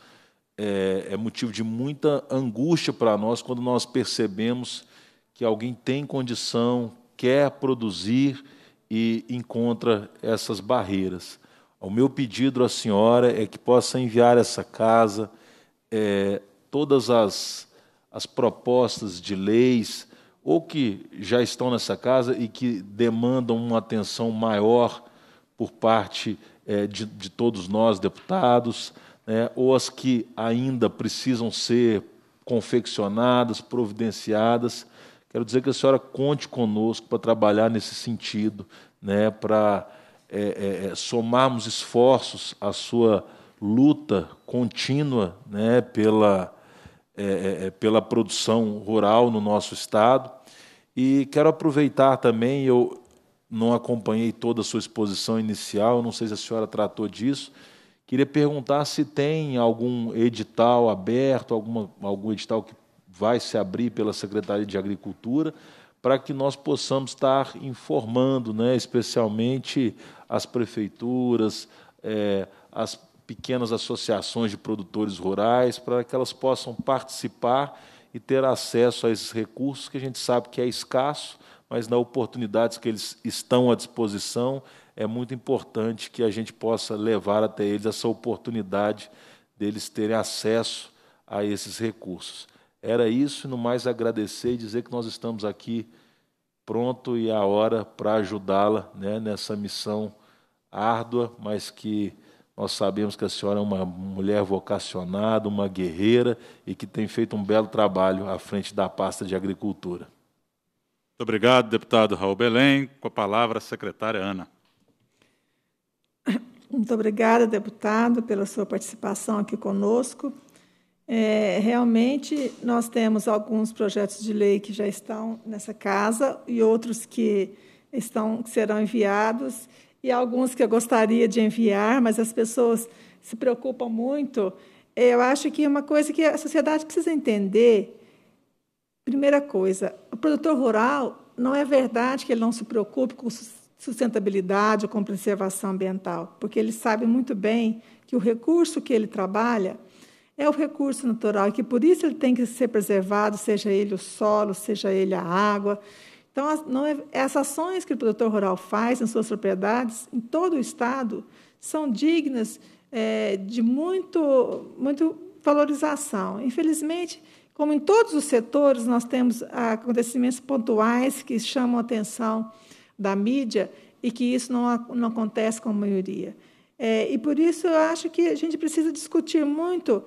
é, é motivo de muita angústia para nós quando nós percebemos que alguém tem condição, quer produzir e encontra essas barreiras. O meu pedido à senhora é que possa enviar essa casa é, todas as, as propostas de leis ou que já estão nessa casa e que demandam uma atenção maior por parte é, de, de, todos nós, deputados, né, ou as que ainda precisam ser confeccionadas, providenciadas Quero dizer que a senhora conte conosco para trabalhar nesse sentido, né, para é, é, é somarmos esforços à sua luta contínua né, pela, é, é, é, pela produção rural no nosso Estado. E quero aproveitar também, eu não acompanhei toda a sua exposição inicial, não sei se a senhora tratou disso. Queria perguntar se tem algum edital aberto, alguma, algum edital que vai se abrir pela Secretaria de Agricultura, para que nós possamos estar informando, né, especialmente as prefeituras, é, as pequenas associações de produtores rurais, para que elas possam participar e ter acesso a esses recursos que a gente sabe que é escasso, mas na oportunidades que eles estão à disposição, é muito importante que a gente possa levar até eles essa oportunidade deles terem acesso a esses recursos. Era isso, e no mais agradecer e dizer que nós estamos aqui pronto e a hora para ajudá-la né, nessa missão árdua, mas que nós sabemos que a senhora é uma mulher vocacionada, uma guerreira e que tem feito um belo trabalho à frente da pasta de agricultura. Muito obrigado, deputado Raul Belém. Com a palavra, a secretária Ana. Muito obrigada, deputado, pela sua participação aqui conosco. É, realmente, nós temos alguns projetos de lei que já estão nessa casa e outros que estão que serão enviados e alguns que eu gostaria de enviar, mas as pessoas se preocupam muito. É, eu acho que uma coisa que a sociedade precisa entender, primeira coisa, o produtor rural não é verdade que ele não se preocupe com sustentabilidade ou com preservação ambiental, porque ele sabe muito bem que o recurso que ele trabalha é o recurso natural e que por isso ele tem que ser preservado, seja ele o solo, seja ele a água. Então, as, não é, essas ações que o produtor rural faz em suas propriedades, em todo o estado, são dignas é, de muito, muito valorização. Infelizmente, como em todos os setores, nós temos acontecimentos pontuais que chamam a atenção da mídia e que isso não, não acontece com a maioria. É, e por isso eu acho que a gente precisa discutir muito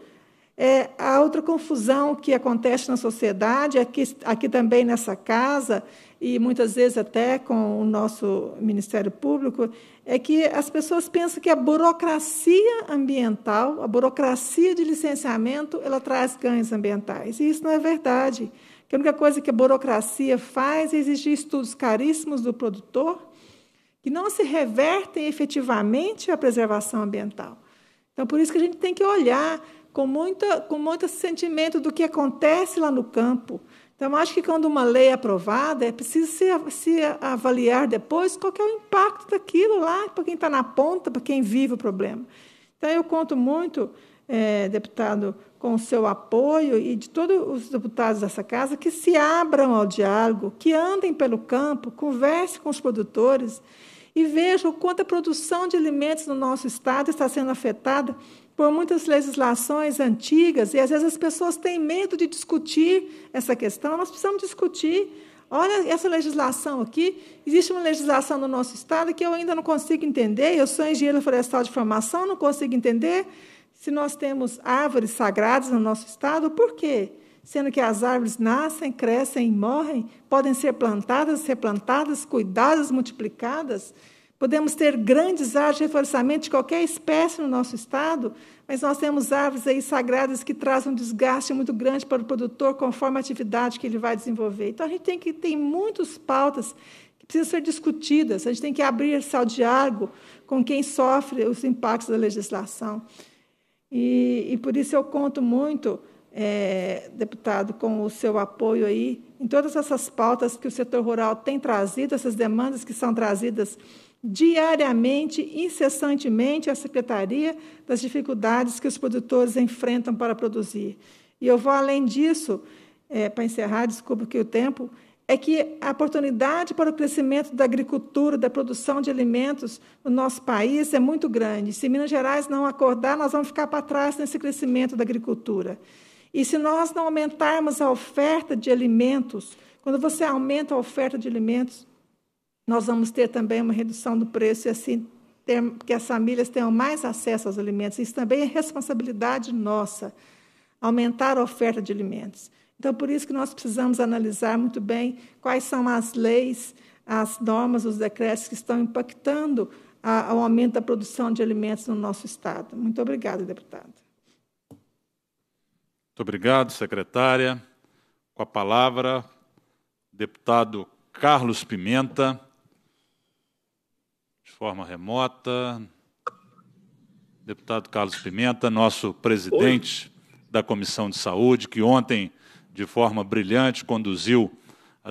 é, a outra confusão que acontece na sociedade, aqui, é aqui também nessa casa, e muitas vezes até com o nosso Ministério Público, é que as pessoas pensam que a burocracia ambiental, a burocracia de licenciamento, ela traz ganhos ambientais. E isso não é verdade. a única coisa que a burocracia faz é exigir estudos caríssimos do produtor que não se revertem efetivamente à preservação ambiental. Então, por isso que a gente tem que olhar com, muita, com muito sentimento do que acontece lá no campo. Então, acho que quando uma lei é aprovada, é preciso se, se avaliar depois qual é o impacto daquilo lá para quem está na ponta, para quem vive o problema. Então, eu conto muito, é, deputado, com o seu apoio e de todos os deputados dessa casa que se abram ao diálogo, que andem pelo campo, conversem com os produtores e vejam o quanto a produção de alimentos no nosso estado está sendo afetada por muitas legislações antigas, e às vezes as pessoas têm medo de discutir essa questão, nós precisamos discutir. Olha essa legislação aqui. Existe uma legislação no nosso estado que eu ainda não consigo entender. Eu sou engenheiro florestal de formação, não consigo entender se nós temos árvores sagradas no nosso estado. Por quê? Sendo que as árvores nascem, crescem e morrem, podem ser plantadas, replantadas, cuidadas, multiplicadas. Podemos ter grandes árvores de reforçamento de qualquer espécie no nosso estado, mas nós temos árvores aí sagradas que trazem um desgaste muito grande para o produtor conforme a atividade que ele vai desenvolver. Então a gente tem que tem muitas pautas que precisam ser discutidas. A gente tem que abrir esse diálogo com quem sofre os impactos da legislação. E, e por isso eu conto muito, é, deputado, com o seu apoio aí em todas essas pautas que o setor rural tem trazido, essas demandas que são trazidas diariamente, incessantemente, a Secretaria das dificuldades que os produtores enfrentam para produzir. E eu vou além disso, é, para encerrar, desculpa que o tempo, é que a oportunidade para o crescimento da agricultura, da produção de alimentos no nosso país é muito grande. Se Minas Gerais não acordar, nós vamos ficar para trás nesse crescimento da agricultura. E se nós não aumentarmos a oferta de alimentos, quando você aumenta a oferta de alimentos, nós vamos ter também uma redução do preço e assim ter, que as famílias tenham mais acesso aos alimentos. Isso também é responsabilidade nossa, aumentar a oferta de alimentos. Então, por isso que nós precisamos analisar muito bem quais são as leis, as normas, os decretos que estão impactando o ao aumento da produção de alimentos no nosso Estado. Muito obrigada, deputado. Muito obrigado, secretária. Com a palavra, deputado Carlos Pimenta forma remota. Deputado Carlos Pimenta, nosso presidente Oi. da Comissão de Saúde, que ontem, de forma brilhante, conduziu a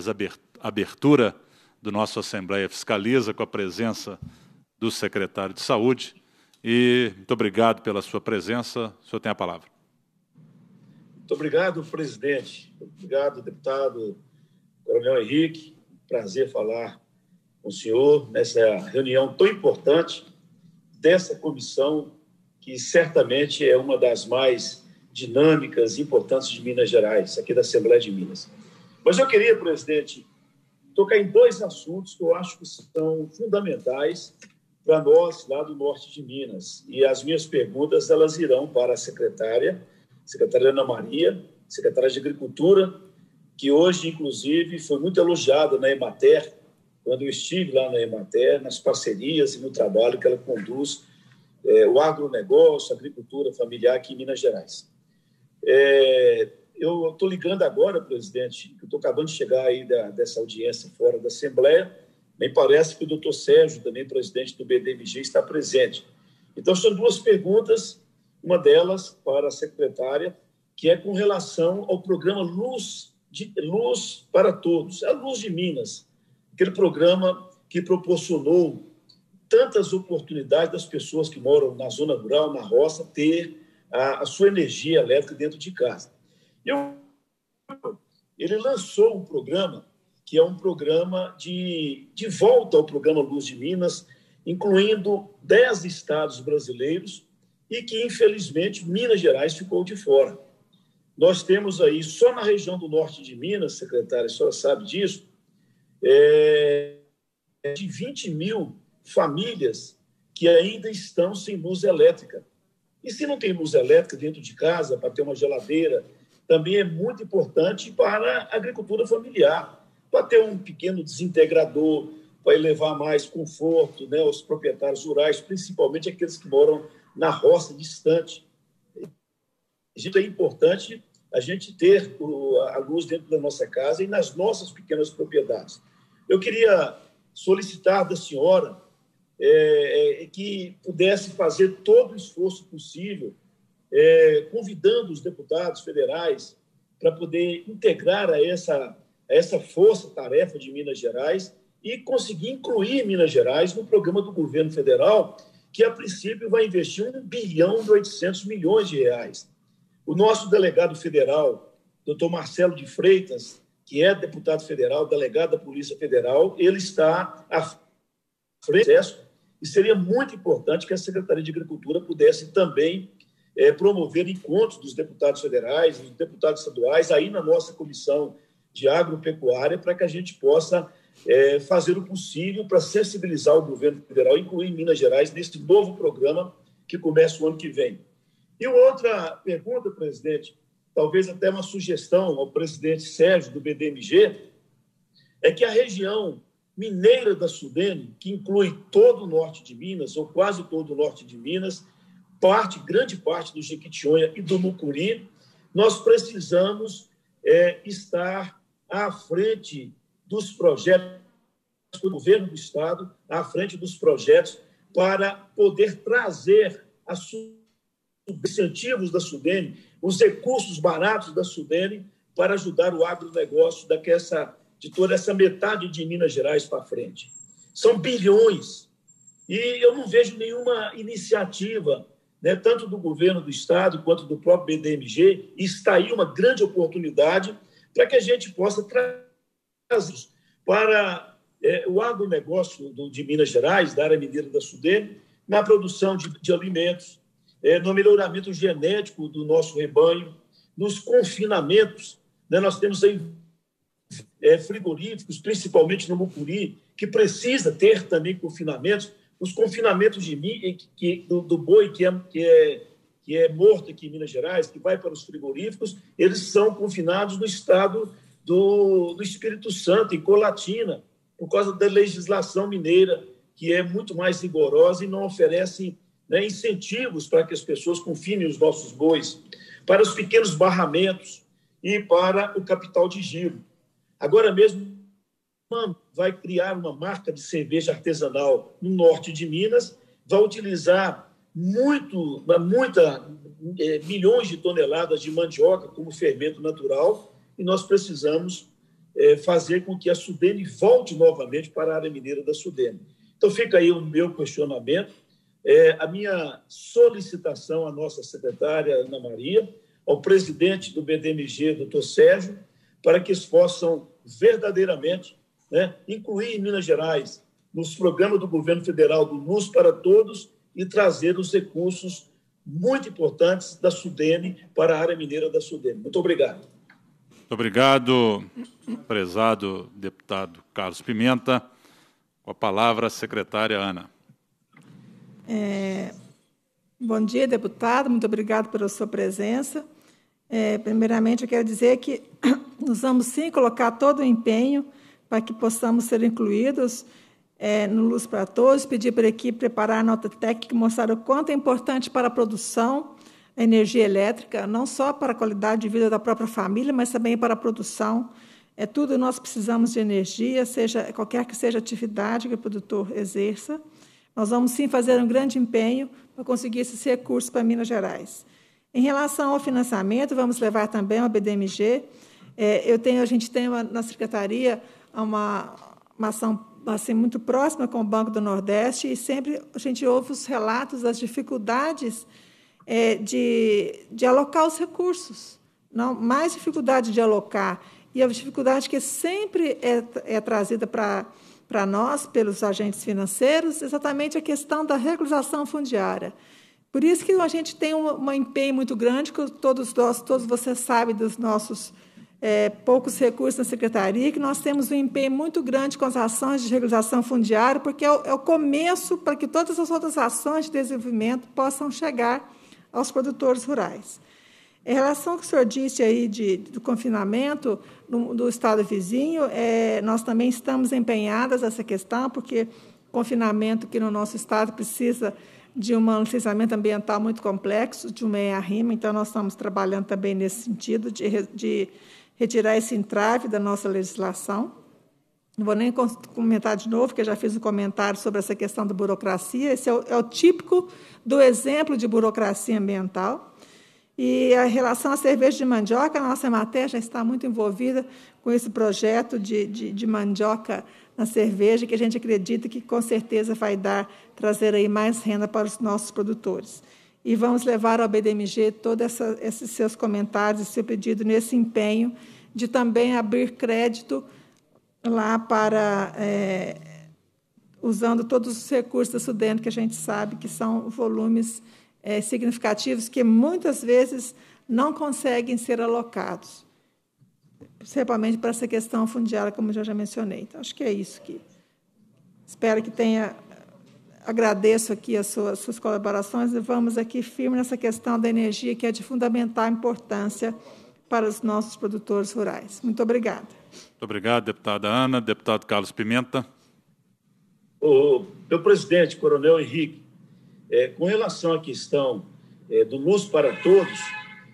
abertura do nosso Assembleia Fiscaliza com a presença do secretário de Saúde. E muito obrigado pela sua presença. O senhor tem a palavra. Muito obrigado, presidente. Obrigado, deputado Coronel Henrique. Prazer falar o senhor nessa né, é reunião tão importante dessa comissão, que certamente é uma das mais dinâmicas e importantes de Minas Gerais, aqui da Assembleia de Minas. Mas eu queria, presidente, tocar em dois assuntos que eu acho que são fundamentais para nós lá do norte de Minas. E as minhas perguntas elas irão para a secretária, secretária Ana Maria, secretária de Agricultura, que hoje inclusive foi muito elogiada na Emater quando eu estive lá na Emater, nas parcerias e no trabalho que ela conduz é, o agronegócio, a agricultura familiar aqui em Minas Gerais. É, eu estou ligando agora, presidente, que estou acabando de chegar aí da, dessa audiência fora da Assembleia, nem parece que o doutor Sérgio, também presidente do BDMG, está presente. Então, são duas perguntas, uma delas para a secretária, que é com relação ao programa Luz, de, Luz para Todos, é a Luz de Minas, aquele programa que proporcionou tantas oportunidades das pessoas que moram na zona rural, na roça, ter a, a sua energia elétrica dentro de casa. ele lançou um programa que é um programa de, de volta ao programa Luz de Minas, incluindo 10 estados brasileiros e que, infelizmente, Minas Gerais ficou de fora. Nós temos aí, só na região do norte de Minas, secretária, a senhora sabe disso, é, é, de 20 mil famílias que ainda estão sem luz elétrica. E se não tem luz elétrica dentro de casa, para ter uma geladeira, também é muito importante para a agricultura familiar, para ter um pequeno desintegrador, para elevar mais conforto né, aos proprietários rurais, principalmente aqueles que moram na roça distante. É importante a gente ter a luz dentro da nossa casa e nas nossas pequenas propriedades. Eu queria solicitar da senhora é, é, que pudesse fazer todo o esforço possível, é, convidando os deputados federais para poder integrar a essa, a essa força-tarefa de Minas Gerais e conseguir incluir Minas Gerais no programa do governo federal, que a princípio vai investir 1 bilhão e 800 milhões de reais. O nosso delegado federal, doutor Marcelo de Freitas, que é deputado federal, delegado da Polícia Federal, ele está à frente do processo e seria muito importante que a Secretaria de Agricultura pudesse também é, promover encontros dos deputados federais, dos deputados estaduais, aí na nossa comissão de agropecuária, para que a gente possa é, fazer o possível para sensibilizar o governo federal, incluir Minas Gerais, neste novo programa que começa o ano que vem. E outra pergunta, presidente, talvez até uma sugestão ao presidente Sérgio do BDMG, é que a região mineira da Sudene, que inclui todo o norte de Minas, ou quase todo o norte de Minas, parte, grande parte do Jequitinhonha e do Mucuri, nós precisamos é, estar à frente dos projetos do governo do Estado, à frente dos projetos para poder trazer os incentivos da Sudene os recursos baratos da Sudene para ajudar o agronegócio daqui essa, de toda essa metade de Minas Gerais para frente. São bilhões. E eu não vejo nenhuma iniciativa, né, tanto do governo do Estado quanto do próprio BDMG, e está aí uma grande oportunidade para que a gente possa trazer para é, o agronegócio do, de Minas Gerais, da área mineira da Sudene, na produção de, de alimentos, é, no melhoramento genético do nosso rebanho, nos confinamentos. Né? Nós temos aí é, frigoríficos, principalmente no Mucuri, que precisa ter também confinamentos. Os confinamentos de mim, que, do, do, boi que é, que, é, que é morto aqui em Minas Gerais, que vai para os frigoríficos, eles são confinados no estado do, do Espírito Santo, em Colatina, por causa da legislação mineira, que é muito mais rigorosa e não oferece né, incentivos para que as pessoas confinem os nossos bois, para os pequenos barramentos e para o capital de giro. Agora mesmo vai criar uma marca de cerveja artesanal no norte de Minas, vai utilizar muito, né, muita, é, milhões de toneladas de mandioca como fermento natural e nós precisamos é, fazer com que a Sudene volte novamente para a área mineira da Sudene. Então fica aí o meu questionamento é, a minha solicitação à nossa secretária Ana Maria, ao presidente do BDMG, doutor Sérgio, para que eles possam verdadeiramente né, incluir Minas Gerais nos programas do governo federal do Luz para Todos e trazer os recursos muito importantes da Sudene para a área mineira da Sudene. Muito obrigado. Muito obrigado, prezado deputado Carlos Pimenta. Com a palavra, a secretária Ana. É, bom dia, deputado. Muito obrigado pela sua presença. É, primeiramente, eu quero dizer que nós vamos sim colocar todo o empenho para que possamos ser incluídos é, no Luz para Todos, pedir para a equipe preparar a nota técnica e mostrar o quanto é importante para a produção a energia elétrica, não só para a qualidade de vida da própria família, mas também para a produção. É tudo nós precisamos de energia, seja qualquer que seja a atividade que o produtor exerça. Nós vamos sim fazer um grande empenho para conseguir esses recursos para Minas Gerais. Em relação ao financiamento, vamos levar também o BDMG. É, eu tenho, a gente tem uma, na secretaria uma, uma ação assim, muito próxima com o Banco do Nordeste e sempre a gente ouve os relatos das dificuldades é, de, de alocar os recursos, não mais dificuldade de alocar e a dificuldade que sempre é, é trazida para para nós, pelos agentes financeiros, exatamente a questão da regularização fundiária. Por isso que a gente tem um, um empenho muito grande, que todos nós, todos vocês sabem dos nossos é, poucos recursos na secretaria, que nós temos um empenho muito grande com as ações de regularização fundiária, porque é o, é o começo para que todas as outras ações de desenvolvimento possam chegar aos produtores rurais. Em relação ao que o senhor disse aí de, do confinamento do, do estado vizinho, é, nós também estamos empenhadas nessa questão, porque confinamento que no nosso estado precisa de um licenciamento ambiental muito complexo, de uma EIA-RIMA, então nós estamos trabalhando também nesse sentido de, de retirar esse entrave da nossa legislação. Não vou nem comentar de novo, porque já fiz um comentário sobre essa questão da burocracia. Esse é o, é o típico do exemplo de burocracia ambiental. E a relação à cerveja de mandioca, a nossa matéria já está muito envolvida com esse projeto de, de, de, mandioca na cerveja, que a gente acredita que com certeza vai dar, trazer aí mais renda para os nossos produtores. E vamos levar ao BDMG todos esses seus comentários, e seu pedido nesse empenho de também abrir crédito lá para. É, usando todos os recursos da Sudeno, que a gente sabe que são volumes é, significativos que muitas vezes não conseguem ser alocados, principalmente para essa questão fundiária, como eu já mencionei. Então, acho que é isso que espero que tenha. Agradeço aqui as suas, suas colaborações e vamos aqui firme nessa questão da energia, que é de fundamental importância para os nossos produtores rurais. Muito obrigada. Muito obrigado, deputada Ana. Deputado Carlos Pimenta. O meu presidente, Coronel Henrique, é, com relação à questão é, do Luz para Todos,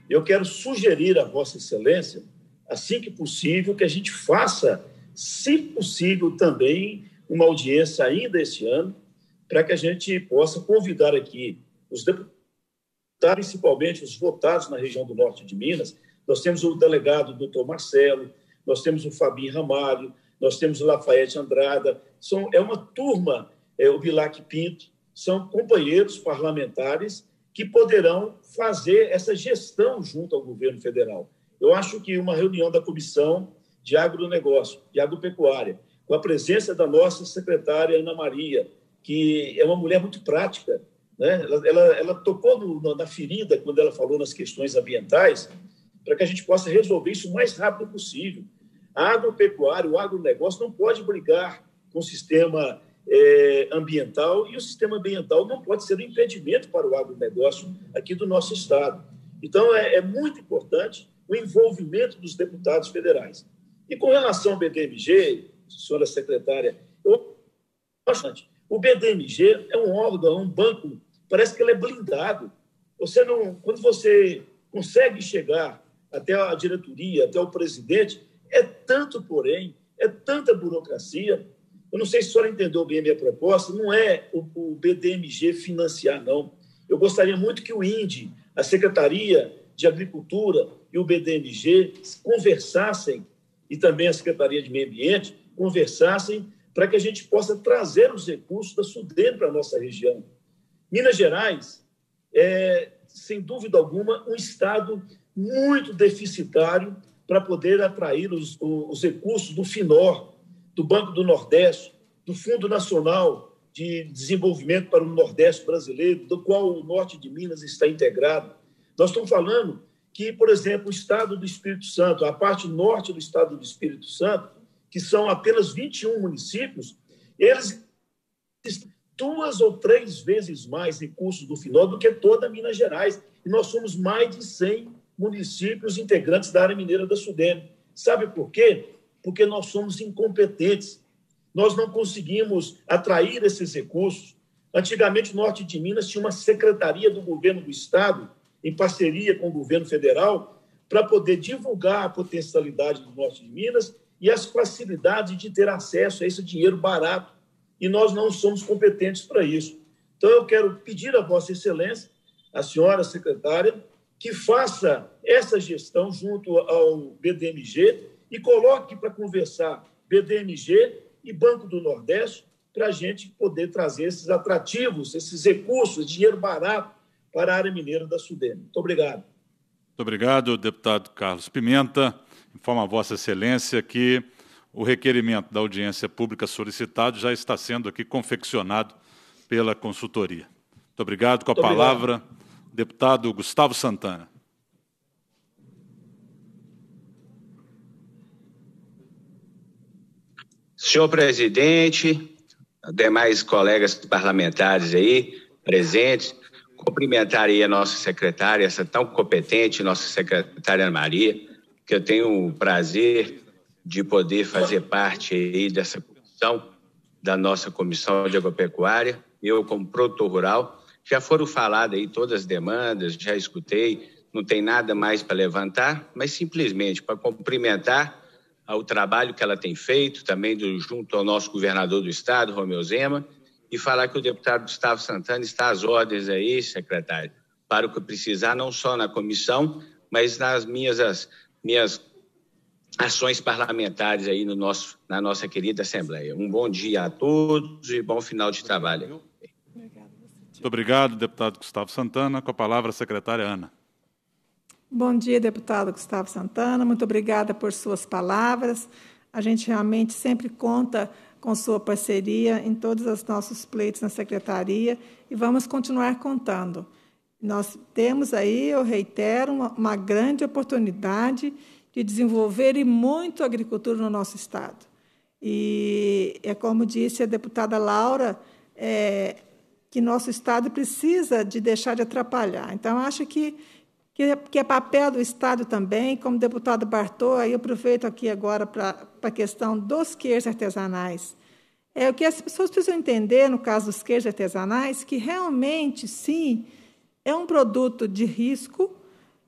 eu quero sugerir a Vossa Excelência, assim que possível, que a gente faça, se possível, também uma audiência ainda este ano, para que a gente possa convidar aqui os deputados, principalmente os votados na região do norte de Minas. Nós temos o delegado doutor Marcelo, nós temos o Fabinho Ramalho, nós temos o Lafayette Andrada, são, é uma turma, é, o Bilac Pinto, são companheiros parlamentares que poderão fazer essa gestão junto ao governo federal. Eu acho que uma reunião da Comissão de Agronegócio, de Agropecuária, com a presença da nossa secretária Ana Maria, que é uma mulher muito prática, né? ela, ela, ela tocou no, na ferida quando ela falou nas questões ambientais, para que a gente possa resolver isso o mais rápido possível. A agropecuária, o agronegócio não pode brigar com o sistema é, ambiental e o sistema ambiental não pode ser um impedimento para o agronegócio aqui do nosso Estado. Então, é, é muito importante o envolvimento dos deputados federais. E com relação ao BDMG, senhora secretária, eu bastante. O BDMG é um órgão, é um banco, parece que ele é blindado. Você não, quando você consegue chegar até a diretoria, até o presidente, é tanto porém, é tanta burocracia, eu não sei se a senhora entendeu bem a minha proposta, não é o, o BDMG financiar, não. Eu gostaria muito que o INDE, a Secretaria de Agricultura e o BDMG conversassem, e também a Secretaria de Meio Ambiente, conversassem para que a gente possa trazer os recursos da SUDEM para a nossa região. Minas Gerais é, sem dúvida alguma, um Estado muito deficitário para poder atrair os, os recursos do FINOR, do Banco do Nordeste, do Fundo Nacional de Desenvolvimento para o Nordeste Brasileiro, do qual o norte de Minas está integrado. Nós estamos falando que, por exemplo, o estado do Espírito Santo, a parte norte do estado do Espírito Santo, que são apenas 21 municípios, eles duas ou três vezes mais recursos do final do que toda Minas Gerais. E nós somos mais de 100 municípios integrantes da área mineira da Sudene. Sabe por quê? porque nós somos incompetentes. Nós não conseguimos atrair esses recursos. Antigamente, o norte de Minas tinha uma secretaria do governo do estado, em parceria com o governo federal, para poder divulgar a potencialidade do norte de Minas e as facilidades de ter acesso a esse dinheiro barato. E nós não somos competentes para isso. Então, eu quero pedir a Vossa Excelência, a senhora secretária, que faça essa gestão junto ao BDMG e coloque para conversar BDMG e Banco do Nordeste para a gente poder trazer esses atrativos, esses recursos, dinheiro barato para a área mineira da Sudene. Muito obrigado. Muito obrigado, deputado Carlos Pimenta. Informa a Vossa Excelência que o requerimento da audiência pública solicitado já está sendo aqui confeccionado pela consultoria. Muito obrigado. Com a Muito palavra, obrigado. deputado Gustavo Santana. Senhor presidente, demais colegas parlamentares aí presentes, cumprimentar aí a nossa secretária, essa tão competente, nossa secretária Maria, que eu tenho o prazer de poder fazer parte aí dessa comissão, da nossa comissão de agropecuária. Eu, como produtor rural, já foram faladas aí todas as demandas, já escutei, não tem nada mais para levantar, mas simplesmente para cumprimentar ao trabalho que ela tem feito, também do, junto ao nosso governador do Estado, Romeu Zema, e falar que o deputado Gustavo Santana está às ordens aí, secretário, para o que precisar, não só na comissão, mas nas minhas, as, minhas ações parlamentares aí no nosso, na nossa querida Assembleia. Um bom dia a todos e bom final de trabalho. Muito obrigado, deputado Gustavo Santana. Com a palavra, a secretária Ana. Bom dia, deputado Gustavo Santana. Muito obrigada por suas palavras. A gente realmente sempre conta com sua parceria em todos os nossos pleitos na secretaria e vamos continuar contando. Nós temos aí, eu reitero, uma, uma grande oportunidade de desenvolver e muito a agricultura no nosso estado. E é como disse a deputada Laura, é, que nosso estado precisa de deixar de atrapalhar. Então acho que que é, que é papel do Estado também, como o deputado Bartô, aí eu aproveito aqui agora para a questão dos queijos artesanais. É o que as pessoas precisam entender, no caso dos queijos artesanais, que realmente, sim, é um produto de risco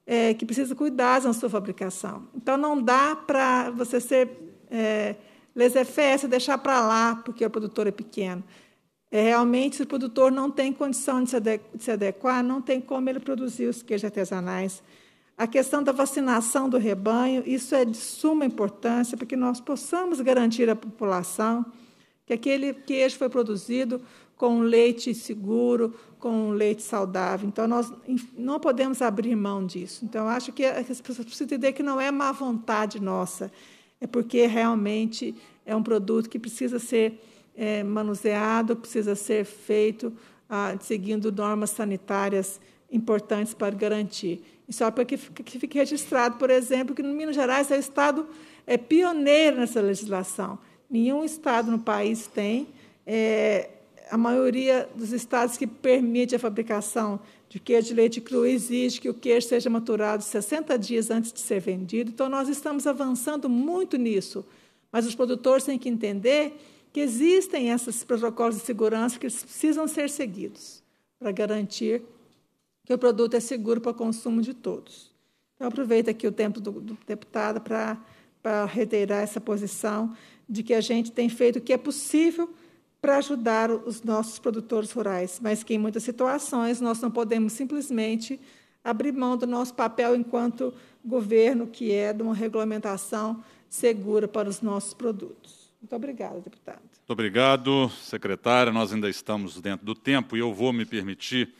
é, que precisa cuidar da sua fabricação. Então, não dá para você ser é, laissez-faire, deixar para lá, porque o produtor é pequeno. É, realmente, se o produtor não tem condição de se, de se adequar, não tem como ele produzir os queijos artesanais. A questão da vacinação do rebanho, isso é de suma importância para que nós possamos garantir à população que aquele queijo foi produzido com leite seguro, com leite saudável. Então, nós não podemos abrir mão disso. Então, acho que as pessoas precisam entender que não é má vontade nossa, é porque realmente é um produto que precisa ser é, manuseado, precisa ser feito ah, seguindo normas sanitárias importantes para garantir. E só para que, que fique registrado, por exemplo, que no Minas Gerais é o Estado é pioneiro nessa legislação. Nenhum Estado no país tem. É, a maioria dos estados que permite a fabricação de queijo de leite cru exige que o queijo seja maturado 60 dias antes de ser vendido. Então, nós estamos avançando muito nisso. Mas os produtores têm que entender que existem esses protocolos de segurança que precisam ser seguidos para garantir que o produto é seguro para o consumo de todos. Então, aproveito aqui o tempo do, do deputado para, para reiterar essa posição de que a gente tem feito o que é possível para ajudar os nossos produtores rurais, mas que em muitas situações nós não podemos simplesmente abrir mão do nosso papel enquanto governo, que é de uma regulamentação segura para os nossos produtos. Muito obrigada, deputado. Muito obrigado, secretária. Nós ainda estamos dentro do tempo e eu vou me permitir,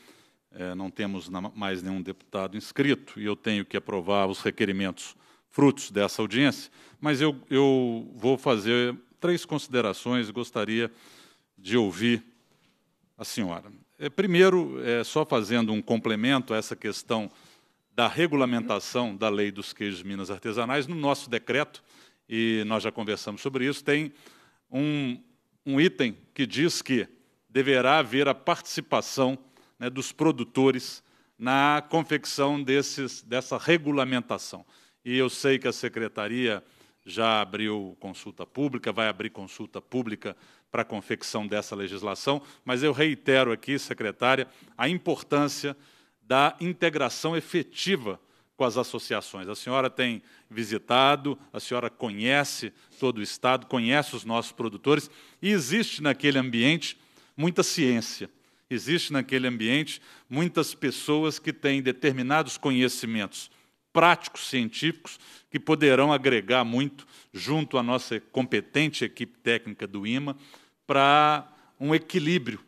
é, não temos mais nenhum deputado inscrito e eu tenho que aprovar os requerimentos frutos dessa audiência, mas eu, eu vou fazer três considerações e gostaria de ouvir a senhora. É, primeiro, é, só fazendo um complemento a essa questão da regulamentação da lei dos queijos de minas artesanais, no nosso decreto, e nós já conversamos sobre isso, tem um, um item que diz que deverá haver a participação né, dos produtores na confecção desses, dessa regulamentação. E eu sei que a secretaria já abriu consulta pública, vai abrir consulta pública para a confecção dessa legislação, mas eu reitero aqui, secretária, a importância da integração efetiva com as associações. A senhora tem visitado, a senhora conhece todo o Estado, conhece os nossos produtores, e existe naquele ambiente muita ciência, existe naquele ambiente muitas pessoas que têm determinados conhecimentos práticos científicos que poderão agregar muito junto à nossa competente equipe técnica do IMA para um equilíbrio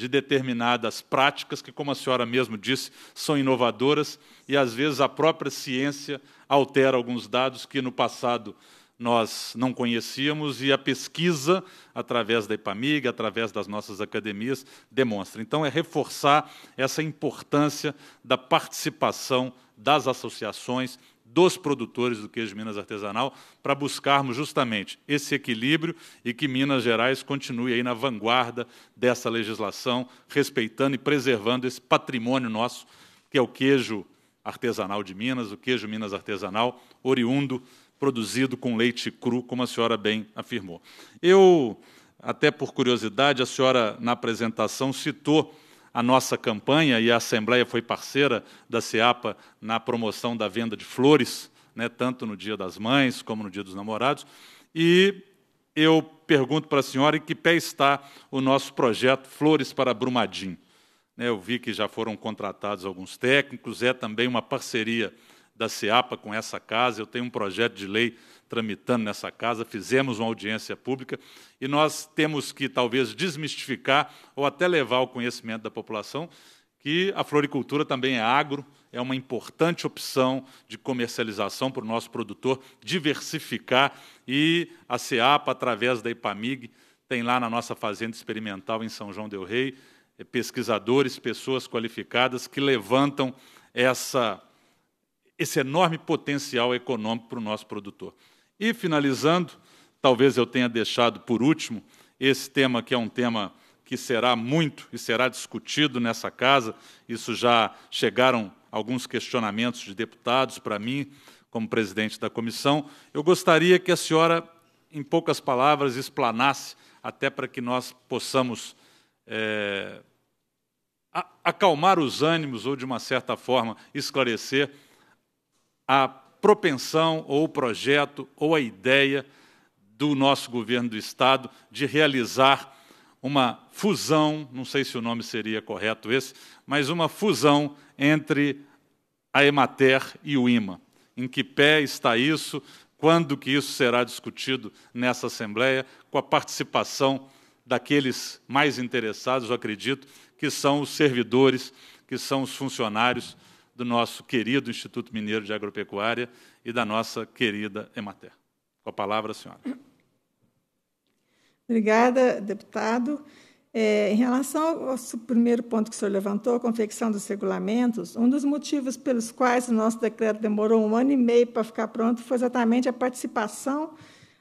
de determinadas práticas que, como a senhora mesmo disse, são inovadoras e às vezes a própria ciência altera alguns dados que no passado nós não conhecíamos e a pesquisa, através da IPAMIG, através das nossas academias, demonstra. Então, é reforçar essa importância da participação das associações, dos produtores do queijo Minas artesanal para buscarmos justamente esse equilíbrio e que Minas Gerais continue aí na vanguarda dessa legislação, respeitando e preservando esse patrimônio nosso, que é o queijo artesanal de Minas, o queijo Minas artesanal oriundo produzido com leite cru, como a senhora bem afirmou. Eu até por curiosidade, a senhora na apresentação citou a nossa campanha, e a Assembleia foi parceira da SEAPA na promoção da venda de flores, né, tanto no Dia das Mães como no Dia dos Namorados. E eu pergunto para a senhora em que pé está o nosso projeto Flores para Brumadinho. Né, eu vi que já foram contratados alguns técnicos, é também uma parceria da SEAPA com essa casa. Eu tenho um projeto de lei tramitando nessa casa, fizemos uma audiência pública e nós temos que talvez desmistificar ou até levar ao conhecimento da população que a floricultura também é agro, é uma importante opção de comercialização para o nosso produtor diversificar e a SEAPA, através da IPAMIG, tem lá na nossa fazenda experimental em São João del Rei é, pesquisadores, pessoas qualificadas que levantam essa, esse enorme potencial econômico para o nosso produtor. E finalizando, talvez eu tenha deixado por último esse tema que é um tema que será muito e será discutido nessa casa. Isso já chegaram alguns questionamentos de deputados para mim, como presidente da comissão. Eu gostaria que a senhora, em poucas palavras, explanasse, até para que nós possamos é, acalmar os ânimos ou, de uma certa forma, esclarecer a propensão ou o projeto ou a ideia do nosso governo do Estado de realizar uma fusão, não sei se o nome seria correto esse, mas uma fusão entre a Emater e o IMA. Em que pé está isso? Quando que isso será discutido nessa Assembleia, com a participação daqueles mais interessados, eu acredito, que são os servidores, que são os funcionários do nosso querido Instituto Mineiro de Agropecuária e da nossa querida Emater. Com a palavra, senhora. Obrigada, deputado. É, em relação ao primeiro ponto que o senhor levantou, a confecção dos regulamentos, um dos motivos pelos quais o nosso decreto demorou um ano e meio para ficar pronto foi exatamente a participação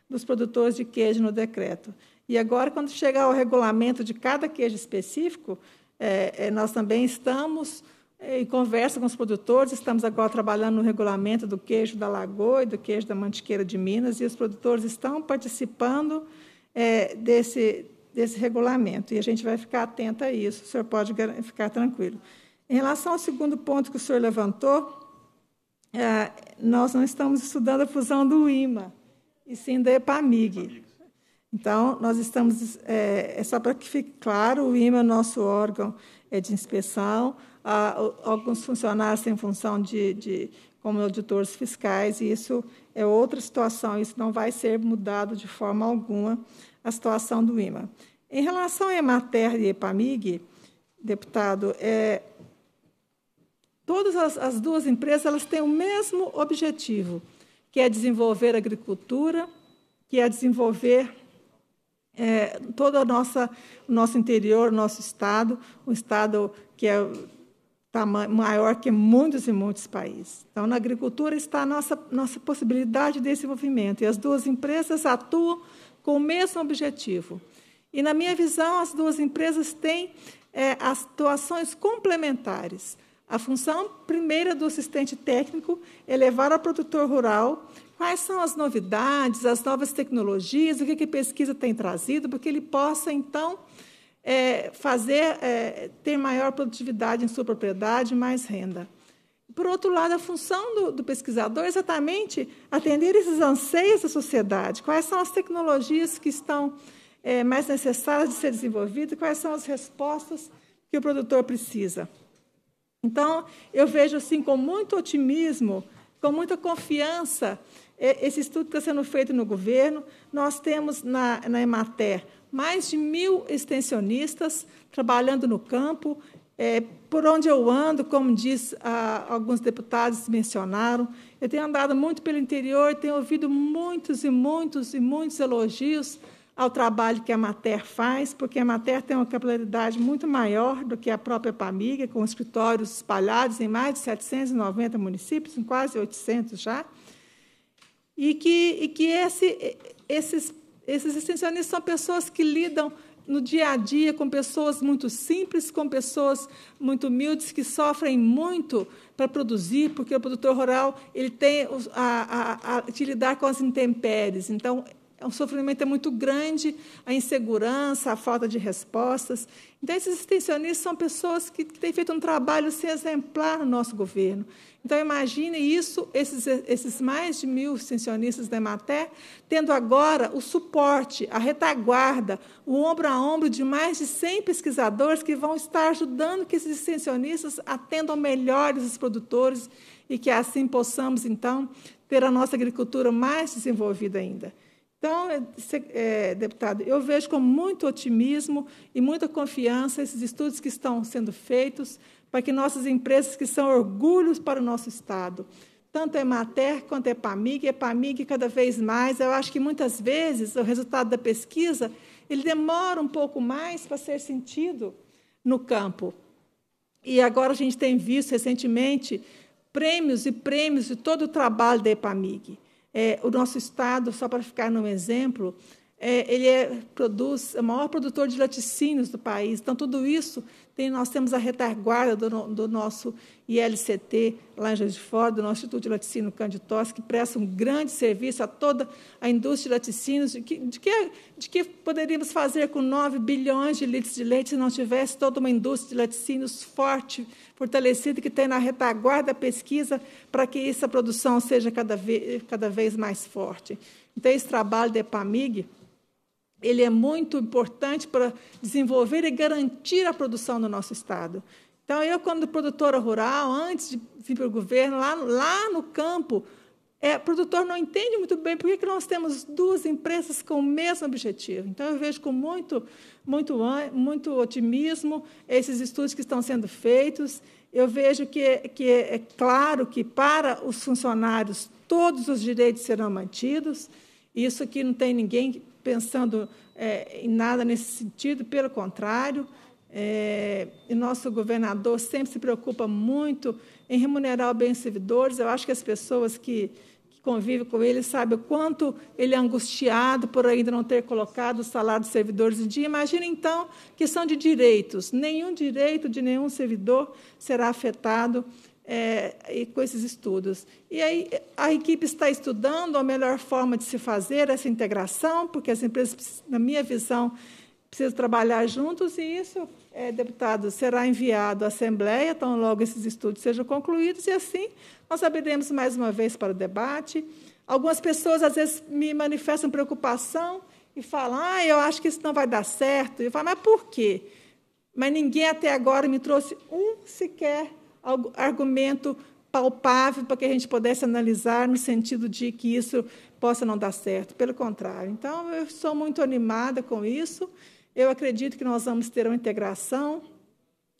dos produtores de queijo no decreto. E agora, quando chegar o regulamento de cada queijo específico, é, é, nós também estamos e conversa com os produtores, estamos agora trabalhando no regulamento do queijo da Lagoa e do queijo da Mantiqueira de Minas, e os produtores estão participando é, desse, desse regulamento, e a gente vai ficar atento a isso, o senhor pode ficar tranquilo. Em relação ao segundo ponto que o senhor levantou, é, nós não estamos estudando a fusão do IMA, e sim da EPAMIG. Então, nós estamos, é, é só para que fique claro, o IMA é nosso órgão é de inspeção, alguns funcionários em função de, de como auditores fiscais, e isso é outra situação, isso não vai ser mudado de forma alguma a situação do IMA. Em relação à EMATER e EPAMIG, deputado, é, todas as, as, duas empresas elas têm o mesmo objetivo, que é desenvolver agricultura, que é desenvolver é, todo o nosso interior, nosso estado, um estado que é maior que muitos e muitos países. Então, na agricultura está a nossa, nossa possibilidade de desenvolvimento, e as duas empresas atuam com o mesmo objetivo. E, na minha visão, as duas empresas têm é, as doações complementares. A função primeira do assistente técnico é levar ao produtor rural quais são as novidades, as novas tecnologias, o que, que a pesquisa tem trazido, para que ele possa, então, é, fazer é, ter maior produtividade em sua propriedade, mais renda. Por outro lado, a função do, do, pesquisador é exatamente atender esses anseios da sociedade. Quais são as tecnologias que estão é, mais necessárias de ser desenvolvidas? Quais são as respostas que o produtor precisa? Então, eu vejo assim com muito otimismo, com muita confiança, é, esse estudo que está sendo feito no governo. Nós temos na, na Emater mais de mil extensionistas trabalhando no campo. É, por onde eu ando, como diz ah, alguns deputados mencionaram, eu tenho andado muito pelo interior, tenho ouvido muitos e muitos e muitos elogios ao trabalho que a Mater faz, porque a Mater tem uma capilaridade muito maior do que a própria Pamiga, com escritórios espalhados em mais de 790 municípios, em quase 800 já, e que, e que esse, esses esses extensionistas são pessoas que lidam no dia a dia com pessoas muito simples, com pessoas muito humildes que sofrem muito para produzir, porque o produtor rural ele tem a, a, a de lidar com as intempéries. Então, o é sofrimento é muito grande, a insegurança, a falta de respostas. Então, esses extensionistas são pessoas que, têm feito um trabalho sem exemplar no nosso governo. Então, imagine isso, esses, esses mais de mil extensionistas da Ematé, tendo agora o suporte, a retaguarda, o ombro a ombro de mais de 100 pesquisadores que vão estar ajudando que esses extensionistas atendam melhores os produtores e que assim possamos, então, ter a nossa agricultura mais desenvolvida ainda. Então, é, deputado, eu vejo com muito otimismo e muita confiança esses estudos que estão sendo feitos para que nossas empresas, que são orgulhos para o nosso Estado, tanto a Emater quanto a EPAMIG, e EPAMIG cada vez mais, eu acho que muitas vezes o resultado da pesquisa ele demora um pouco mais para ser sentido no campo. E agora a gente tem visto recentemente prêmios e prêmios de todo o trabalho da EPAMIG. É, o nosso Estado, só para ficar num exemplo, é, ele é, produz, é o maior produtor de laticínios do país. Então, tudo isso, tem, nós temos a retaguarda do, do nosso ILCT, lá em Juiz de Fora, do nosso Instituto de Laticínio Canditós, que presta um grande serviço a toda a indústria de laticínios, de que, de que, de que poderíamos fazer com 9 bilhões de litros de leite se não tivesse toda uma indústria de laticínios forte, fortalecida, que tem na retaguarda a pesquisa para que essa produção seja cada vez, cada vez mais forte. Então, esse trabalho da EPAMIG, ele é muito importante para desenvolver e garantir a produção do nosso Estado. Então, eu, quando produtora rural, antes de vir para o governo, lá, lá no campo, é, o produtor não entende muito bem por que, que nós temos duas empresas com o mesmo objetivo. Então, eu vejo com muito, muito, muito otimismo esses estudos que estão sendo feitos. Eu vejo que, que é claro que, para os funcionários, todos os direitos serão mantidos. Isso aqui não tem ninguém pensando é, em nada nesse sentido, pelo contrário, é, e nosso governador sempre se preocupa muito em remunerar bem os servidores. Eu acho que as pessoas que, que convivem com ele sabem o quanto ele é angustiado por ainda não ter colocado o salário dos servidores em dia. Imagina, então, que são de direitos. Nenhum direito de nenhum servidor será afetado é, e com esses estudos. E aí a equipe está estudando a melhor forma de se fazer essa integração, porque as empresas, na minha visão, precisam trabalhar juntos e isso, é, deputado, será enviado à Assembleia, tão logo esses estudos sejam concluídos e assim nós abriremos mais uma vez para o debate. Algumas pessoas às vezes me manifestam preocupação e falam, ah, eu acho que isso não vai dar certo. Eu falo, mas por quê? Mas ninguém até agora me trouxe um sequer argumento palpável para que a gente pudesse analisar no sentido de que isso possa não dar certo. Pelo contrário. Então, eu sou muito animada com isso. Eu acredito que nós vamos ter uma integração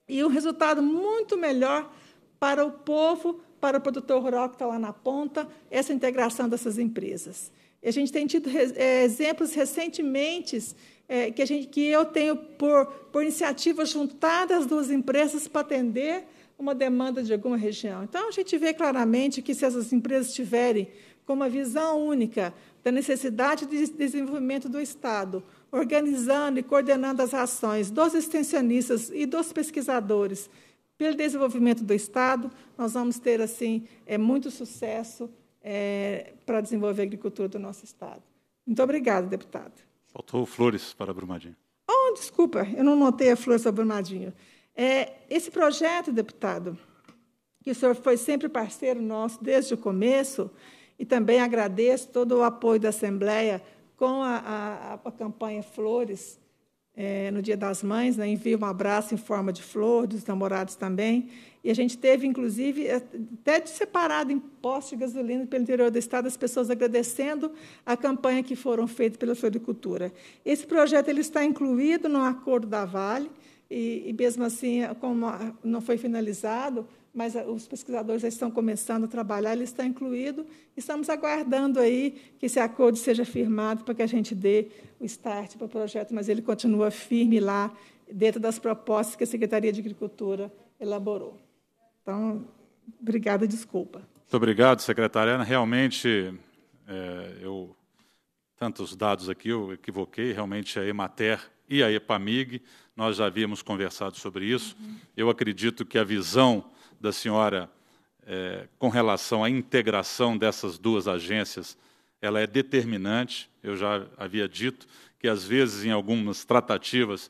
e um resultado muito melhor para o povo, para o produtor rural que está lá na ponta, essa integração dessas empresas. A gente tem tido é, exemplos recentemente é, que, a gente, que eu tenho por, por iniciativas juntadas duas empresas para atender uma demanda de alguma região. Então, a gente vê claramente que se essas empresas tiverem com uma visão única da necessidade de desenvolvimento do Estado, organizando e coordenando as ações dos extensionistas e dos pesquisadores pelo desenvolvimento do Estado, nós vamos ter assim é muito sucesso é, para desenvolver a agricultura do nosso Estado. Muito obrigada, deputado. Faltou flores para Brumadinho. Oh, desculpa, eu não notei a flor sobre Brumadinho. É, esse projeto, deputado, que o senhor foi sempre parceiro nosso desde o começo, e também agradeço todo o apoio da Assembleia com a, a, a campanha Flores, é, no Dia das Mães, né, envio um abraço em forma de flor, dos namorados também. E a gente teve, inclusive, é, até de separado em posto de gasolina pelo interior do Estado, as pessoas agradecendo a campanha que foram feitas pela floricultura. Esse projeto ele está incluído no acordo da Vale, e, e mesmo assim, como não foi finalizado, mas os pesquisadores já estão começando a trabalhar, ele está incluído. Estamos aguardando aí que esse acordo seja firmado para que a gente dê o start para o projeto, mas ele continua firme lá, dentro das propostas que a Secretaria de Agricultura elaborou. Então, obrigada, desculpa. Muito obrigado, secretária. Realmente, é, eu tantos dados aqui, eu equivoquei, realmente a Emater e a EPAMIG, nós já havíamos conversado sobre isso. Uhum. Eu acredito que a visão da senhora é, com relação à integração dessas duas agências, ela é determinante. Eu já havia dito que, às vezes, em algumas tratativas,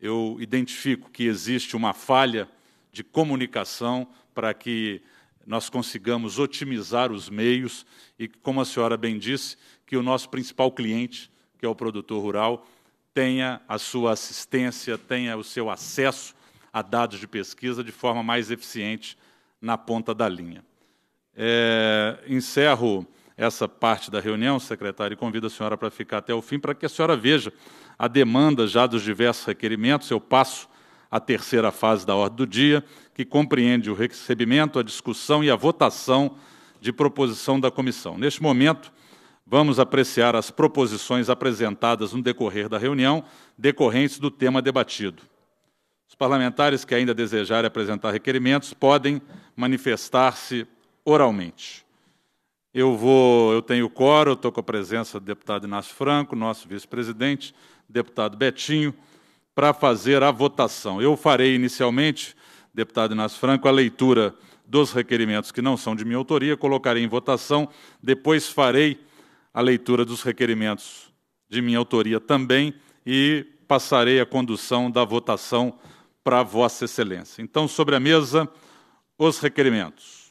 eu identifico que existe uma falha de comunicação para que nós consigamos otimizar os meios e, como a senhora bem disse, que o nosso principal cliente, que é o produtor rural, tenha a sua assistência, tenha o seu acesso a dados de pesquisa de forma mais eficiente na ponta da linha. É, encerro essa parte da reunião, secretário, e convido a senhora para ficar até o fim, para que a senhora veja a demanda já dos diversos requerimentos. Eu passo à terceira fase da ordem do dia, que compreende o recebimento, a discussão e a votação de proposição da comissão. Neste momento, Vamos apreciar as proposições apresentadas no decorrer da reunião, decorrentes do tema debatido. Os parlamentares que ainda desejarem apresentar requerimentos podem manifestar-se oralmente. Eu vou, eu tenho coro, estou com a presença do deputado Inácio Franco, nosso vice-presidente, deputado Betinho, para fazer a votação. Eu farei inicialmente, deputado Inácio Franco, a leitura dos requerimentos que não são de minha autoria, colocarei em votação, depois farei a leitura dos requerimentos de minha autoria também e passarei a condução da votação para Vossa Excelência. Então, sobre a mesa, os requerimentos.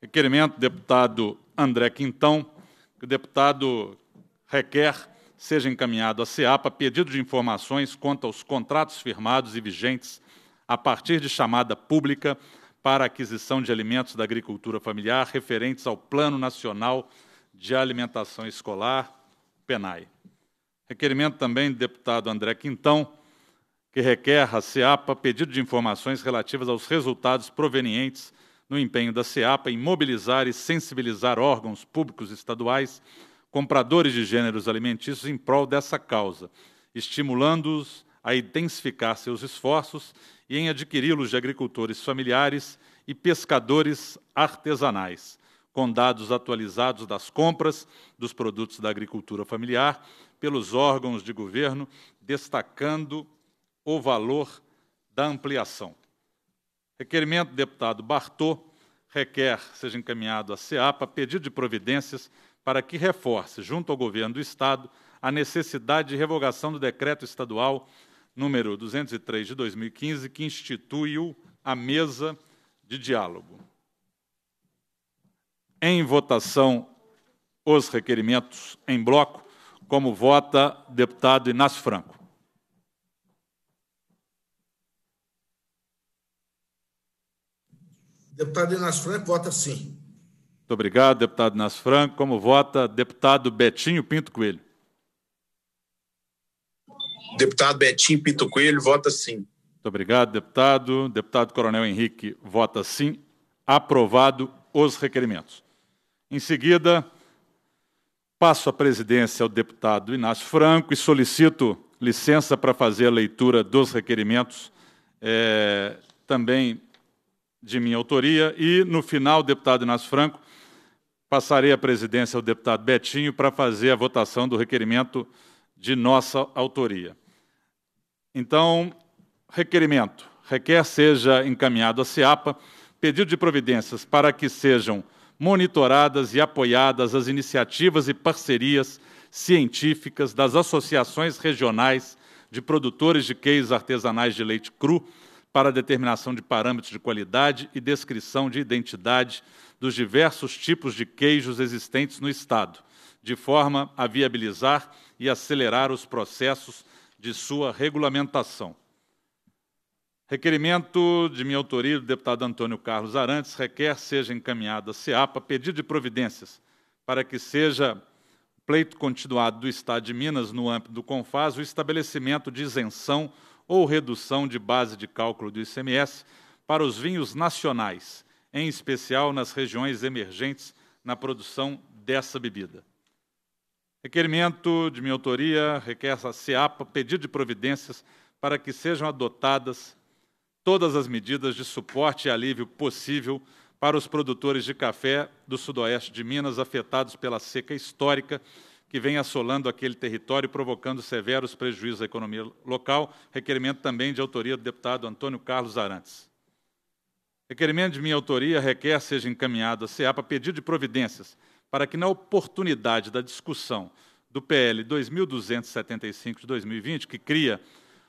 Requerimento, deputado André Quintão, que o deputado requer seja encaminhado à SEAPA pedido de informações quanto aos contratos firmados e vigentes a partir de chamada pública para a aquisição de alimentos da agricultura familiar referentes ao Plano Nacional de Alimentação Escolar, PENAI. Requerimento também do deputado André Quintão, que requer à CEAPA pedido de informações relativas aos resultados provenientes no empenho da CEAPA em mobilizar e sensibilizar órgãos públicos estaduais compradores de gêneros alimentícios em prol dessa causa, estimulando-os a intensificar seus esforços e em adquiri-los de agricultores familiares e pescadores artesanais, com dados atualizados das compras dos produtos da agricultura familiar pelos órgãos de governo, destacando o valor da ampliação. Requerimento do deputado Bartô requer seja encaminhado à SEAPA pedido de providências para que reforce, junto ao governo do Estado, a necessidade de revogação do decreto estadual número 203 de 2015, que instituiu a mesa de diálogo. Em votação, os requerimentos em bloco, como vota deputado Inácio Franco. Deputado Inácio Franco vota sim. Muito obrigado, deputado Inácio Franco. Como vota deputado Betinho Pinto Coelho? Deputado Betinho Pinto Coelho vota sim. Muito obrigado, deputado. Deputado Coronel Henrique vota sim. Aprovado os requerimentos. Em seguida, passo a presidência ao deputado Inácio Franco e solicito licença para fazer a leitura dos requerimentos, é, também de minha autoria. E, no final, deputado Inácio Franco, passarei a presidência ao deputado Betinho para fazer a votação do requerimento de nossa autoria. Então, requerimento. Requer seja encaminhado à Ciapa, pedido de providências para que sejam monitoradas e apoiadas as iniciativas e parcerias científicas das associações regionais de produtores de queijos artesanais de leite cru para determinação de parâmetros de qualidade e descrição de identidade dos diversos tipos de queijos existentes no Estado, de forma a viabilizar e acelerar os processos de sua regulamentação. Requerimento de minha autoria do deputado Antônio Carlos Arantes requer seja encaminhada à CEAPA pedido de providências para que seja pleito continuado do Estado de Minas no âmbito do CONFAS o estabelecimento de isenção ou redução de base de cálculo do ICMS para os vinhos nacionais, em especial nas regiões emergentes na produção dessa bebida. Requerimento de minha autoria requer a SEAPA pedido de providências para que sejam adotadas todas as medidas de suporte e alívio possível para os produtores de café do sudoeste de Minas afetados pela seca histórica que vem assolando aquele território, provocando severos prejuízos à economia local. Requerimento também de autoria do deputado Antônio Carlos Arantes. Requerimento de minha autoria requer seja encaminhado à CEAPA pedido de providências para que, na oportunidade da discussão do PL 2275 de 2020, que cria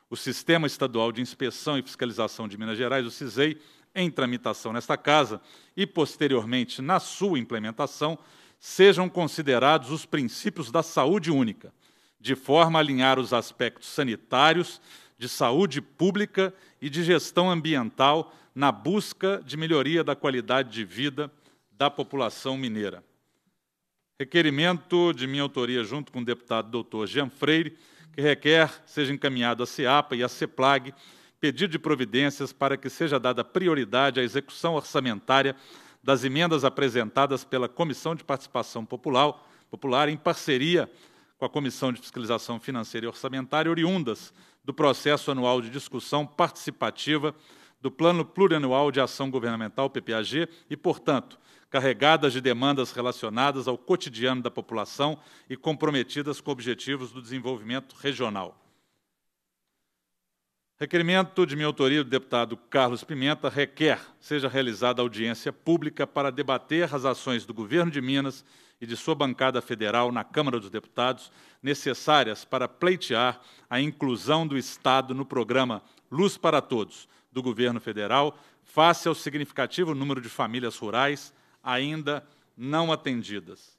o Sistema Estadual de Inspeção e Fiscalização de Minas Gerais, o CISEI, em tramitação nesta Casa e, posteriormente, na sua implementação, sejam considerados os princípios da saúde única, de forma a alinhar os aspectos sanitários, de saúde pública e de gestão ambiental na busca de melhoria da qualidade de vida da população mineira. Requerimento de minha autoria, junto com o deputado doutor Jean Freire, que requer seja encaminhado à CEAPA e à CEPLAG pedido de providências para que seja dada prioridade à execução orçamentária das emendas apresentadas pela Comissão de Participação Popular, Popular em parceria com a Comissão de Fiscalização Financeira e Orçamentária, oriundas do processo anual de discussão participativa do Plano Plurianual de Ação Governamental, PPAG, e, portanto, carregadas de demandas relacionadas ao cotidiano da população e comprometidas com objetivos do desenvolvimento regional. Requerimento de minha autoria do deputado Carlos Pimenta requer seja realizada audiência pública para debater as ações do governo de Minas e de sua bancada federal na Câmara dos Deputados necessárias para pleitear a inclusão do Estado no programa Luz para Todos do governo federal face ao significativo número de famílias rurais ainda não atendidas.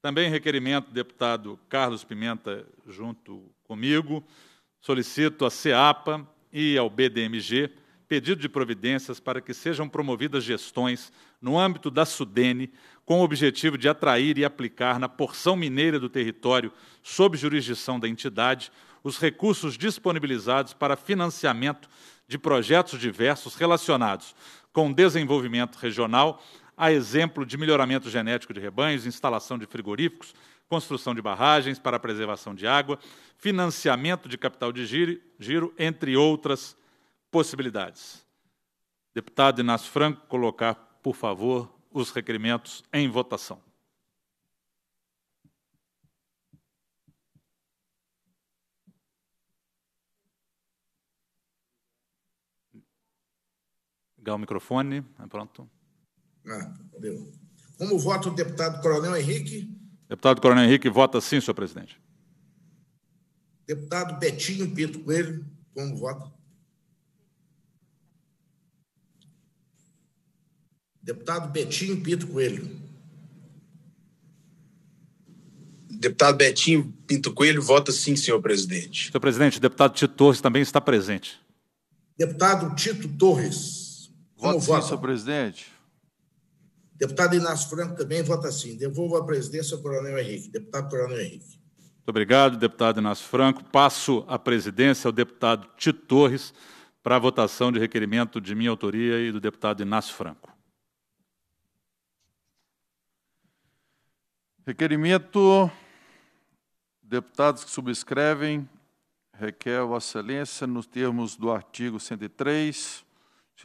Também requerimento, deputado Carlos Pimenta, junto comigo, solicito à CEAPA e ao BDMG pedido de providências para que sejam promovidas gestões no âmbito da Sudene com o objetivo de atrair e aplicar na porção mineira do território sob jurisdição da entidade os recursos disponibilizados para financiamento de projetos diversos relacionados com desenvolvimento regional, a exemplo de melhoramento genético de rebanhos, instalação de frigoríficos, construção de barragens para preservação de água, financiamento de capital de giro, giro entre outras possibilidades. Deputado Inácio Franco, colocar, por favor, os requerimentos em votação. Ligar o microfone. Né, pronto. Ah, deu. Como vota o deputado Coronel Henrique? Deputado Coronel Henrique vota sim, senhor presidente. Deputado Betinho Pinto Coelho, como vota? Deputado Betinho Pinto Coelho. Deputado Betinho Pinto Coelho vota sim, senhor presidente. Senhor presidente, o deputado Tito Torres também está presente. Deputado Tito Torres. Como vota, vota? sim, senhor presidente. Deputado Inácio Franco também vota assim. Devolvo a presidência ao Coronel Henrique. Deputado Coronel Henrique. Muito obrigado, deputado Inácio Franco. Passo a presidência ao deputado Tito Torres para a votação de requerimento de minha autoria e do deputado Inácio Franco. Requerimento, deputados que subscrevem, requer Vossa Excelência, nos termos do artigo 103,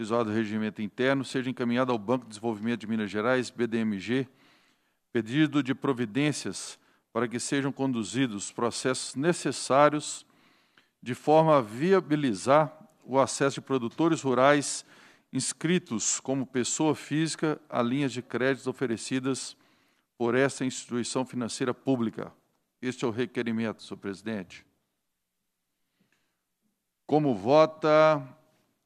x do Regimento Interno seja encaminhado ao Banco de Desenvolvimento de Minas Gerais, BDMG, pedido de providências para que sejam conduzidos os processos necessários de forma a viabilizar o acesso de produtores rurais inscritos como pessoa física a linhas de créditos oferecidas por esta instituição financeira pública. Este é o requerimento, senhor presidente. Como vota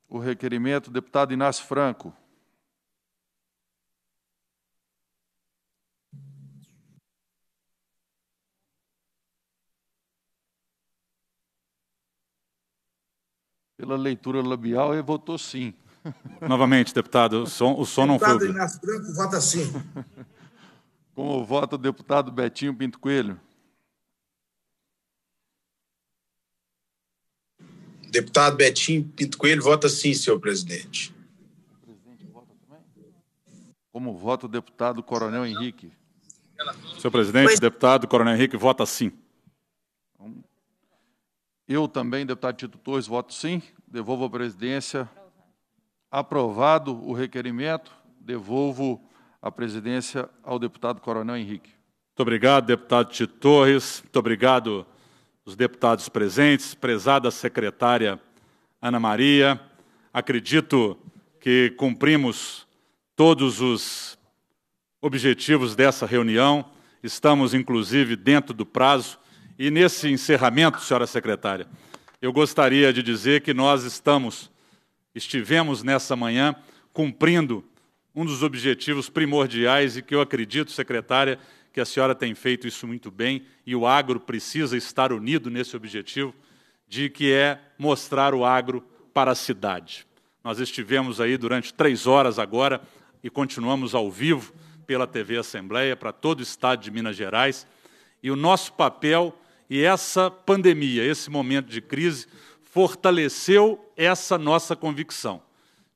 o requerimento do deputado Inácio Franco. Pela leitura labial, ele votou sim. Novamente, deputado, o som, o som não foi. deputado Inácio Franco vota sim. Como vota o deputado Betinho Pinto Coelho? Deputado Betinho Pinto Coelho vota sim, senhor presidente. Como vota o deputado Coronel Henrique? Senhor presidente, pois... deputado Coronel Henrique vota sim. Então, eu também, deputado Tito Torres, voto sim. Devolvo a presidência. Aprovado o requerimento, devolvo a presidência ao deputado Coronel Henrique. Muito obrigado, deputado Tito Torres. Muito obrigado, os deputados presentes, prezada secretária Ana Maria. Acredito que cumprimos todos os objetivos dessa reunião. Estamos, inclusive, dentro do prazo. E nesse encerramento, senhora secretária, eu gostaria de dizer que nós estamos, estivemos nessa manhã cumprindo um dos objetivos primordiais e que eu acredito, secretária, que a senhora tem feito isso muito bem e o agro precisa estar unido nesse objetivo de que é mostrar o agro para a cidade. Nós estivemos aí durante três horas agora e continuamos ao vivo pela TV Assembleia para todo o estado de Minas Gerais. E o nosso papel e essa pandemia, esse momento de crise, fortaleceu essa nossa convicção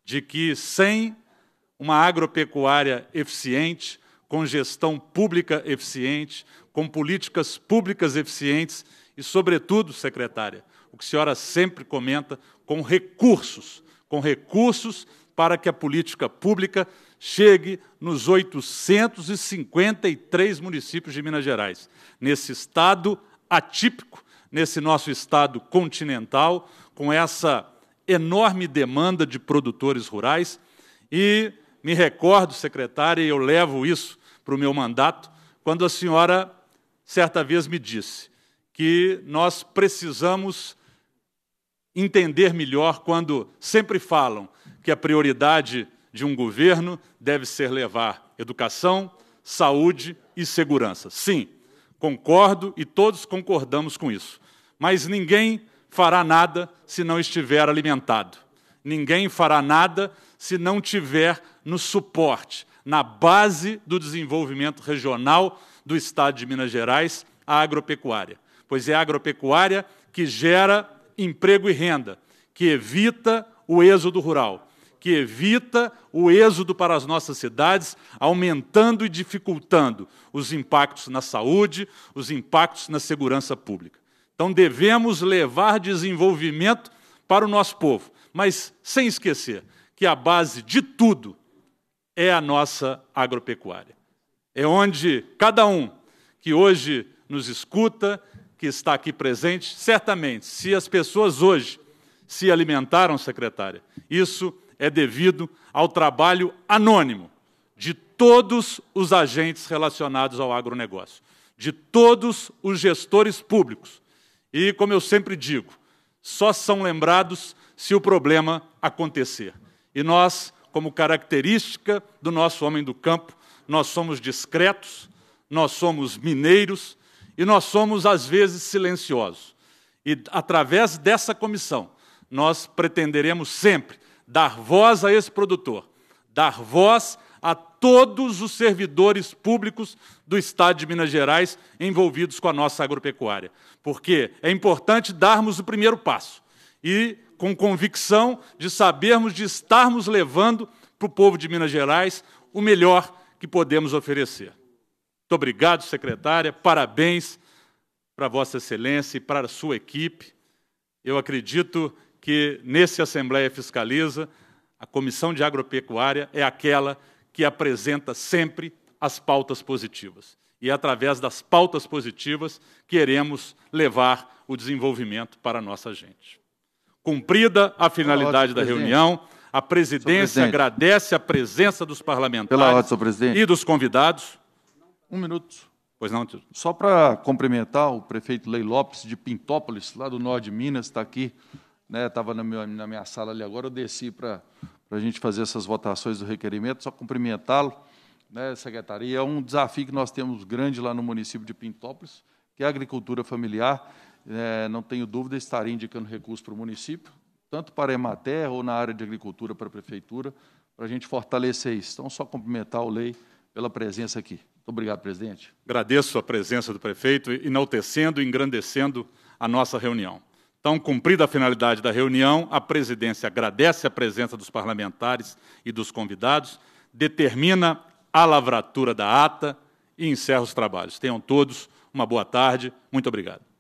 de que sem uma agropecuária eficiente, com gestão pública eficiente, com políticas públicas eficientes e, sobretudo, secretária, o que a senhora sempre comenta, com recursos, com recursos para que a política pública chegue nos 853 municípios de Minas Gerais, nesse estado atípico, nesse nosso estado continental, com essa enorme demanda de produtores rurais. E me recordo, secretária, e eu levo isso para o meu mandato, quando a senhora, certa vez, me disse que nós precisamos entender melhor quando sempre falam que a prioridade de um governo deve ser levar educação, saúde e segurança. Sim, concordo e todos concordamos com isso. Mas ninguém fará nada se não estiver alimentado. Ninguém fará nada se não tiver no suporte, na base do desenvolvimento regional do Estado de Minas Gerais, a agropecuária. Pois é a agropecuária que gera emprego e renda, que evita o êxodo rural, que evita o êxodo para as nossas cidades, aumentando e dificultando os impactos na saúde, os impactos na segurança pública. Então devemos levar desenvolvimento para o nosso povo, mas sem esquecer que a base de tudo é a nossa agropecuária. É onde cada um que hoje nos escuta, que está aqui presente, certamente, se as pessoas hoje se alimentaram, secretária, isso é devido ao trabalho anônimo de todos os agentes relacionados ao agronegócio, de todos os gestores públicos. E, como eu sempre digo, só são lembrados se o problema acontecer. E nós como característica do nosso homem do campo. Nós somos discretos, nós somos mineiros e nós somos, às vezes, silenciosos. E, através dessa comissão, nós pretenderemos sempre dar voz a esse produtor, dar voz a todos os servidores públicos do Estado de Minas Gerais envolvidos com a nossa agropecuária. Porque é importante darmos o primeiro passo. E com convicção de sabermos de estarmos levando para o povo de Minas Gerais o melhor que podemos oferecer. Muito obrigado, secretária, parabéns para Vossa Excelência e para a sua equipe. Eu acredito que, nesse Assembleia Fiscaliza, a Comissão de Agropecuária é aquela que apresenta sempre as pautas positivas. E é através das pautas positivas queremos levar o desenvolvimento para a nossa gente. Cumprida a finalidade da reunião, a presidência agradece a presença dos parlamentares ordem, e dos convidados. Um minuto. Pois não, tio. Só para cumprimentar o prefeito Lei Lopes de Pintópolis, lá do norte de Minas, está aqui, estava né, na, na, minha sala ali agora, eu desci para a gente fazer essas votações do requerimento, só cumprimentá-lo, né, secretaria. É um desafio que nós temos grande lá no município de Pintópolis, que é a agricultura familiar é, não tenho dúvida, estar indicando recursos para o município, tanto para a Emater ou na área de agricultura para a prefeitura, para a gente fortalecer isso. Então, só cumprimentar o Lei pela presença aqui. Muito obrigado, presidente. Agradeço a presença do prefeito, enaltecendo e engrandecendo a nossa reunião. Então, cumprida a finalidade da reunião, a presidência agradece a presença dos parlamentares e dos convidados, determina a lavratura da ata e encerra os trabalhos. Tenham todos uma boa tarde. Muito obrigado.